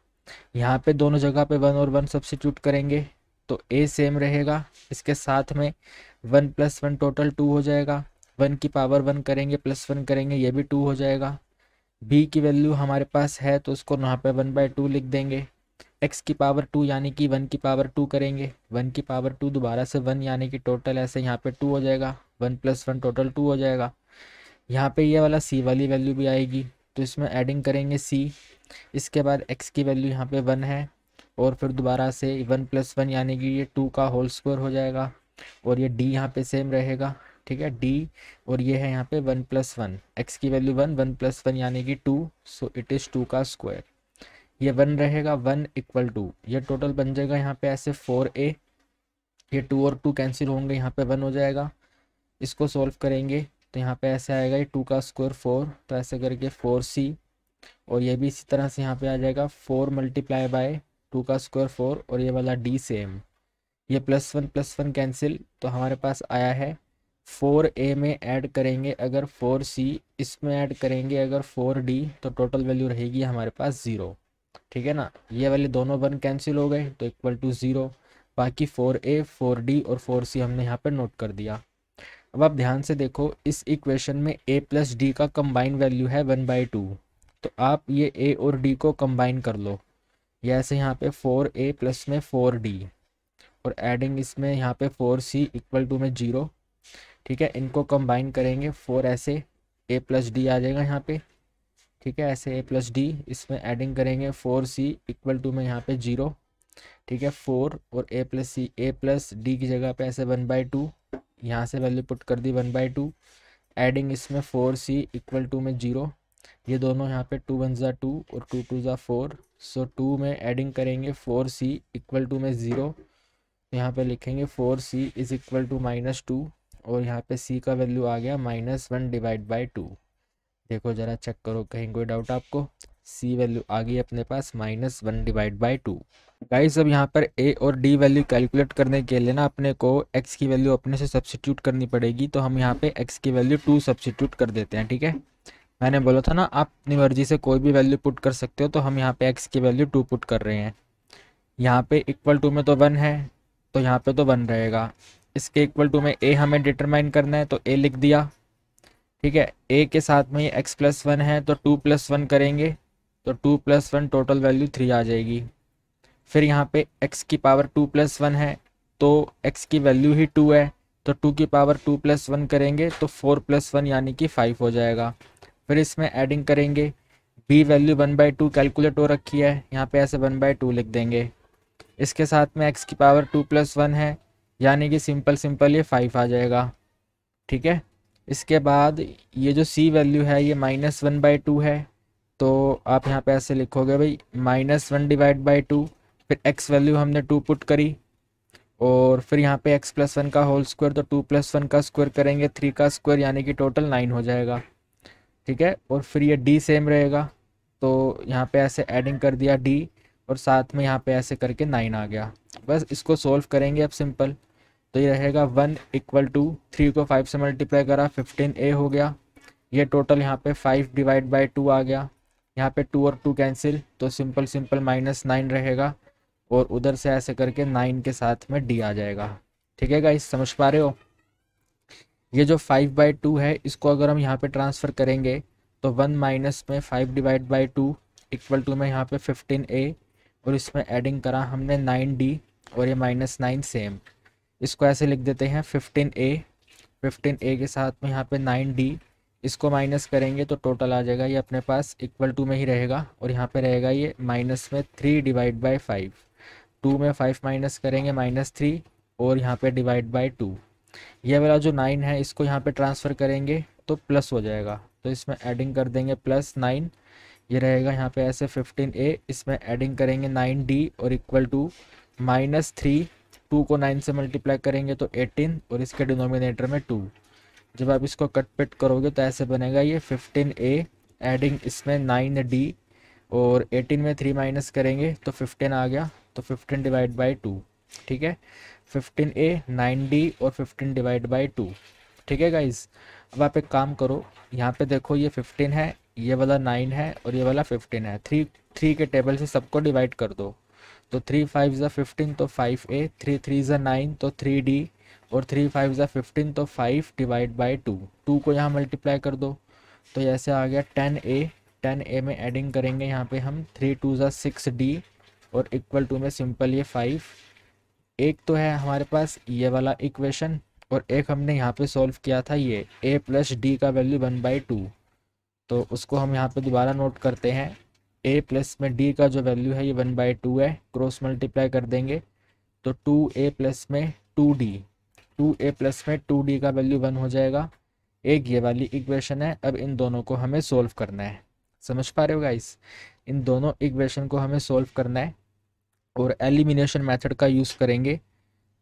यहाँ पे दोनों जगह पे वन और वन सब्सिट्यूट करेंगे तो ए सेम रहेगा इसके साथ में one plus one total two हो जाएगा वन की पावर वन करेंगे प्लस वन करेंगे ये भी टू हो जाएगा बी की वैल्यू हमारे पास है तो उसको यहाँ पे वन बाई टू लिख देंगे एक्स की पावर टू यानी कि वन की पावर टू करेंगे वन की पावर टू दोबारा से वन यानी कि टोटल ऐसे यहाँ पे टू हो जाएगा one plus one total two हो जाएगा यहाँ पे ये वाला सी वाली वैल्यू भी आएगी तो इसमें एडिंग करेंगे सी इसके बाद एक्स की वैल्यू यहाँ पे वन है और फिर दोबारा से वन प्लस वन यानी कि ये टू का होल स्क्वायर हो जाएगा और ये डी यहाँ पे सेम रहेगा ठीक है डी और ये है यहाँ पे वन प्लस वन एक्स की value one one plus one यानी कि two so it is two का स्क्वायर ये वन रहेगा वन इक्वल टू ये टोटल बन जाएगा यहाँ पे ऐसे फोर ए ये टू और टू कैंसिल होंगे यहाँ पे वन हो जाएगा इसको सॉल्व करेंगे तो यहाँ पे ऐसे आएगा ये टू का स्क्वायर फोर तो ऐसे करके फोर सी और ये भी इसी तरह से यहाँ पे आ जाएगा फोर मल्टीप्लाई बाय टू का स्क्वायर फोर और ये वाला डी सेम ये plus one plus one cancel तो हमारे पास आया है फोर ए में ऐड करेंगे अगर फोर सी इसमें ऐड करेंगे अगर फोर डी तो टोटल वैल्यू रहेगी हमारे पास ज़ीरो ठीक है ना ये वाले दोनों वन कैंसिल हो गए तो इक्वल टू ज़ीरो बाकी फोर ए फोर डी और फोर सी हमने यहाँ पर नोट कर दिया अब आप ध्यान से देखो इस इक्वेशन में ए प्लस डी का कंबाइन वैल्यू है वन बाई टू तो आप ये ए और डी को कंबाइन कर लो ऐसे यहाँ पे फोर ए प्लस में फोर डी और एडिंग इसमें यहाँ पे फोर सी इक्वल टू में जीरो ठीक है इनको कंबाइन करेंगे फोर ऐसे ए प्लस डी आ जाएगा यहाँ पे ठीक है ऐसे ए प्लस डी इसमें एडिंग करेंगे फोर सी इक्वल टू में यहाँ पे जीरो ठीक है फोर और a plus c a plus d की जगह पे ऐसे वन बाई टू यहाँ से वैल्यू पुट कर दी वन बाई टू एडिंग इसमें फोर सी इक्वल टू में जीरो ये दोनों यहाँ पे टू वन ज़ा टू और टू टू ज़ा फोर सो टू में एडिंग करेंगे फोर सी इक्वल टू में ज़ीरो यहाँ पे लिखेंगे four C is equal to minus two और यहाँ पे सी का वैल्यू आ गया minus one divide by two देखो ज़रा चेक करो कहीं कोई डाउट आपको सी वैल्यू आ गई अपने पास minus one divide by two guys अब यहाँ पर ए और डी वैल्यू कैलकुलेट करने के लिए ना अपने को एक्स की वैल्यू अपने से सब्सिट्यूट करनी पड़ेगी तो हम यहाँ पे एक्स की वैल्यू टू सब्सिट्यूट कर देते हैं ठीक है मैंने बोला था ना आप अपनी मर्जी से कोई भी वैल्यू पुट कर सकते हो तो हम यहाँ पे एक्स की वैल्यू टू पुट कर रहे हैं यहाँ पे इक्वल टू में तो वन है तो यहाँ पे तो वन रहेगा इसके इक्वल टू में ए हमें डिटरमाइन करना है तो ए लिख दिया ठीक है ए के साथ में ये एक्स प्लस वन है तो टू प्लस वन करेंगे तो two plus one total value three आ जाएगी फिर यहाँ पे एक्स की पावर टू प्लस वन है तो एक्स की वैल्यू ही टू है तो टू की पावर टू प्लस वन करेंगे तो फोर प्लस वन यानी कि फाइव हो जाएगा फिर इसमें एडिंग करेंगे b value one by two calculate हो रखी है यहाँ पे ऐसे वन बाई टू लिख देंगे इसके साथ में एक्स की पावर टू प्लस वन है यानी कि सिंपल सिंपल ये फाइव आ जाएगा ठीक है इसके बाद ये जो सी वैल्यू है ये माइनस वन बाई टू है तो आप यहाँ पे ऐसे लिखोगे भाई minus one divide by two फिर एक्स वैल्यू हमने टू पुट करी और फिर यहाँ पे एक्स प्लस वन का होल स्क्वायर तो टू प्लस वन का स्क्वायर करेंगे थ्री का स्क्वायर यानी कि टोटल नाइन हो जाएगा ठीक है और फिर ये डी सेम रहेगा तो यहाँ पे ऐसे एडिंग कर दिया डी और साथ में यहाँ पे ऐसे करके नाइन आ गया बस इसको सोल्व करेंगे अब सिंपल तो ये रहेगा वन इक्वल टू थ्री को फाइव से मल्टीप्लाई करा फिफ्टीन ए हो गया ये टोटल यहाँ पे फाइव डिवाइड बाई टू आ गया यहाँ पे टू और टू कैंसिल तो सिंपल सिंपल माइनस नाइन रहेगा और उधर से ऐसे करके नाइन के साथ में डी आ जाएगा ठीक है गाइस समझ पा रहे हो ये जो फाइव बाई टू है इसको अगर हम यहाँ पे ट्रांसफ़र करेंगे तो वन माइनस में five divide by two equal to में यहाँ पे फिफ्टीन ए और इसमें एडिंग करा हमने नाइन डी और ये माइनस नाइन सेम इसको ऐसे लिख देते हैं फिफ्टीन ए फिफ्टीन ए के साथ में यहाँ पे नाइन डी इसको माइनस करेंगे तो टोटल आ जाएगा ये अपने पास इक्वल टू में ही रहेगा और यहाँ पे रहेगा ये माइनस में three divide by five two में फाइव माइनस करेंगे माइनस थ्री और यहाँ पे डिवाइड बाई टू ये वाला जो नाइन है इसको यहाँ पे ट्रांसफ़र करेंगे तो प्लस हो जाएगा तो इसमें एडिंग कर देंगे प्लस नाइन ये रहेगा यहाँ पे ऐसे फिफ्टीन ए इसमें एडिंग करेंगे नाइन डी और equal to minus three two को नाइन से मल्टीप्लाई करेंगे तो एटीन और इसके डिनोमिनेटर में टू जब आप इसको कट पिट करोगे तो ऐसे बनेगा ये फिफ्टीन ए एडिंग इसमें नाइन डी और एटीन में थ्री माइनस करेंगे तो फिफ्टीन आ गया तो फिफ्टीन डिवाइड बाई टू ठीक है फिफ्टीन ए नाइन डी और फिफ्टीन डिवाइड बाई टू ठीक है गाइज अब आप एक काम करो यहाँ पे देखो ये फिफ्टीन है ये वाला नाइन है और ये वाला फिफ्टीन है थ्री थ्री के टेबल से सबको डिवाइड कर दो तो थ्री फाइव ज़ा फिफ्टीन तो फाइव ए थ्री थ्री ज़ा नाइन तो थ्री डी और थ्री फाइव ज़ा फिफ्टीन तो five divide by two two को यहाँ मल्टीप्लाई कर दो तो ऐसे आ गया टेन ए टेन ए में एडिंग करेंगे यहाँ पे हम थ्री टू ज़ा सिक्स डी और इक्वल टू में सिंपल ये फाइव एक तो है हमारे पास ये वाला इक्वेशन और एक हमने यहाँ पे सॉल्व किया था ये ए प्लस डी का वैल्यू वन बाई टू तो उसको हम यहाँ पे दोबारा नोट करते हैं ए प्लस में डी का जो वैल्यू है ये वन बाई टू है क्रॉस मल्टीप्लाई कर देंगे तो टू ए प्लस में two d two a plus में टू डी का वैल्यू वन हो जाएगा एक ये वाली इक्वेशन है अब इन दोनों को हमें सोल्व करना है समझ पा रहे हो गाइस इन दोनों इक्वेशन को हमें सोल्व करना है और एलिमिनेशन मैथड का यूज़ करेंगे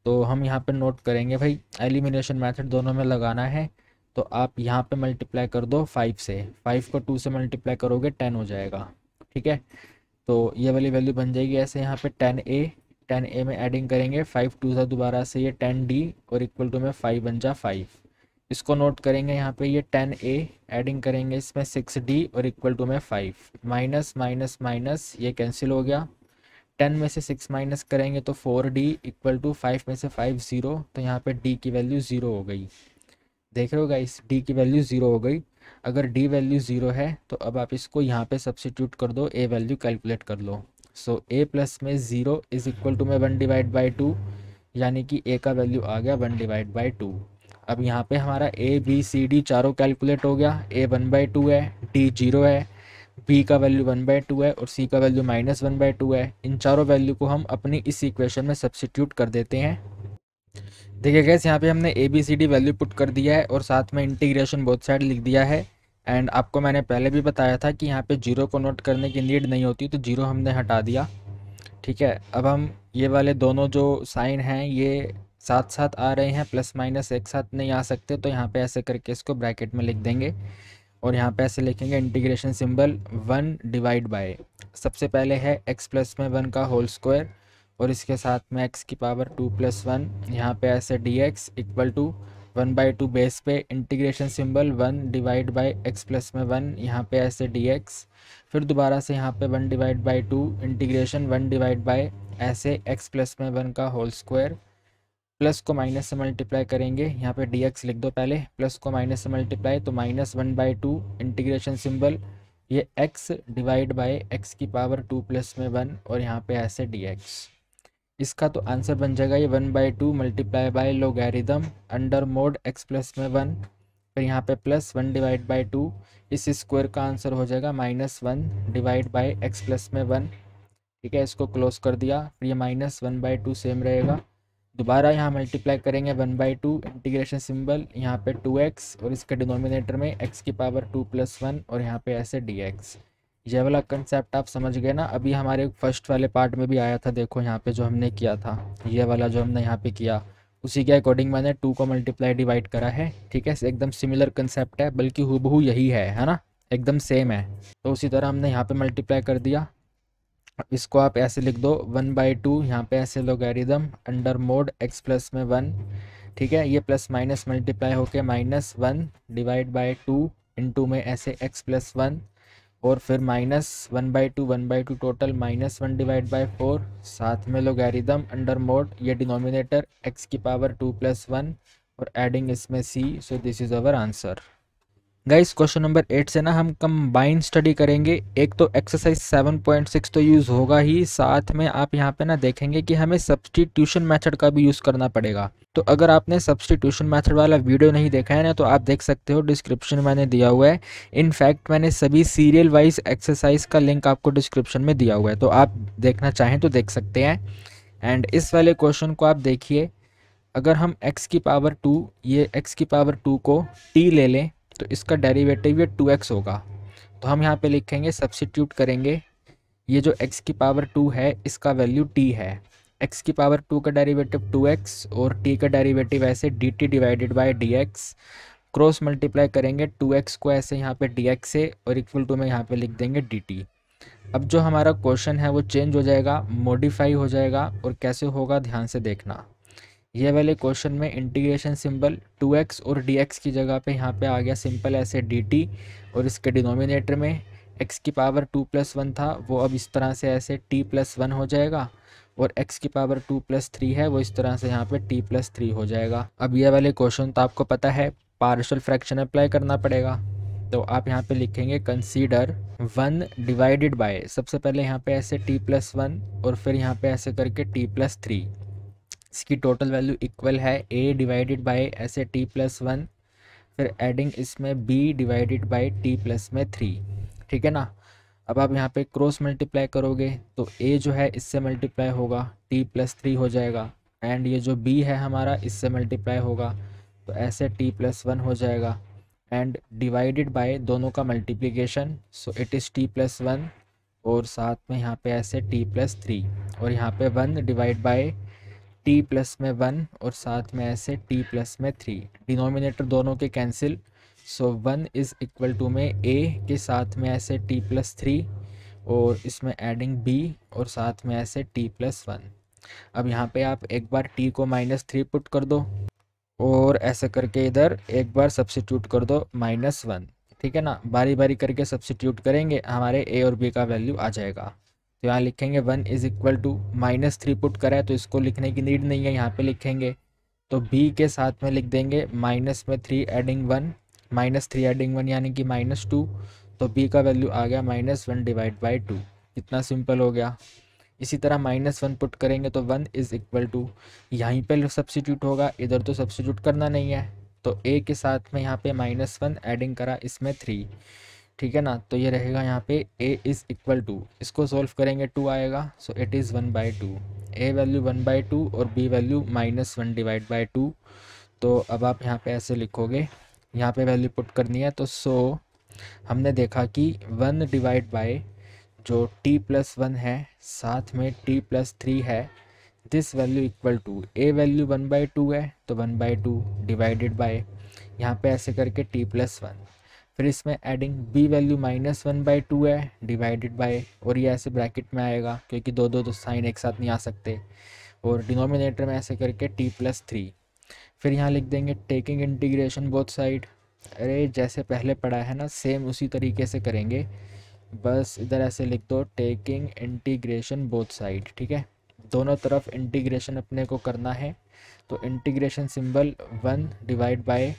तो हम यहाँ पर नोट करेंगे भाई एलिमिनेशन मैथड दोनों में लगाना है तो आप यहाँ पे मल्टीप्लाई कर दो फाइव से फाइव को टू से मल्टीप्लाई करोगे टेन हो जाएगा ठीक है तो ये वाली वैल्यू बन जाएगी ऐसे यहाँ पे टेन ए टेन ए में एडिंग करेंगे फाइव टू सा दोबारा से ये टेन डी और इक्वल टू में फाइव बन जा फाइव इसको नोट करेंगे यहाँ पे ये टेन ए एडिंग करेंगे इसमें सिक्स डी और इक्वल टू में फाइव माइनस माइनस माइनस ये कैंसिल हो गया टेन में से सिक्स माइनस करेंगे तो four d equal to five में से फाइव ज़ीरो तो यहाँ पे डी की वैल्यू ज़ीरो हो गई देख रहे हो गाइस डी की वैल्यू ज़ीरो हो गई अगर डी वैल्यू ज़ीरो है तो अब आप इसको यहाँ पे सब्सिट्यूट कर दो ए वैल्यू कैलकुलेट कर लो सो ए प्लस में ज़ीरो इज़ इक्वल टू में वन डिवाइड बाई टू यानी कि ए का वैल्यू आ गया वन डिवाइड बाई टू अब यहाँ पे हमारा ए बी सी डी चारों कैलकुलेट हो गया ए वन बाई टू है डी जीरो है बी का वैल्यू वन बाई टू है और सी का value minus one by two है इन चारों वैल्यू को हम अपनी इस इक्वेशन में सब्सिट्यूट कर देते हैं देखिए गैस यहाँ पे हमने A B C d value put कर दिया है और साथ में इंटीग्रेशन बोथ साइड लिख दिया है एंड आपको मैंने पहले भी बताया था कि यहाँ पे जीरो को नोट करने की नीड नहीं होती तो जीरो हमने हटा दिया ठीक है अब हम ये वाले दोनों जो साइन हैं ये साथ साथ आ रहे हैं प्लस माइनस एक साथ नहीं आ सकते तो यहाँ पे ऐसे करके इसको ब्रैकेट में लिख देंगे और यहाँ पे ऐसे लिखेंगे integration symbol one divide by सबसे पहले है एक्स प्लस में वन का होल स्क्वायर और इसके साथ में एक्स की पावर टू प्लस वन यहाँ पे ऐसे D x equal to one by two base पे integration symbol one divide by x plus में वन यहाँ पे ऐसे डी एक्स फिर दोबारा से यहाँ पे one divide by two integration one divide by ऐसे एक्स प्लस में वन का होल स्क्वायर प्लस को माइनस से मल्टीप्लाई करेंगे यहाँ पे डी एक्स लिख दो पहले प्लस को माइनस से मल्टीप्लाई तो minus one by two integration symbol ये एक्स डिवाइड बाई एक्स की पावर टू प्लस में वन और यहाँ पे ऐसे डी एक्स इसका तो आंसर बन जाएगा ये one by two multiply by logarithm under mod x plus में वन फिर यहाँ पे plus one divide by two इस स्क्वायर का आंसर हो जाएगा minus one divide by x plus में वन ठीक है इसको क्लोज कर दिया फिर ये minus one by two same रहेगा दोबारा यहाँ मल्टीप्लाई करेंगे one by two integration symbol यहाँ पे टू एक्स और इसके डिनोमिनेटर में एक्स की पावर टू प्लस वन और यहाँ पे ऐसे डी एक्स ये वाला कंसेप्ट आप समझ गए ना अभी हमारे फर्स्ट वाले पार्ट में भी आया था देखो यहाँ पे जो हमने किया था ये वाला जो हमने यहाँ पे किया उसी के अकॉर्डिंग मैंने टू को मल्टीप्लाई डिवाइड करा है ठीक है एकदम सिमिलर कंसेप्ट है बल्कि हु यही है है ना एकदम सेम है तो उसी तरह हमने यहाँ पे मल्टीप्लाई कर दिया इसको आप ऐसे लिख दो वन बाई टू यहाँ पे ऐसे एरिदम अंडर मोड एक्स प्लस में वन ठीक है ये प्लस माइनस मल्टीप्लाई होके minus one divide by two इन में ऐसे एक्स प्लस वन और फिर minus one by two one by two total minus one divide by four साथ में लोग एरिदम अंडर मोड ये डिनोमिनेटर एक्स की पावर टू प्लस वन और एडिंग इसमें सी so this is our answer guys question number eight से ना हम combine study करेंगे एक तो एक्सरसाइज सेवन पॉइंट सिक्स तो यूज़ होगा ही साथ में आप यहाँ पे ना देखेंगे कि हमें सब्सटीट्यूशन मेथड का भी यूज़ करना पड़ेगा तो अगर आपने सब्सटीट्यूशन मेथड वाला वीडियो नहीं देखा है ना तो आप देख सकते हो डिस्क्रिप्शन मैंने दिया हुआ है इनफैक्ट मैंने सभी सीरियल वाइज एक्सरसाइज का लिंक आपको डिस्क्रिप्शन में दिया हुआ है तो आप देखना चाहें तो देख सकते हैं एंड इस वाले क्वेश्चन को आप देखिए अगर हम एक्स की पावर टू ये एक्स की पावर टू को टी ले लें तो इसका डेरिवेटिव ये टू एक्स होगा तो हम यहाँ पे लिखेंगे सब्सिट्यूट करेंगे ये जो एक्स की पावर टू है इसका वैल्यू टी है एक्स की पावर टू का डेरिवेटिव टू एक्स और टी का डेरिवेटिव ऐसे d t divided by d x cross multiply करेंगे टू एक्स को ऐसे यहाँ पे डी एक्स से और इक्वल टू में यहाँ पे लिख देंगे डी टी अब जो हमारा क्वेश्चन है वो चेंज हो जाएगा मॉडिफाई हो जाएगा और कैसे होगा ध्यान से देखना ये वाले क्वेश्चन में इंटीग्रेशन सिंबल 2x और dx की जगह पे यहाँ पे आ गया सिंपल ऐसे dt और इसके डिनोमिनेटर में x की पावर 2 प्लस वन था वो अब इस तरह से ऐसे t प्लस वन हो जाएगा और x की पावर 2 प्लस थ्री है वो इस तरह से यहाँ पे t प्लस थ्री हो जाएगा अब ये वाले क्वेश्चन तो आपको पता है पार्शल फ्रैक्शन अप्लाई करना पड़ेगा तो आप यहाँ पे लिखेंगे कंसीडर वन डिवाइडेड बाय सबसे पहले यहाँ पे ऐसे टी प्लस वन और फिर यहाँ पे ऐसे करके टी प्लस थ्री इसकी टोटल वैल्यू इक्वल है ए डिवाइडेड बाय ऐसे टी प्लस वन फिर एडिंग इसमें b divided by t plus में थ्री ठीक है ना अब आप यहाँ पे क्रॉस मल्टीप्लाई करोगे तो ए जो है इससे मल्टीप्लाई होगा टी प्लस थ्री हो जाएगा एंड ये जो बी है हमारा इससे मल्टीप्लाई होगा तो ऐसे टी प्लस वन हो जाएगा एंड डिवाइडेड बाय दोनों का multiplication so it is t plus one और साथ में यहाँ पे ऐसे टी प्लस थ्री और यहाँ पे one divide by t plus में वन और साथ में ऐसे टी प्लस में थ्री डिनोमिनेटर दोनों के cancel so one is equal to में ए के साथ में ऐसे टी प्लस थ्री और इसमें एडिंग बी और साथ में ऐसे टी प्लस वन अब यहाँ पे आप एक बार टी को माइनस थ्री पुट कर दो और ऐसे करके इधर एक बार सब्सिट्यूट कर दो माइनस वन ठीक है ना बारी बारी करके सब्सिट्यूट करेंगे हमारे ए और बी का वैल्यू आ जाएगा तो यहाँ लिखेंगे one is equal to minus three put करा है तो इसको लिखने की नीड नहीं है यहाँ पे लिखेंगे तो बी के साथ में लिख देंगे माइनस में three adding one minus three adding one यानी कि माइनस टू तो बी का वैल्यू आ गया minus one divide by two इतना सिंपल हो गया इसी तरह माइनस वन पुट करेंगे तो वन इज़ इक्वल टू यहीं पर सब्सिट्यूट होगा इधर तो सब्सिट्यूट करना नहीं है तो ए के साथ में यहाँ पे माइनस वन एडिंग करा इसमें थ्री ठीक है ना तो ये रहेगा यहाँ पे a इज़ इक्वल टू इसको सॉल्व करेंगे टू आएगा so it is one by two a value one by two और b value minus one divide by two तो अब आप यहाँ पे ऐसे लिखोगे यहाँ पे वैल्यू पुट करनी है तो सो so, हमने देखा कि वन डिवाइड बाई जो t प्लस वन है साथ में t प्लस थ्री है this value equal to a value one by two है तो one by two divided by यहाँ पे ऐसे करके t प्लस वन फिर इसमें adding b value minus one by two है डिवाइडेड बाय और ये ऐसे ब्रैकेट में आएगा क्योंकि दो दो तो साइन एक साथ नहीं आ सकते और डिनोमिनेटर में ऐसे करके टी प्लस थ्री फिर यहाँ लिख देंगे टेकिंग इंटीग्रेशन बोथ साइड अरे जैसे पहले पढ़ा है ना सेम उसी तरीके से करेंगे बस इधर ऐसे लिख दो टेकिंग इंटीग्रेशन बोथ साइड ठीक है दोनों तरफ इंटीग्रेशन अपने को करना है तो integration symbol one divide by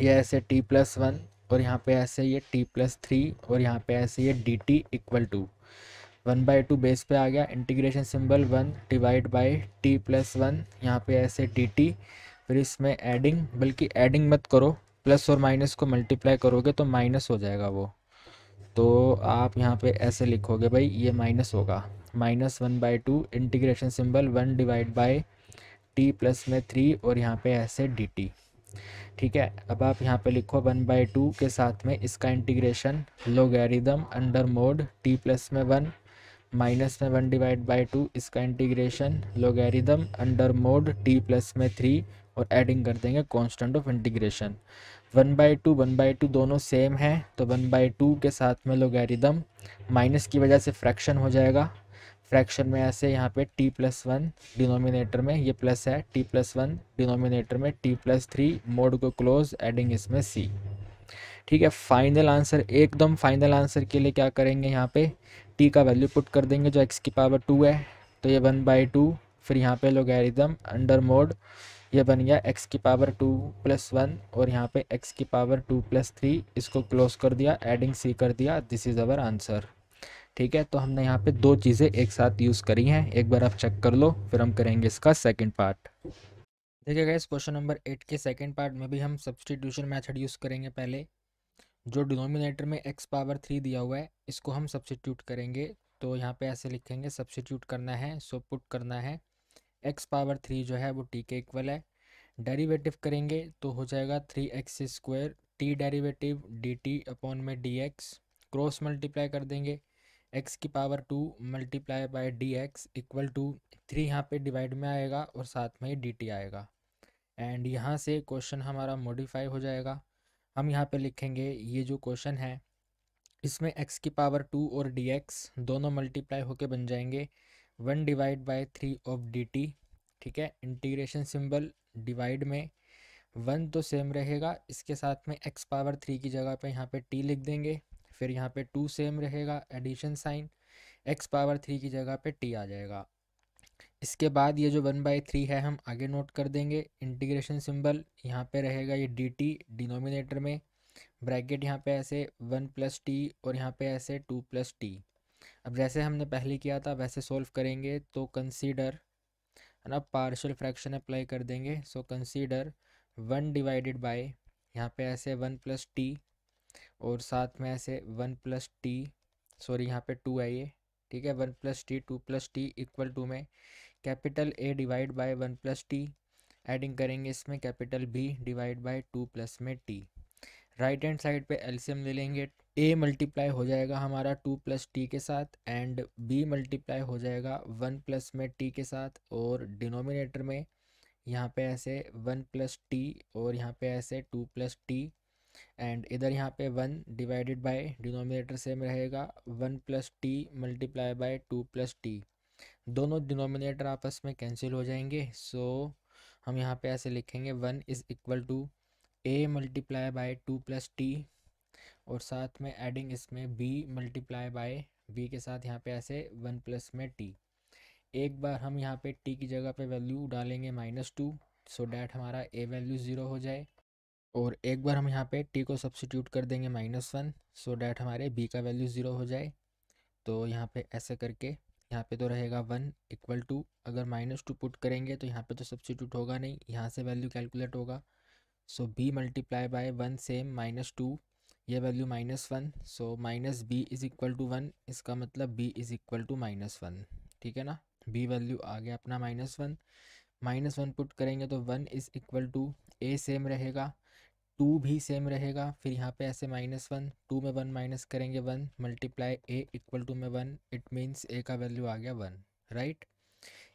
या ऐसे टी प्लस वन और यहाँ पे ऐसे ये टी प्लस थ्री और यहाँ पे ऐसे ये d t equal to one by two base पे आ गया integration symbol one divide by t plus one यहाँ पे ऐसे डी टी फिर इसमें एडिंग बल्कि एडिंग मत करो प्लस और माइनस को मल्टीप्लाई करोगे तो माइनस हो जाएगा वो तो आप यहाँ पे ऐसे लिखोगे भाई ये माइनस होगा minus one by two integration symbol one divide by t plus में थ्री और यहाँ पे ऐसे डी टी ठीक है अब आप यहाँ पे लिखो वन बाई टू के साथ में इसका integration logarithm under mod t plus में वन माइनस में वन डिवाइड बाई टू इसका integration logarithm under mod t plus में थ्री और एडिंग कर देंगे constant of integration one by two one by two दोनों सेम है तो वन बाई टू के साथ में लोगेरिदम माइनस की वजह से फ्रैक्शन हो जाएगा फ्रैक्शन में ऐसे यहाँ पे टी प्लस वन डिनोमिनेटर में ये प्लस है टी प्लस वन डिनोमिनेटर में टी प्लस थ्री मोड को क्लोज एडिंग इसमें सी ठीक है फाइनल आंसर एकदम फाइनल आंसर के लिए क्या करेंगे यहाँ पे टी का वैल्यू पुट कर देंगे जो एक्स की पावर टू है तो ये वन बाई टू फिर यहाँ पे लोगेरिदम अंडर मोड ये बन गया एक्स की पावर टू प्लस वन और यहाँ पे एक्स की पावर टू प्लस थ्री इसको क्लोज कर दिया एडिंग सी कर दिया दिस इज़ अवर आंसर ठीक है तो हमने यहाँ पे दो चीज़ें एक साथ यूज़ करी हैं एक बार आप चेक कर लो फिर हम करेंगे इसका सेकंड पार्ट देखिए इस क्वेश्चन नंबर एट के सेकंड पार्ट में भी हम सब्सटीट्यूशन मैथड यूज़ करेंगे पहले जो डिनोमिनेटर में एक्स पावर थ्री दिया हुआ है इसको हम सब्सटीट्यूट करेंगे तो यहाँ पे ऐसे लिखेंगे सब्सटीट्यूट करना है सो पुट करना है एक्स पावर थ्री जो है वो टी के इक्वल है डेरिवेटिव करेंगे तो हो जाएगा three x square t derivative d t upon में डी एक्स क्रॉस मल्टीप्लाई कर देंगे एक्स की power two multiply by d x equal to three यहाँ पे डिवाइड में आएगा और साथ में ही डी टी आएगा एंड यहाँ से क्वेश्चन हमारा मॉडिफाई हो जाएगा हम यहाँ पे लिखेंगे ये जो क्वेश्चन है इसमें एक्स की पावर टू और डी एक्स दोनों मल्टीप्लाई होके बन जाएंगे one divide by three of d t ठीक है इंटीग्रेशन सिंबल डिवाइड में वन तो सेम रहेगा इसके साथ में एक्स पावर थ्री की जगह पे यहाँ पे टी लिख देंगे फिर यहाँ पे टू सेम रहेगा addition sign x power three की जगह पे टी आ जाएगा इसके बाद ये जो वन बाई थ्री है हम आगे नोट कर देंगे इंटीग्रेशन सिंबल यहाँ पे रहेगा ये डी टी डिनोमिनेटर में ब्रैकेट यहाँ पे ऐसे वन प्लस टी और यहाँ पे ऐसे टू प्लस टी अब जैसे हमने पहले किया था वैसे सोल्व करेंगे तो कंसीडर है ना पार्शल फ्रैक्शन अप्लाई कर देंगे so consider one divided by यहाँ पे ऐसे वन प्लस टी और साथ में ऐसे वन प्लस टी सॉरी यहाँ पे टू है ये ठीक है one plus t two plus t equal to में capital A divide by one plus t adding करेंगे इसमें capital B divide by two plus में टी राइट हैंड साइड पे एल्सियम ले लेंगे ए मल्टीप्लाई हो जाएगा हमारा टू प्लस टी के साथ एंड बी मल्टीप्लाई हो जाएगा वन प्लस में टी के साथ और डिनोमिनेटर में यहाँ पे ऐसे वन प्लस टी और यहाँ पे ऐसे टू प्लस टी एंड इधर यहाँ पे one divided by denominator same रहेगा one plus t multiply by two plus t denominator डिनोमिनेटर आपस में कैंसिल हो जाएंगे सो so, हम यहाँ पे ऐसे लिखेंगे one is equal to A multiply by two plus t और साथ में एडिंग इसमें बी मल्टीप्लाई बाय बी के साथ यहाँ पे ऐसे वन प्लस में टी एक बार हम यहाँ पे टी की जगह पे वैल्यू डालेंगे माइनस टू सो डैट हमारा ए वैल्यू ज़ीरो हो जाए और एक बार हम यहाँ पे टी को सब्सिट्यूट कर देंगे माइनस वन सो डैट हमारे बी का वैल्यू ज़ीरो हो जाए तो यहाँ पे ऐसे करके यहाँ पे तो रहेगा वन इक्वल टू अगर माइनस टू पुट करेंगे तो यहाँ पे तो सब्सिट्यूट होगा नहीं यहाँ से वैल्यू कैलकुलेट होगा so b multiply by one same minus two ये value minus one so minus b is equal to one इसका मतलब b is equal to minus one ठीक है ना बी वैल्यू आ गया अपना minus one minus one put करेंगे तो one is equal to A same रहेगा टू भी सेम रहेगा फिर यहाँ पे ऐसे माइनस वन टू में वन माइनस करेंगे one multiply A equal to में वन इट मीन्स ए का वैल्यू आ गया one right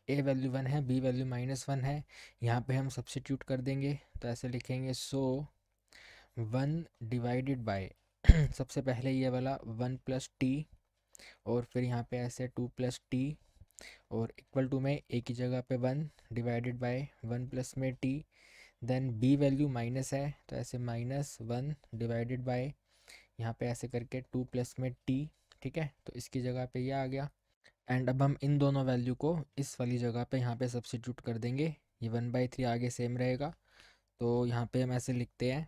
a value one है बी वैल्यू माइनस वन है यहाँ पे हम सब्सिट्यूट कर देंगे तो ऐसे लिखेंगे सो वन डिवाइडेड बाय सबसे पहले ये वाला वन प्लस टी और फिर यहाँ पे ऐसे टू प्लस टी और इक्वल टू में ए की जगह पे one divided by one plus में t then b value minus है तो ऐसे माइनस वन डिवाइडेड बाय यहाँ पे ऐसे करके टू प्लस में टी ठीक है तो इसकी जगह पे ये आ गया एंड अब हम इन दोनों वैल्यू को इस वाली जगह पे यहाँ पे सब्सिट्यूट कर देंगे ये वन बाई थ्री आगे सेम रहेगा तो यहाँ पे हम ऐसे लिखते हैं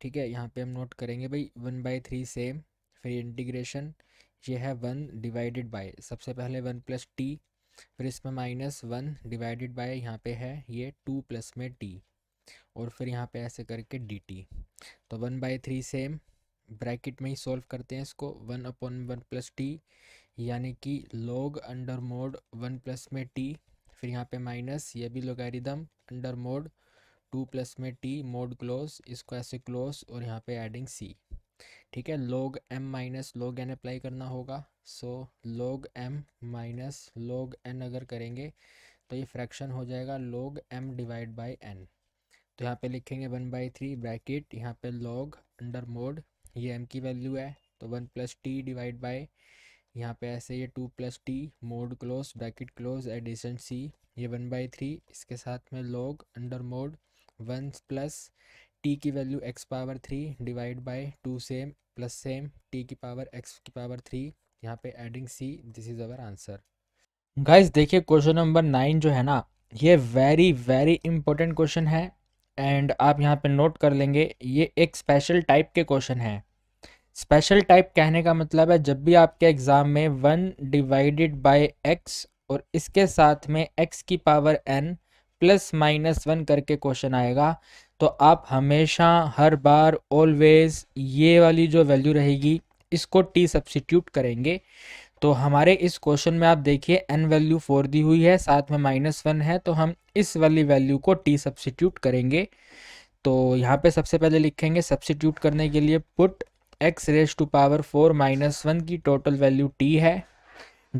ठीक है यहाँ पे हम नोट करेंगे भाई वन बाई थ्री सेम फिर इंटीग्रेशन ये है वन डिवाइडेड बाय सबसे पहले वन प्लस टी फिर इसमें माइनस वन डिवाइडेड बाय यहाँ पे है ये टू प्लस में टी और फिर यहाँ पे ऐसे करके डी टी तो one by three same bracket में ही सॉल्व करते हैं इसको one upon one plus t यानी कि log under mod one plus में टी फिर यहाँ पे माइनस ये भी logarithm under mod two plus में टी मोड क्लोज इसको ऐसे क्लोज और यहाँ पे एडिंग सी ठीक है log m minus log n apply करना होगा so log m minus log n अगर करेंगे तो ये फ्रैक्शन हो जाएगा log m divide by n तो यहाँ पे लिखेंगे वन बाई थ्री ब्रैकेट यहाँ पे लॉग अंडर मोड ये एम की वैल्यू है तो one plus t divide by यहाँ पे ऐसे ये two plus t mod close bracket close addition C ये वन बाई थ्री इसके साथ में log under mod one plus t की value x power three divide by two same plus same t की पावर एक्स की power three यहाँ पे adding C this is our answer guys देखिए question number nine जो है ना ये वेरी वेरी इंपॉर्टेंट क्वेश्चन है एंड आप यहाँ पे नोट कर लेंगे ये एक स्पेशल टाइप के क्वेश्चन हैं स्पेशल टाइप कहने का मतलब है जब भी आपके एग्ज़ाम में वन डिवाइडेड बाय एक्स और इसके साथ में एक्स की power N plus minus one करके क्वेश्चन आएगा तो आप हमेशा हर बार ऑलवेज ये वाली जो वैल्यू रहेगी इसको टी सब्सिट्यूट करेंगे तो हमारे इस क्वेश्चन में आप देखिए एन वैल्यू फोर दी हुई है साथ में माइनस वन है तो हम इस वाली वैल्यू को टी सब्सिट्यूट करेंगे तो यहाँ पे सबसे पहले लिखेंगे सब्सिट्यूट करने के लिए put x raise to power four minus one की टोटल वैल्यू टी है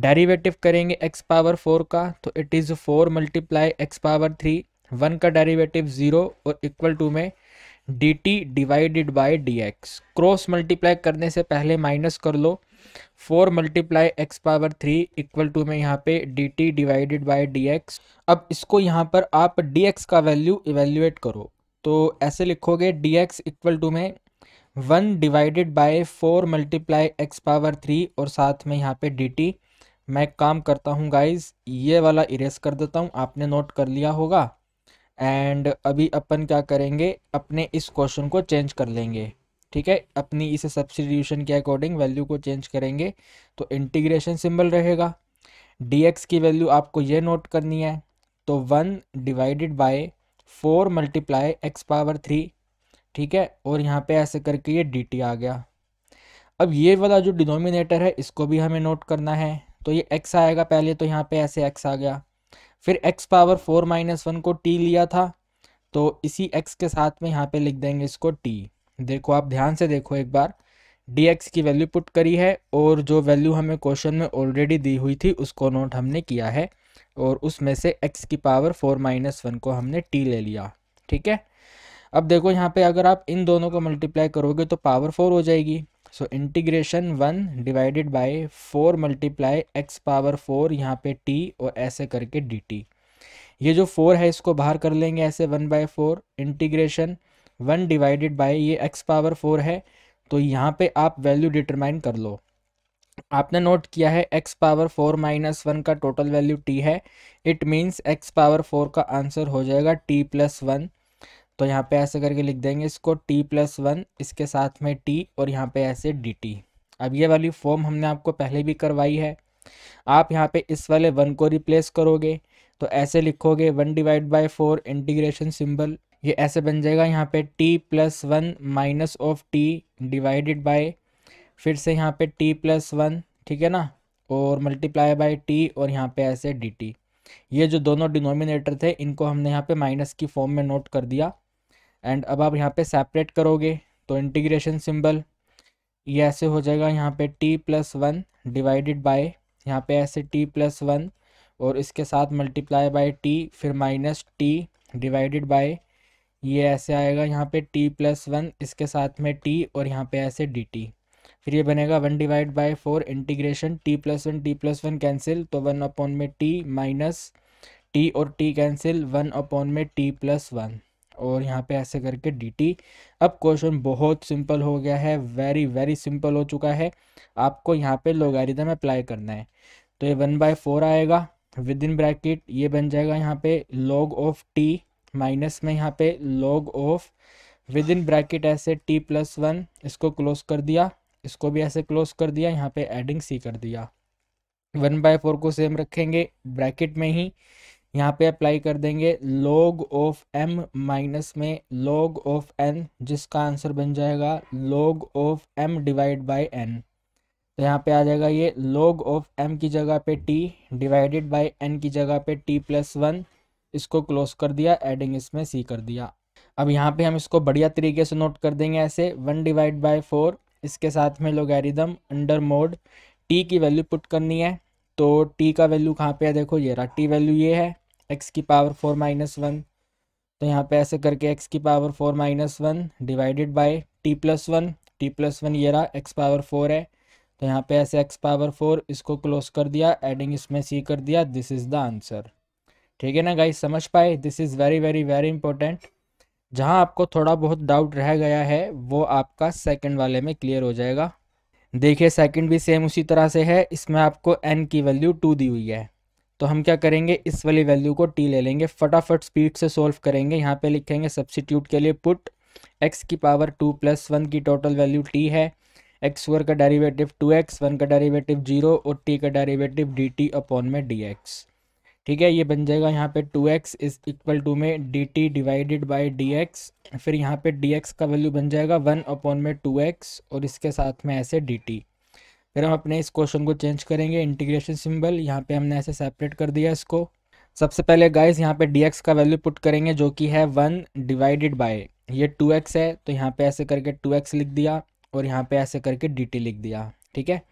डेरिवेटिव करेंगे एक्स पावर फोर का तो it is four multiply x power three one का डेरिवेटिव ज़ीरो और इक्वल टू में d t divided by d x cross multiply करने से पहले माइनस कर लो four multiply x power three equal to में यहाँ पे d t divided by d x अब इसको यहाँ पर आप डी एक्स का वैल्यू इवेल्यूएट करो तो ऐसे लिखोगे डी एक्स इक्वल टू में one divided by four multiply x power three और साथ में यहाँ पे डी टी मैं काम करता हूँ गाइज ये वाला इरेज कर देता हूँ आपने नोट कर लिया होगा एंड अभी अपन क्या करेंगे अपने इस क्वेश्चन को चेंज कर लेंगे ठीक है अपनी इसे सब्सिट्यूशन के अकॉर्डिंग वैल्यू को चेंज करेंगे तो इंटीग्रेशन सिंबल रहेगा एक्स की वैल्यू आपको ये नोट करनी है तो one divided by four multiply x power three ठीक है और यहाँ पे ऐसे करके ये डी आ गया अब ये वाला जो डिनोमिनेटर है इसको भी हमें नोट करना है तो ये x आएगा पहले तो यहाँ पे ऐसे x आ गया फिर x power four minus one को t लिया था तो इसी x के साथ में यहाँ पे लिख देंगे इसको t देखो आप ध्यान से देखो एक बार डी एक्स की वैल्यू पुट करी है और जो वैल्यू हमें क्वेश्चन में ऑलरेडी दी हुई थी उसको नोट हमने किया है और उसमें से एक्स की पावर फोर माइनस वन को हमने टी ले लिया ठीक है अब देखो यहाँ पे अगर आप इन दोनों को मल्टीप्लाई करोगे तो पावर फोर हो जाएगी so integration one divided by four multiply x power four यहाँ पे टी और ऐसे करके डी टी ये जो फोर है इसको बाहर कर लेंगे ऐसे one by four integration one divided by ये एक्स पावर फोर है तो यहाँ पे आप वैल्यू डिटरमाइन कर लो आपने नोट किया है x power four minus one का टोटल वैल्यू टी है it means x power four का आंसर हो जाएगा टी प्लस वन तो यहाँ पे ऐसे करके लिख देंगे इसको टी प्लस वन इसके साथ में टी और यहाँ पे ऐसे डी टी अब ये वाली फॉर्म हमने आपको पहले भी करवाई है आप यहाँ पे इस वाले वन को रिप्लेस करोगे तो ऐसे लिखोगे one divide by four integration symbol ये ऐसे बन जाएगा यहाँ पे t plus one minus of t divided by फिर से यहाँ पे टी प्लस वन ठीक है ना और मल्टीप्लाई बाय टी और यहाँ पे ऐसे डी टी ये जो दोनों डिनोमिनेटर थे इनको हमने यहाँ पे माइनस की फॉर्म में नोट कर दिया एंड अब आप यहाँ पे सेपरेट करोगे तो इंटीग्रेशन सिंबल ये ऐसे हो जाएगा यहाँ पे t plus one divided by यहाँ पे ऐसे टी प्लस वन और इसके साथ मल्टीप्लाई बाय टी फिर माइनस टी डिवाइडेड बाय ये ऐसे आएगा यहाँ पे टी प्लस वन इसके साथ में टी और यहाँ पे ऐसे डी टी फिर ये बनेगा one divide by four integration t plus one t plus one cancel तो वन अपॉन में टी माइनस टी और टी कैंसिल वन अपॉन में टी प्लस वन और यहाँ पे ऐसे करके डी टी अब क्वेश्चन बहुत सिंपल हो गया है वेरी वेरी सिंपल हो चुका है आपको यहाँ पे लोगारिदम अप्लाई करना है तो ये वन बाय फोर आएगा विद इन ब्रैकेट ये बन जाएगा यहाँ पे लॉग ऑफ टी माइनस में यहाँ पे log of within bracket ऐसे टी प्लस वन इसको क्लोज कर दिया इसको भी ऐसे क्लोज कर दिया यहाँ पे एडिंग सी कर दिया वन बाय फोर को सेम रखेंगे ब्रैकेट में ही यहाँ पे अप्लाई कर देंगे लॉग ऑफ एम माइनस में लॉग ऑफ एन जिसका आंसर बन जाएगा log of m divide by n तो यहाँ पे आ जाएगा ये लॉग ऑफ एम की जगह पे टी डिवाइडेड बाय एन की जगह पे टी प्लस वन इसको क्लोज कर दिया एडिंग इसमें सी कर दिया अब यहाँ पे हम इसको बढ़िया तरीके से नोट कर देंगे ऐसे वन डिवाइड बाई फोर इसके साथ में लोगेरिदम अंडर मोड टी की वैल्यू पुट करनी है तो टी का वैल्यू कहाँ पे है देखो ये रहा टी वैल्यू ये है एक्स की पावर फोर माइनस वन तो यहाँ पे ऐसे करके एक्स की power four minus one divided by t plus one t plus one ये रहा एक्स पावर फोर है तो यहाँ पे ऐसे एक्स पावर फोर इसको क्लोज कर दिया एडिंग इसमें सी कर दिया दिस इज़ द आंसर ठीक है ना गाइस समझ पाए this is very very very important जहां आपको थोड़ा बहुत डाउट रह गया है वो आपका सेकंड वाले में क्लियर हो जाएगा देखिए सेकंड भी सेम उसी तरह से है इसमें आपको एन की वैल्यू टू दी हुई है तो हम क्या करेंगे इस वाली वैल्यू को टी ले लेंगे फटाफट स्पीड से सोल्व करेंगे यहाँ पे लिखेंगे सब्सिट्यूट के लिए पुट एक्स की पावर टू प्लस वन की टोटल वैल्यू टी है एक्स स्क्वायर का डेरिवेटिव टू एक्स वन का डेरिवेटिव जीरो और टी का डेरीवेटिव डी टी अपॉन में डी एक्स ठीक है ये बन जाएगा यहाँ पे two x is equal to में d t divided by d x फिर यहाँ पे डी एक्स का वैल्यू बन जाएगा वन अपॉन में टू एक्स और इसके साथ में ऐसे डी टी फिर हम अपने इस क्वेश्चन को चेंज करेंगे इंटीग्रेशन सिंबल यहाँ पे हमने ऐसे सेपरेट कर दिया इसको सबसे पहले गाइस यहाँ पे डी एक्स का वैल्यू पुट करेंगे जो कि है वन डिवाइडेड बाय ये टू एक्स है तो यहाँ पे ऐसे करके टू एक्स लिख दिया और यहाँ पे ऐसे करके डी टी लिख दिया ठीक है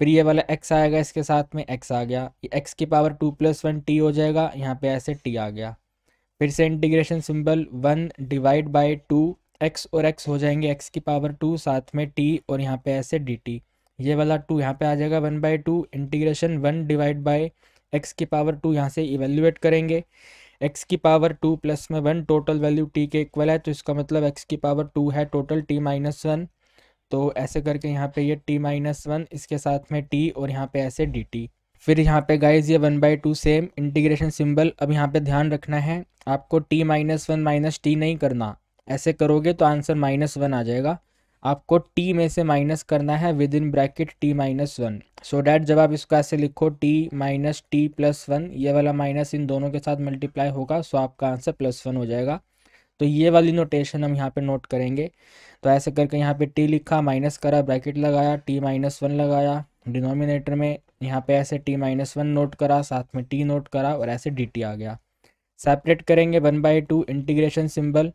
फिर ये वाला एक्स आएगा इसके साथ में एक्स आ गया ये एक्स की power two plus one t हो जाएगा यहाँ पे ऐसे टी आ गया फिर से integration symbol one divide by two x और एक्स हो जाएंगे एक्स की पावर टू साथ में टी और यहाँ पे ऐसे डी टी ये वाला टू यहाँ पे आ जाएगा one by two integration one divide by x की पावर टू यहाँ से इवेल्यूएट करेंगे एक्स की पावर टू प्लस में वन टोटल वैल्यू टी के इक्वल है तो इसका मतलब एक्स की पावर टू है टोटल टी माइनस वन तो ऐसे करके यहाँ पे ये टी माइनस वन इसके साथ में टी और यहाँ पे ऐसे डी टी फिर यहाँ पे गाइज ये one by two same integration symbol अब यहाँ पे ध्यान रखना है आपको t minus one minus t नहीं करना ऐसे करोगे तो आंसर माइनस वन आ जाएगा आपको टी में से माइनस करना है within bracket t minus one so that जब आप इसको ऐसे लिखो t minus t plus one ये वाला माइनस इन दोनों के साथ मल्टीप्लाई होगा सो आपका आंसर प्लस वन हो जाएगा तो ये वाली नोटेशन हम यहाँ पे नोट करेंगे तो ऐसे करके यहाँ पे टी लिखा माइनस करा ब्रैकेट लगाया टी माइनस वन लगाया डिनोमिनेटर में यहाँ पे ऐसे टी माइनस वन नोट करा साथ में टी नोट करा और ऐसे डी टी आ गया सेपरेट करेंगे one by two integration symbol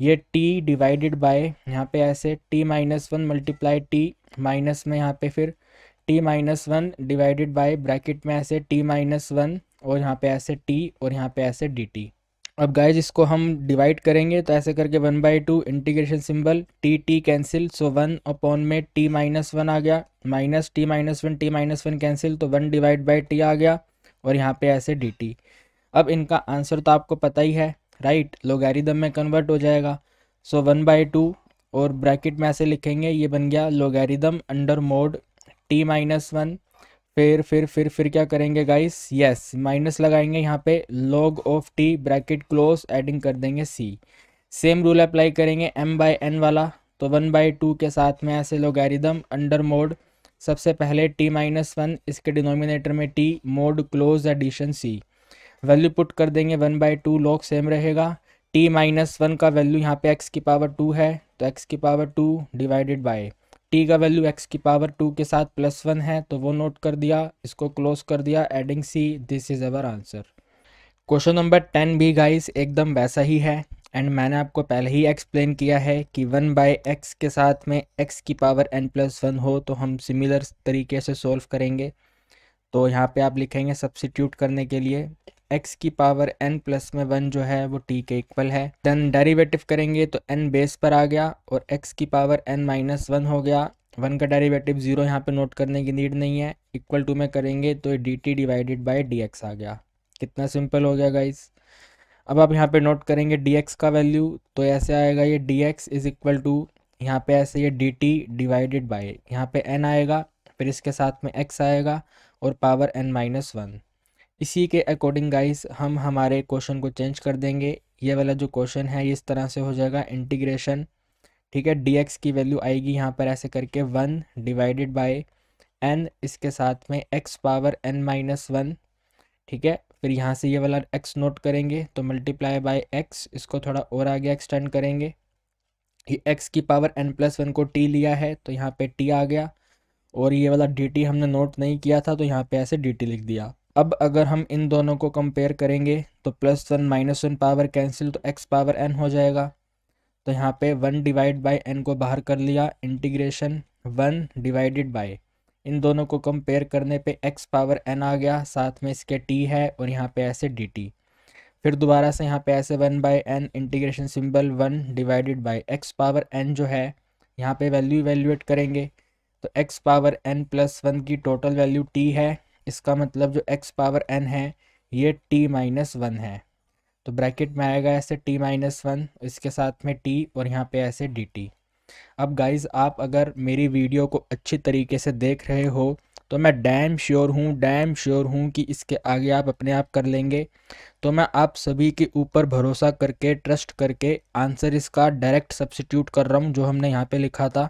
ये टी डिवाइडेड बाय यहाँ पे ऐसे t minus one multiply t minus में यहाँ पे फिर t minus one divided by bracket में ऐसे टी माइनस वन और यहाँ पे ऐसे टी और यहाँ पे ऐसे डी टी अब गाइज इसको हम डिवाइड करेंगे तो ऐसे करके one by two integration symbol t t cancel so one upon में टी माइनस वन आ गया minus t minus one t minus one cancel तो वन डिवाइड बाई टी आ गया और यहाँ पे ऐसे डी टी अब इनका आंसर तो आपको पता ही है राइट लोगारिदम में कन्वर्ट हो जाएगा सो वन बाई टू और ब्रैकेट में ऐसे लिखेंगे ये बन गया logarithm under mod t minus one फिर फिर फिर फिर क्या करेंगे गाइस यस माइनस लगाएंगे यहाँ पे log of t bracket close adding कर देंगे सी सेम रूल अप्लाई करेंगे एम बाई एन वाला तो वन बाई टू के साथ में ऐसे एरिदम अंडर मोड सबसे पहले टी माइनस वन इसके डिनोमिनेटर में t mod close addition c value put कर देंगे one by two log same रहेगा टी माइनस वन का वैल्यू यहाँ पे एक्स की पावर टू है तो एक्स की power two divided by t का वैल्यू एक्स की पावर टू के साथ प्लस वन है तो वो नोट कर दिया इसको क्लोज कर दिया adding C this is our answer question number ten भी गाइस एकदम वैसा ही है एंड मैंने आपको पहले ही एक्सप्लेन किया है कि वन बाय एक्स के साथ में एक्स की पावर एन प्लस वन हो तो हम सिमिलर तरीके से सॉल्व करेंगे तो यहाँ पे आप लिखेंगे सब्सिट्यूट करने के लिए एक्स की पावर एन प्लस में वन जो है वो टी के इक्वल है देन डेरिवेटिव करेंगे तो एन बेस पर आ गया और एक्स की पावर एन माइनस वन हो गया वन का डेरिवेटिव जीरो यहाँ पे नोट करने की नीड नहीं है इक्वल टू में करेंगे तो d t divided by d x आ गया कितना सिंपल हो गया गाइस अब आप यहाँ पे नोट करेंगे डी एक्स का वैल्यू तो ऐसे आएगा ये d x is equal to यहाँ पे ऐसे ये डी टी डिवाइडेड बाई यहाँ पे एन आएगा फिर इसके साथ में एक्स आएगा और पावर एन माइनस वन इसी के अकॉर्डिंग गाइस हम हमारे क्वेश्चन को चेंज कर देंगे ये वाला जो क्वेश्चन है ये इस तरह से हो जाएगा इंटीग्रेशन ठीक है डी एक्स की वैल्यू आएगी यहाँ पर ऐसे करके वन डिवाइडेड बाय एन इसके साथ में x power n minus one ठीक है फिर यहाँ से ये वाला एक्स नोट करेंगे तो मल्टीप्लाई बाय एक्स इसको थोड़ा और आगे एक्सटेंड करेंगे ये एक्स की पावर एन प्लस वन को टी लिया है तो यहाँ पे टी आ गया और ये वाला डी टी हमने नोट नहीं किया था तो यहाँ पे ऐसे डी टी लिख दिया अब अगर हम इन दोनों को कंपेयर करेंगे तो plus one minus one power cancel तो एक्स पावर एन हो जाएगा तो यहाँ पे वन डिवाइड बाई एन को बाहर कर लिया इंटीग्रेशन वन डिवाइडेड बाई इन दोनों को कंपेयर करने पे एक्स पावर एन आ गया साथ में इसके टी है और यहाँ पे ऐसे डी टी फिर दोबारा से यहाँ पे ऐसे one by n integration symbol one divided by x power n जो है यहाँ पे वैल्यू वैल्यूएट करेंगे तो x power N plus one की टोटल वैल्यू टी है इसका मतलब जो एक्स पावर एन है ये टी माइनस वन है तो ब्रैकेट में आएगा ऐसे टी माइनस वन इसके साथ में टी और यहाँ पे ऐसे डी टी अब गाइज आप अगर मेरी वीडियो को अच्छी तरीके से देख रहे हो तो मैं डैम श्योर हूँ डैम श्योर हूँ कि इसके आगे आप अपने आप कर लेंगे तो मैं आप सभी के ऊपर भरोसा करके ट्रस्ट करके आंसर इसका डायरेक्ट सब्सिट्यूट कर रहा हूँ जो हमने यहाँ पे लिखा था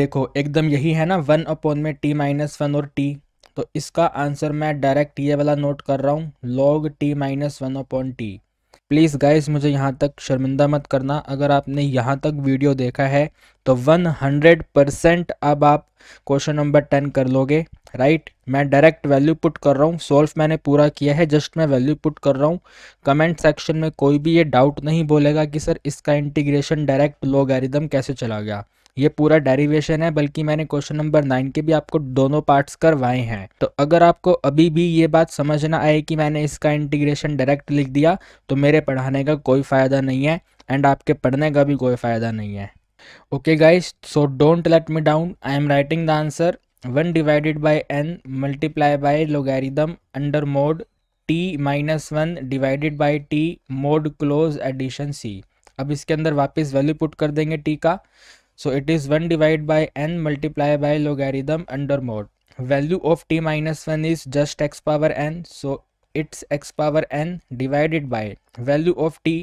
देखो एकदम यही है ना वन अपॉन में टी माइनस वन और टी तो इसका आंसर मैं डायरेक्ट ये वाला नोट कर रहा हूँ log t minus one upon t please guys मुझे यहाँ तक शर्मिंदा मत करना अगर आपने यहाँ तक वीडियो देखा है तो 100 परसेंट अब आप क्वेश्चन नंबर टेन कर लोगे राइट मैं डायरेक्ट वैल्यू पुट कर रहा हूँ सॉल्व मैंने पूरा किया है जस्ट मैं वैल्यू पुट कर रहा हूँ कमेंट सेक्शन में कोई भी ये डाउट नहीं बोलेगा कि सर इसका इंटीग्रेशन डायरेक्ट लोग कैसे चला गया ये पूरा डेरिवेशन है बल्कि मैंने क्वेश्चन नंबर नाइन के भी आपको दोनों पार्ट्स करवाए हैं तो अगर आपको अभी भी ये बात समझना आए कि मैंने इसका इंटीग्रेशन डायरेक्ट लिख दिया तो मेरे पढ़ाने का कोई फ़ायदा नहीं है एंड आपके पढ़ने का भी कोई फ़ायदा नहीं है okay guys so don't let me down I am writing the answer one divided by N multiply by logarithm under mod t minus one divided by t mod close addition c अब इसके अंदर वापस value put कर देंगे T का so it is one divide by N multiply by logarithm under mod value of T minus one is just X power N so it's X power N divided by value of T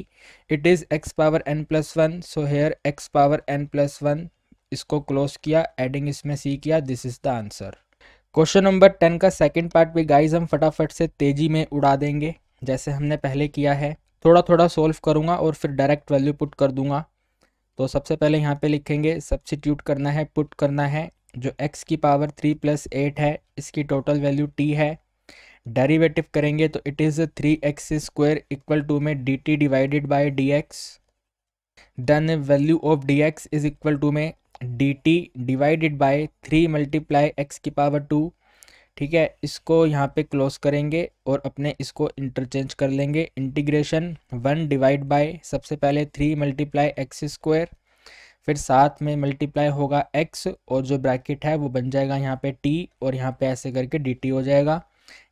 it is X power N plus one so here X power N plus one इसको close किया adding इसमें C किया this is the answer question number ten का second part भी guys हम फटाफट से तेजी में उड़ा देंगे जैसे हमने पहले किया है थोड़ा थोड़ा सोल्व करूंगा और फिर डायरेक्ट वैल्यू पुट कर दूंगा तो सबसे पहले यहाँ पे लिखेंगे सब्सिट्यूट करना है पुट करना है जो x की पावर थ्री प्लस एट है इसकी टोटल वैल्यू t है डेरिवेटिव करेंगे तो it is three x square equal to में d t divided by d x then value of d x is equal to में d t divided by three multiply x की power two ठीक है इसको यहाँ पे क्लोज करेंगे और अपने इसको इंटरचेंज कर लेंगे इंटीग्रेशन वन डिवाइड बाय सबसे पहले थ्री मल्टीप्लाई एक्स स्क्वायर फिर साथ में मल्टीप्लाई होगा एक्स और जो ब्रैकेट है वो बन जाएगा यहाँ पे टी और यहाँ पे ऐसे करके डी हो जाएगा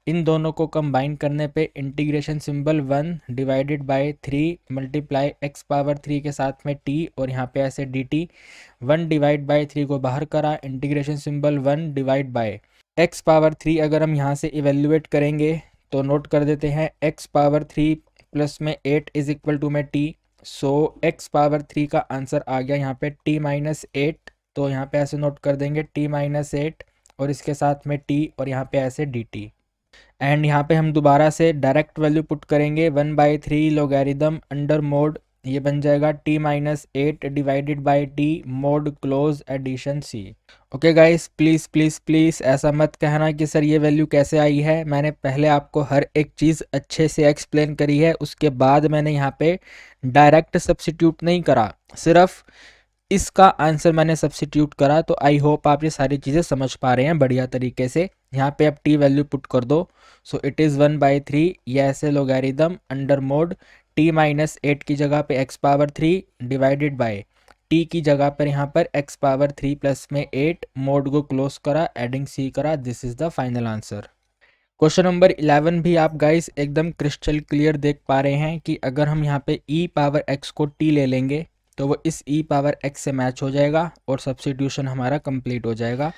इन दोनों को कंबाइन करने पे integration symbol one divided by three multiply x power three के साथ में टी और यहाँ पे ऐसे d t one divide by three को बाहर करा integration symbol one divide by x power three अगर हम यहाँ से इवेल्यूएट करेंगे तो नोट कर देते हैं एक्स पावर थ्री प्लस में एट इज इक्वल टू में t so x power three का आंसर आ गया यहाँ पे टी माइनस एट तो यहाँ पे ऐसे नोट कर देंगे टी माइनस एट और इसके साथ में टी और यहाँ पे ऐसे डी टी एंड यहाँ पे हम दोबारा से डायरेक्ट वैल्यू पुट करेंगे one by three logarithm under mod ये बन जाएगा t minus eight divided by t mod close addition c okay guys please please please ऐसा मत कहना कि सर ये वैल्यू कैसे आई है मैंने पहले आपको हर एक चीज़ अच्छे से एक्सप्लेन करी है उसके बाद मैंने यहाँ पे डायरेक्ट सब्सिट्यूट नहीं करा सिर्फ इसका आंसर मैंने सब्सिट्यूट करा तो आई होप आप ये सारी चीज़ें समझ पा रहे हैं बढ़िया तरीके से यहाँ पे आप टी वैल्यू पुट कर दो so it is one by three ये ऐसे logarithm under mod t minus eight की जगह पे x power three divided by t की जगह पर यहाँ पर एक्स पावर थ्री प्लस में एट मोड को क्लोज करा एडिंग सी करा this is the final answer question number eleven भी आप गाइस एकदम क्रिस्टल क्लियर देख पा रहे हैं कि अगर हम यहाँ पे ई पावर एक्स को टी ले लेंगे तो वो इस ई पावर एक्स से मैच हो जाएगा और सब्सिट्यूशन हमारा कंप्लीट हो जाएगा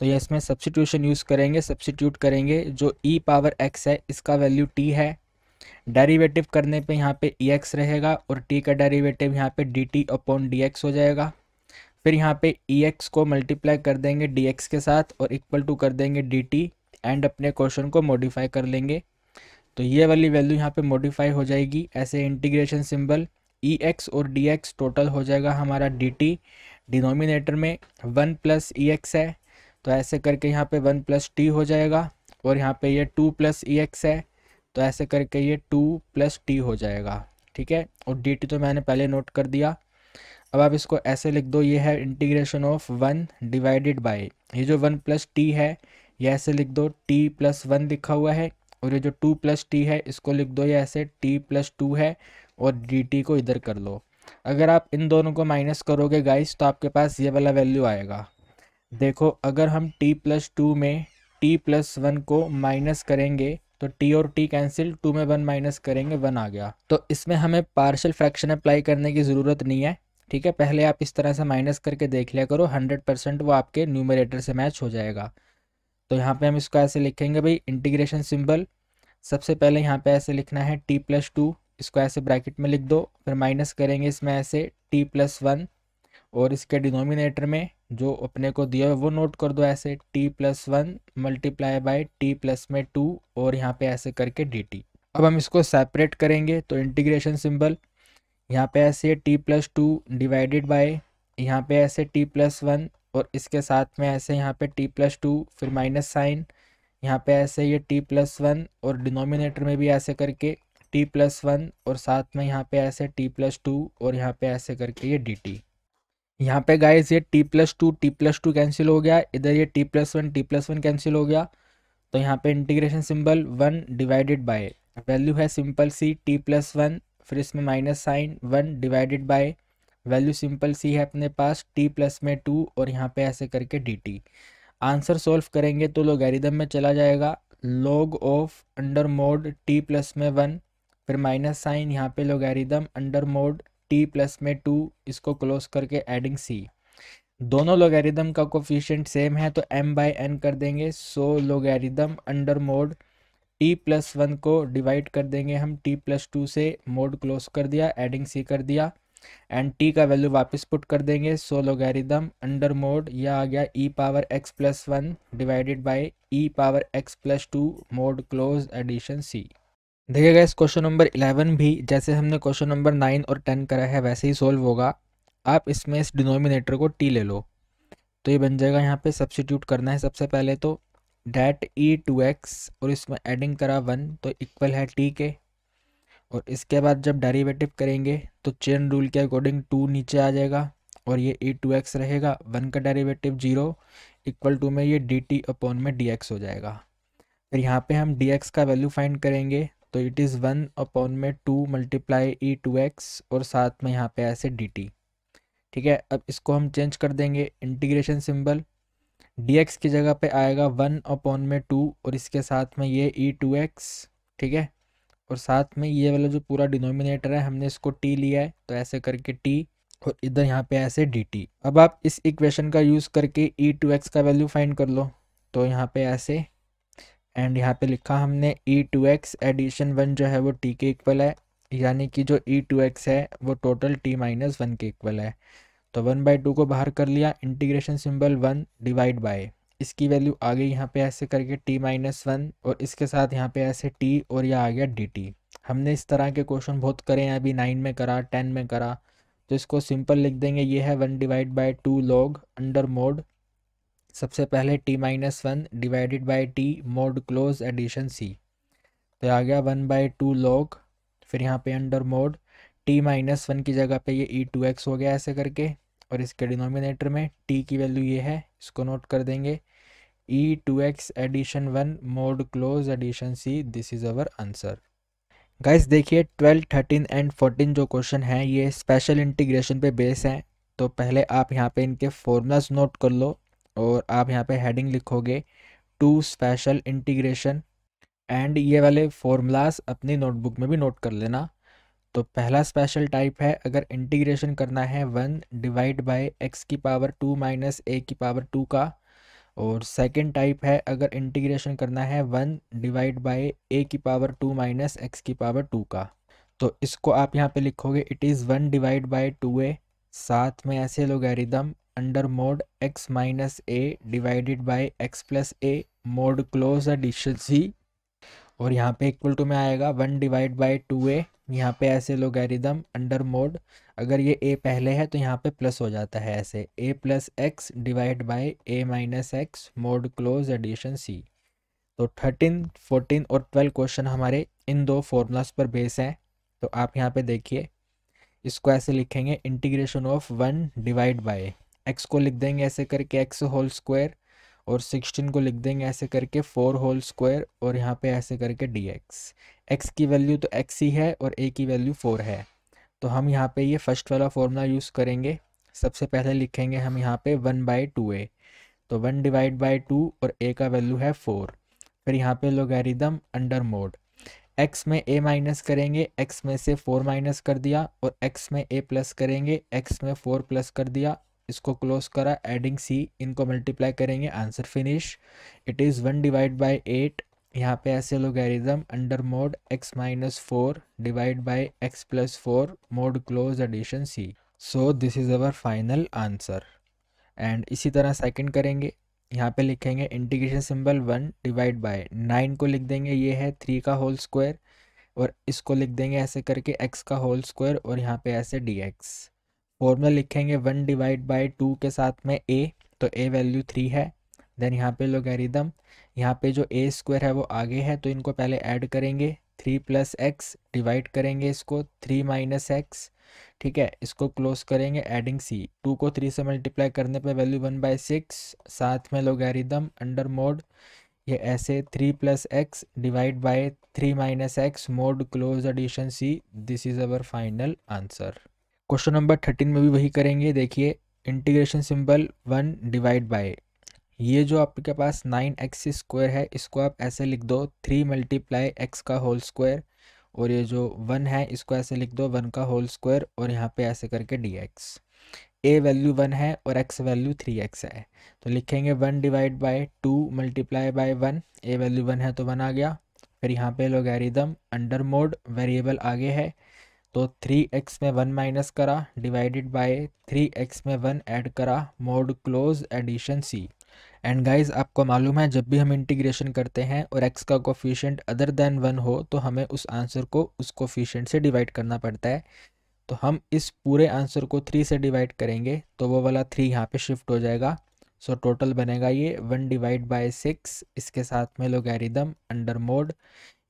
तो ये इसमें सब्सिट्यूशन यूज़ करेंगे सब्सिट्यूट करेंगे जो ई पावर एक्स है इसका वैल्यू टी है डेरिवेटिव करने पे यहाँ पे ई e एक्स रहेगा और टी का डेरिवेटिव यहाँ पे d t upon d x हो जाएगा फिर यहाँ पे ई e एक्स को मल्टीप्लाई कर देंगे डी एक्स के साथ और इक्वल टू कर देंगे डी टी एंड अपने क्वेश्चन को मॉडिफाई कर लेंगे तो ये वाली वैल्यू यहाँ पे मॉडिफाई हो जाएगी ऐसे इंटीग्रेशन सिंबल ई एक्स और डी एक्स टोटल हो जाएगा हमारा डी टी डिनोमिनेटर में वन प्लस ई एक्स है तो ऐसे करके यहाँ पे वन प्लस टी हो जाएगा और यहाँ पे ये टू प्लस ई एक्स है तो ऐसे करके ये टू प्लस टी हो जाएगा ठीक है और डी टी तो मैंने पहले नोट कर दिया अब आप इसको ऐसे लिख दो ये है integration of one divided by ये जो वन प्लस टी है ये ऐसे लिख दो टी प्लस वन लिखा हुआ है और ये जो टू प्लस टी है इसको लिख दो ये ऐसे टी प्लस टू है और डी टी को इधर कर लो अगर आप इन दोनों को माइनस करोगे गाइस तो आपके पास ये वाला वैल्यू आएगा देखो अगर हम टी प्लस टू में टी प्लस वन को माइनस करेंगे तो टी और टी कैंसिल टू में वन माइनस करेंगे वन आ गया तो इसमें हमें पार्शियल फ्रैक्शन अप्लाई करने की ज़रूरत नहीं है ठीक है पहले आप इस तरह से माइनस करके देख लिया करो हंड्रेड परसेंट वो आपके न्यूमरेटर से मैच हो जाएगा तो यहाँ पे हम इसको ऐसे लिखेंगे भाई इंटीग्रेशन सिंबल सबसे पहले यहाँ पे ऐसे लिखना है टी प्लस टू इसको ऐसे ब्रैकेट में लिख दो फिर माइनस करेंगे इसमें ऐसे टी प्लस वन और इसके डिनोमिनेटर में जो अपने को दिया है वो नोट कर दो ऐसे t plus one multiply by t plus में टू और यहाँ पे ऐसे करके डी टी अब हम इसको सेपरेट करेंगे तो इंटीग्रेशन सिंबल यहाँ पे ऐसे t plus two divided by यहाँ पे ऐसे टी प्लस वन और इसके साथ में ऐसे यहाँ पे टी प्लस टू फिर माइनस साइन यहाँ पे ऐसे ये टी प्लस वन और डिनोमिनेटर में भी ऐसे करके टी प्लस वन और साथ में यहाँ पे ऐसे टी प्लस टू और यहाँ पे ऐसे करके ये डी टी यहाँ पे गाइस ये t plus two t plus two cancel हो गया इधर ये t plus one t plus one cancel हो गया तो यहाँ पे integration symbol one divided by value है simple c t plus one फिर इसमें minus sign one divided by value simple c है अपने पास टी प्लस में टू और यहाँ पे ऐसे करके डी टी आंसर सोल्व करेंगे तो लोगारिदम में चला जाएगा log of under mod t plus में वन फिर माइनस साइन यहाँ पे logarithm under mod t plus में टू इसको क्लोज करके एडिंग सी दोनों लोगेरिदम का कोफिशियंट सेम है तो एम बाई एन कर देंगे so logarithm under mod t plus one को डिवाइड कर देंगे हम टी प्लस टू से मोड क्लोज कर दिया एडिंग सी कर दिया एंड टी का वैल्यू वापस पुट कर देंगे सो लोगेरिदम अंडर मोड यह आ गया e power x plus one divided by e power x plus two mod close addition c देखिएगा इस क्वेश्चन नंबर इलेवन भी जैसे हमने क्वेश्चन नंबर नाइन और टेन करा है वैसे ही सोल्व होगा आप इसमें इस डिनोमिनेटर को टी ले लो तो ये बन जाएगा यहाँ पे सब्सिट्यूट करना है सबसे पहले तो डेट ई टू एक्स और इसमें एडिंग करा वन तो इक्वल है टी के और इसके बाद जब डेरिवेटिव करेंगे तो चेन रूल के अकॉर्डिंग टू नीचे आ जाएगा और ये ई टू एक्स रहेगा वन का डेरिवेटिव जीरो इक्वल टू में ये डी टी अपॉन में डी एक्स हो जाएगा फिर यहाँ पे हम डी एक्स का वैल्यू फाइंड करेंगे तो इट इज़ वन अपॉन में two multiply e two x और साथ में यहाँ पे ऐसे डी टी ठीक है अब इसको हम चेंज कर देंगे इंटीग्रेशन सिंबल डी एक्स की जगह पे आएगा वन अपॉन में टू और इसके साथ में ये ई टू एक्स ठीक है और साथ में ये वाला जो पूरा डिनोमिनेटर है हमने इसको टी लिया है तो ऐसे करके टी और इधर यहाँ पे ऐसे डी टी अब आप इस इक्वेशन का यूज़ करके ई टू एक्स का वैल्यू फाइंड कर लो तो यहाँ पे ऐसे एंड यहाँ पे लिखा हमने e two x addition one जो है वो टी के इक्वल है यानी कि जो ई टू एक्स है वो टोटल टी माइनस वन के इक्वल है तो वन बाई टू को बाहर कर लिया integration symbol one divide by इसकी वैल्यू आ गई यहाँ पे ऐसे करके टी माइनस वन और इसके साथ यहाँ पे ऐसे टी और यह आ गया डी टी हमने इस तरह के क्वेश्चन बहुत करे हैं अभी नाइन में करा टेन में करा तो इसको सिंपल लिख देंगे ये है one divide by two log under mod सबसे पहले t minus one divided by t mod close addition c तो आ गया वन बाई टू लॉग फिर यहाँ पे under mod t minus one की जगह पे ये ई टू एक्स हो गया ऐसे करके और इसके डिनोमिनेटर में टी की वैल्यू ये है इसको नोट कर देंगे e two x addition one mod close addition c this is our answer guys देखिए ट्वेल्व थर्टीन एंड फोर्टीन जो क्वेश्चन हैं ये स्पेशल इंटीग्रेशन पे बेस हैं तो पहले आप यहाँ पे इनके फॉर्मूलाज नोट कर लो और आप यहाँ पे हेडिंग लिखोगे टू स्पेशल इंटीग्रेशन एंड ये वाले फॉर्मूलाज अपनी नोटबुक में भी नोट कर लेना तो पहला स्पेशल टाइप है अगर इंटीग्रेशन करना है वन डिवाइड बाय एक्स की पावर टू माइनस ए की पावर टू का और सेकंड टाइप है अगर इंटीग्रेशन करना है वन डिवाइड बाय ए की पावर टू माइनस एक्स की पावर टू का तो इसको आप यहाँ पे लिखोगे it is one divide by two a साथ में ऐसे लोग under mod x minus a divided by x plus a mod close addition सी और यहाँ पे इक्वल टू में आएगा one divide by two a यहाँ पे ऐसे एरिदम अंडर मोड अगर ये ए पहले है तो यहाँ पे प्लस हो जाता है ऐसे a plus x divide by a minus x mod close addition c तो थर्टीन फोर्टीन और ट्वेल्व क्वेश्चन हमारे इन दो फॉर्मूलाज पर बेस हैं तो आप यहाँ पे देखिए इसको ऐसे लिखेंगे integration of one divide by x को लिख देंगे ऐसे करके एक्स होल स्क्वायर और सिक्सटीन को लिख देंगे ऐसे करके फोर होल स्क्वायर और यहाँ पे ऐसे करके डी एक्स एक्स की वैल्यू तो एक्स ही है और ए की वैल्यू फोर है तो हम यहाँ पे ये फर्स्ट वाला फॉर्मूला यूज़ करेंगे सबसे पहले लिखेंगे हम यहाँ पे वन बाई टू ए तो वन डिवाइड बाई टू और ए का वैल्यू है फोर फिर यहाँ पे लोगारिदम अंडर मोड एक्स में ए माइनस करेंगे एक्स में से फोर माइनस कर दिया और एक्स में ए प्लस करेंगे एक्स में फोर प्लस कर दिया इसको क्लोज करा एडिंग सी इनको मल्टीप्लाई करेंगे answer finish it is one divide by eight यहाँ पे ऐसे log logarithm under mod x minus four divide by x plus four mod close addition C so this is our final answer and इसी तरह second करेंगे यहाँ पे लिखेंगे integration symbol one divide by nine को लिख देंगे ये है थ्री का होल स्क्वायर और इसको लिख देंगे ऐसे करके एक्स का होल स्क्वायर और यहाँ पे ऐसे डी एक्स फॉर्मूला लिखेंगे वन डिवाइड बाई टू के साथ में ए तो ए वैल्यू थ्री है देन यहाँ पे लोगेरिदम यहाँ पे जो ए स्क्वायर है वो आगे है तो इनको पहले ऐड करेंगे थ्री प्लस एक्स डिवाइड करेंगे इसको थ्री माइनस एक्स ठीक है इसको क्लोज करेंगे एडिंग सी टू को थ्री से मल्टीप्लाई करने पे वैल्यू वन बाई सिक्स साथ में लोगेरिदम अंडर मोड ये ऐसे three plus x divide by three minus x mod close addition c this is our final answer question number thirteen में भी वही करेंगे देखिए integration symbol one divide by ये जो आपके पास नाइन एक्स स्क्वायर है इसको आप ऐसे लिख दो थ्री मल्टीप्लाई एक्स का होल स्क्वायर और ये जो वन है इसको ऐसे लिख दो वन का होल स्क्वायर और यहाँ पे ऐसे करके d x a value one है और एक्स वैल्यू थ्री एक्स है तो लिखेंगे one divide by two multiply by one a value one है तो वन आ गया फिर यहाँ पे एरिदम अंडर मोड वेरिएबल आगे है तो थ्री एक्स में वन माइनस करा डिवाइडेड बाय थ्री एक्स में वन ऐड करा mod close addition c and guys आपको मालूम है जब भी हम इंटीग्रेशन करते हैं और एक्स का कोफिशियंट अदर देन वन हो तो हमें उस आंसर को उस कोफिशियंट से डिवाइड करना पड़ता है तो हम इस पूरे आंसर को थ्री से डिवाइड करेंगे तो वो वाला थ्री यहाँ पे शिफ्ट हो जाएगा सो so, टोटल बनेगा ये वन डिवाइड बाय सिक्स इसके साथ में लोगेरिदम अंडर मोड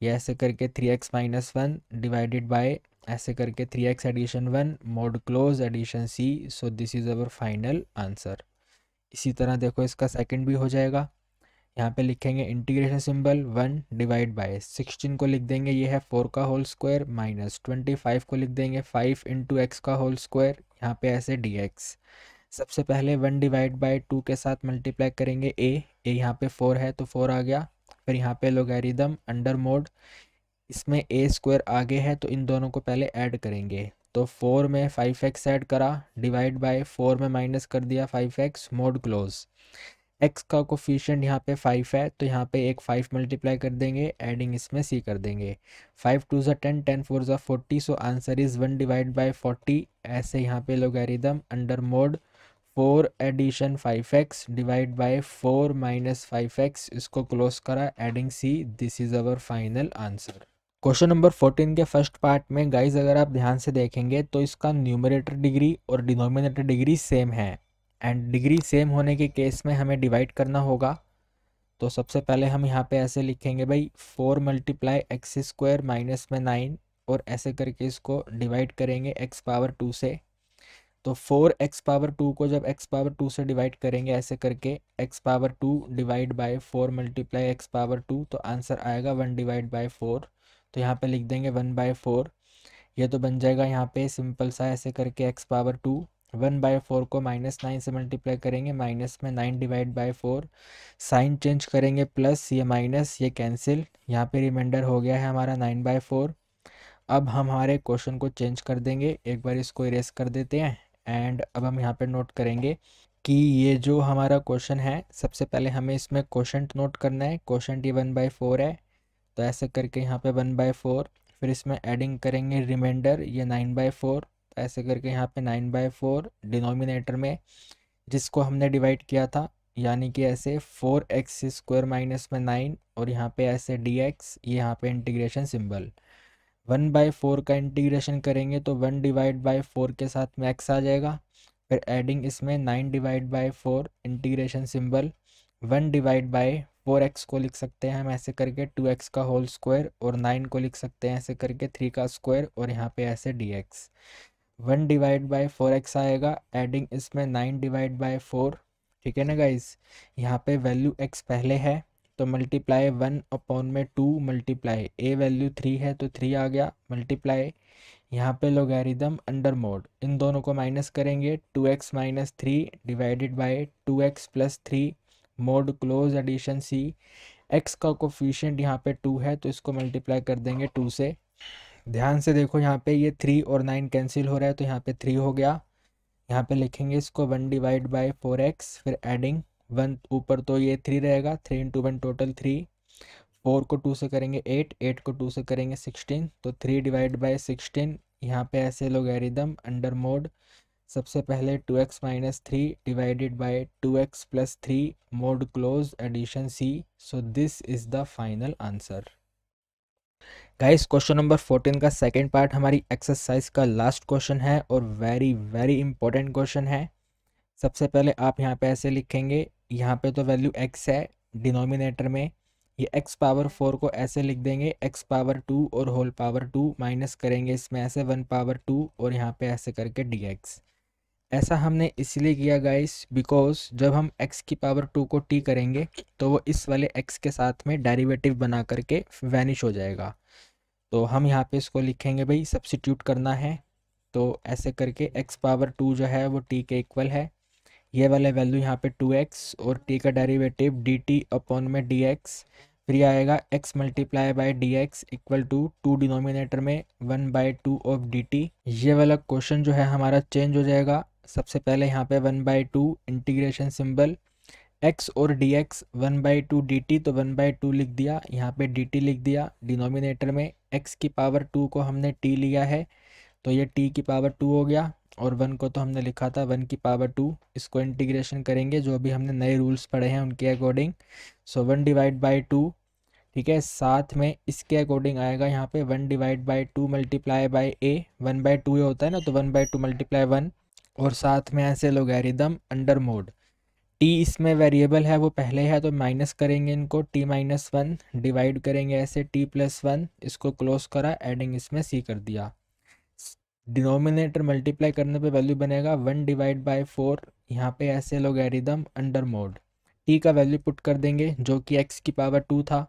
ये ऐसे करके three x minus one divided by ऐसे करके three x addition one mod close addition C so this is our final answer इसी तरह देखो इसका सेकंड भी हो जाएगा यहाँ पे लिखेंगे integration symbol one divide by sixteen को लिख देंगे ये है फोर का whole square minus twenty five को लिख देंगे फाइव इंटू एक्स का होल स्क्वायर यहाँ पे ऐसे डी एक्स सबसे पहले वन डिवाइड बाय टू के साथ मल्टीप्लाई करेंगे ए ए यहाँ पे फोर है तो फोर आ गया फिर यहाँ पे लोगेरिदम अंडर मोड इसमें ए स्क्वायर आगे है तो इन दोनों को पहले ऐड करेंगे तो फोर में फाइव एक्स ऐड करा डिवाइड बाय फोर में माइनस कर दिया five x mod close x का कोफिशियंट यहाँ पे फाइव है तो यहाँ पे एक फाइव मल्टीप्लाई कर देंगे एडिंग इसमें सी कर देंगे फाइव टू ज़ा टेन टेन फोर ज़ा forty so answer is one divide by forty ऐसे यहाँ पे logarithm under mod four addition five x divide by four minus five x इसको क्लोज करा adding C this is our final answer question number fourteen के first part में guys अगर आप ध्यान से देखेंगे तो इसका न्यूमरेटर डिग्री और डिनोमिनेटर डिग्री सेम है एंड डिग्री सेम होने के केस में हमें डिवाइड करना होगा तो सबसे पहले हम यहाँ पे ऐसे लिखेंगे भाई four multiply x square minus में नाइन और ऐसे करके इसको डिवाइड करेंगे एक्स पावर टू से तो फोर एक्स पावर टू को जब एक्स पावर टू से डिवाइड करेंगे ऐसे करके x power two divide by four multiply x power two तो आंसर आएगा वन डिवाइड बाय फोर तो यहाँ पे लिख देंगे वन बाय फोर ये तो बन जाएगा यहाँ पे सिंपल सा ऐसे करके x power two one by four को माइनस नाइन से मल्टीप्लाई करेंगे माइनस में nine divide by four sign change करेंगे प्लस ये माइनस ये कैंसिल यहाँ पे रिमाइंडर हो गया है हमारा नाइन बाय फोर अब हम हमारे क्वेश्चन को चेंज कर देंगे एक बार इसको इरेज कर देते हैं एंड अब हम यहाँ पर नोट करेंगे कि ये जो हमारा क्वेश्चन है सबसे पहले हमें इसमें क्वेश्चन नोट करना है क्वेश्चन ये वन बाई फोर है तो ऐसे करके यहाँ पे वन बाय फोर फिर इसमें एडिंग करेंगे रिमाइंडर ये नाइन बाई फोर तो ऐसे करके यहाँ पे नाइन बाई फोर डिनोमिनेटर में जिसको हमने डिवाइड किया था यानी कि ऐसे फोर एक्स स्क्वायर माइनस में नाइन और यहाँ पे ऐसे डी एक्स ये यहाँ पे integration symbol one by four का इंटीग्रेशन करेंगे तो वन डिवाइड बाई फोर के साथ में एक्स आ जाएगा फिर एडिंग इसमें nine divide by four integration symbol one divide by four x को लिख सकते हैं हम ऐसे करके टू एक्स का होल स्क्वायर और नाइन को लिख सकते हैं ऐसे करके थ्री का स्क्वायर और यहाँ पे ऐसे D x one divide by four x आएगा एडिंग इसमें नाइन डिवाइड बाई फोर ठीक है ना गाइज यहाँ पे वैल्यू एक्स पहले है तो मल्टीप्लाई वन अपॉन में two multiply a value three है तो थ्री आ गया मल्टीप्लाई यहाँ पे लोगेरिदम अंडर मोड इन दोनों को माइनस करेंगे two x minus three divided by two x plus three mod close addition C x का कोफिशियंट यहाँ पे टू है तो इसको मल्टीप्लाई कर देंगे टू से ध्यान से देखो यहाँ पे ये थ्री और नाइन कैंसिल हो रहा है तो यहाँ पे थ्री हो गया यहाँ पे लिखेंगे इसको one divide by four x फिर एडिंग वन ऊपर तो ये थ्री रहेगा three into one total three four को टू से करेंगे एट एट को टू से करेंगे सिक्सटीन तो थ्री डिवाइड बाई सिक्सटीन यहाँ पे ऐसे लोग एरिदम अंडर मोड सबसे पहले two x minus three divided by two x plus three mod close addition C so this is the final answer guys question number fourteen का second part हमारी exercise का last question है और very very important question है सबसे पहले आप यहाँ पे ऐसे लिखेंगे यहाँ पे तो वैल्यू एक्स है डिनोमिनेटर में ये एक्स पावर फोर को ऐसे लिख देंगे एक्स पावर टू और होल पावर टू माइनस करेंगे इसमें ऐसे वन पावर टू और यहाँ पे ऐसे करके डी एक्स ऐसा हमने इसलिए किया गाइस बिकॉज जब हम x की पावर टू को टी करेंगे तो वो इस वाले x के साथ में डेरिवेटिव बना करके वैनिश हो जाएगा तो हम यहाँ पे इसको लिखेंगे भाई सब्सिट्यूट करना है तो ऐसे करके x पावर टू जो है वो t के इक्वल है ये वाला वैल्यू यहाँ पे 2x और t का डेरिवेटिव dt अपॉन में एक्स फिर आएगा x multiply by d x equal to two denominator में one by two of d t ये वाला क्वेश्चन जो है हमारा चेंज हो जाएगा सबसे पहले यहाँ पे one by two integration symbol x और d x one by two d t तो वन बाई टू लिख दिया यहाँ पे डी टी लिख दिया डिनोमिनेटर में एक्स की पावर टू को हमने टी लिया है तो ये टी की पावर टू हो गया और वन को तो हमने लिखा था वन की पावर टू इसको इंटीग्रेशन करेंगे जो अभी हमने नए रूल्स पढ़े हैं उनके according so one divide by two ठीक है साथ में इसके अकॉर्डिंग आएगा यहाँ पे one divide by two multiply by a one by two ये होता है ना तो one by two multiply one और साथ में ऐसे लोगेरिदम अंडर मोड टी इसमें वेरिएबल है वो पहले है तो माइनस करेंगे इनको टी माइनस वन डिवाइड करेंगे ऐसे टी प्लस वन इसको क्लोज करा एडिंग इसमें सी कर दिया डिनोमिनेटर मल्टीप्लाई करने पे वैल्यू बनेगा वन डिवाइड बाय फोर यहाँ पे ऐसे लोगेरिदम अंडर मोड टी का वैल्यू पुट कर देंगे जो कि एक्स की पावर टू था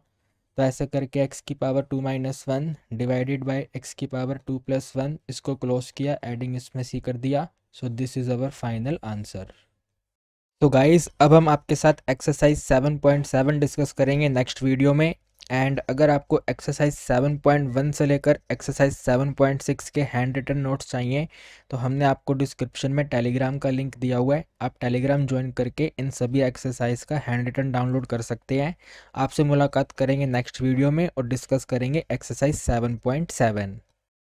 तो ऐसे करके एक्स की power two minus one divided by x की पावर टू प्लस वन इसको क्लोज किया एडिंग इसमें सी कर दिया so this is our final answer तो गाइज़ अब हम आपके साथ एक्सरसाइज 7.7 डिस्कस करेंगे नेक्स्ट वीडियो में एंड अगर आपको एक्सरसाइज 7.1 से लेकर एक्सरसाइज 7.6 के हैंड रिटन नोट्स चाहिए तो हमने आपको डिस्क्रिप्शन में टेलीग्राम का लिंक दिया हुआ है आप टेलीग्राम ज्वाइन करके इन सभी एक्सरसाइज का हैंड रिटन डाउनलोड कर सकते हैं आपसे मुलाकात करेंगे नेक्स्ट वीडियो में और डिस्कस करेंगे एक्सरसाइज सेवन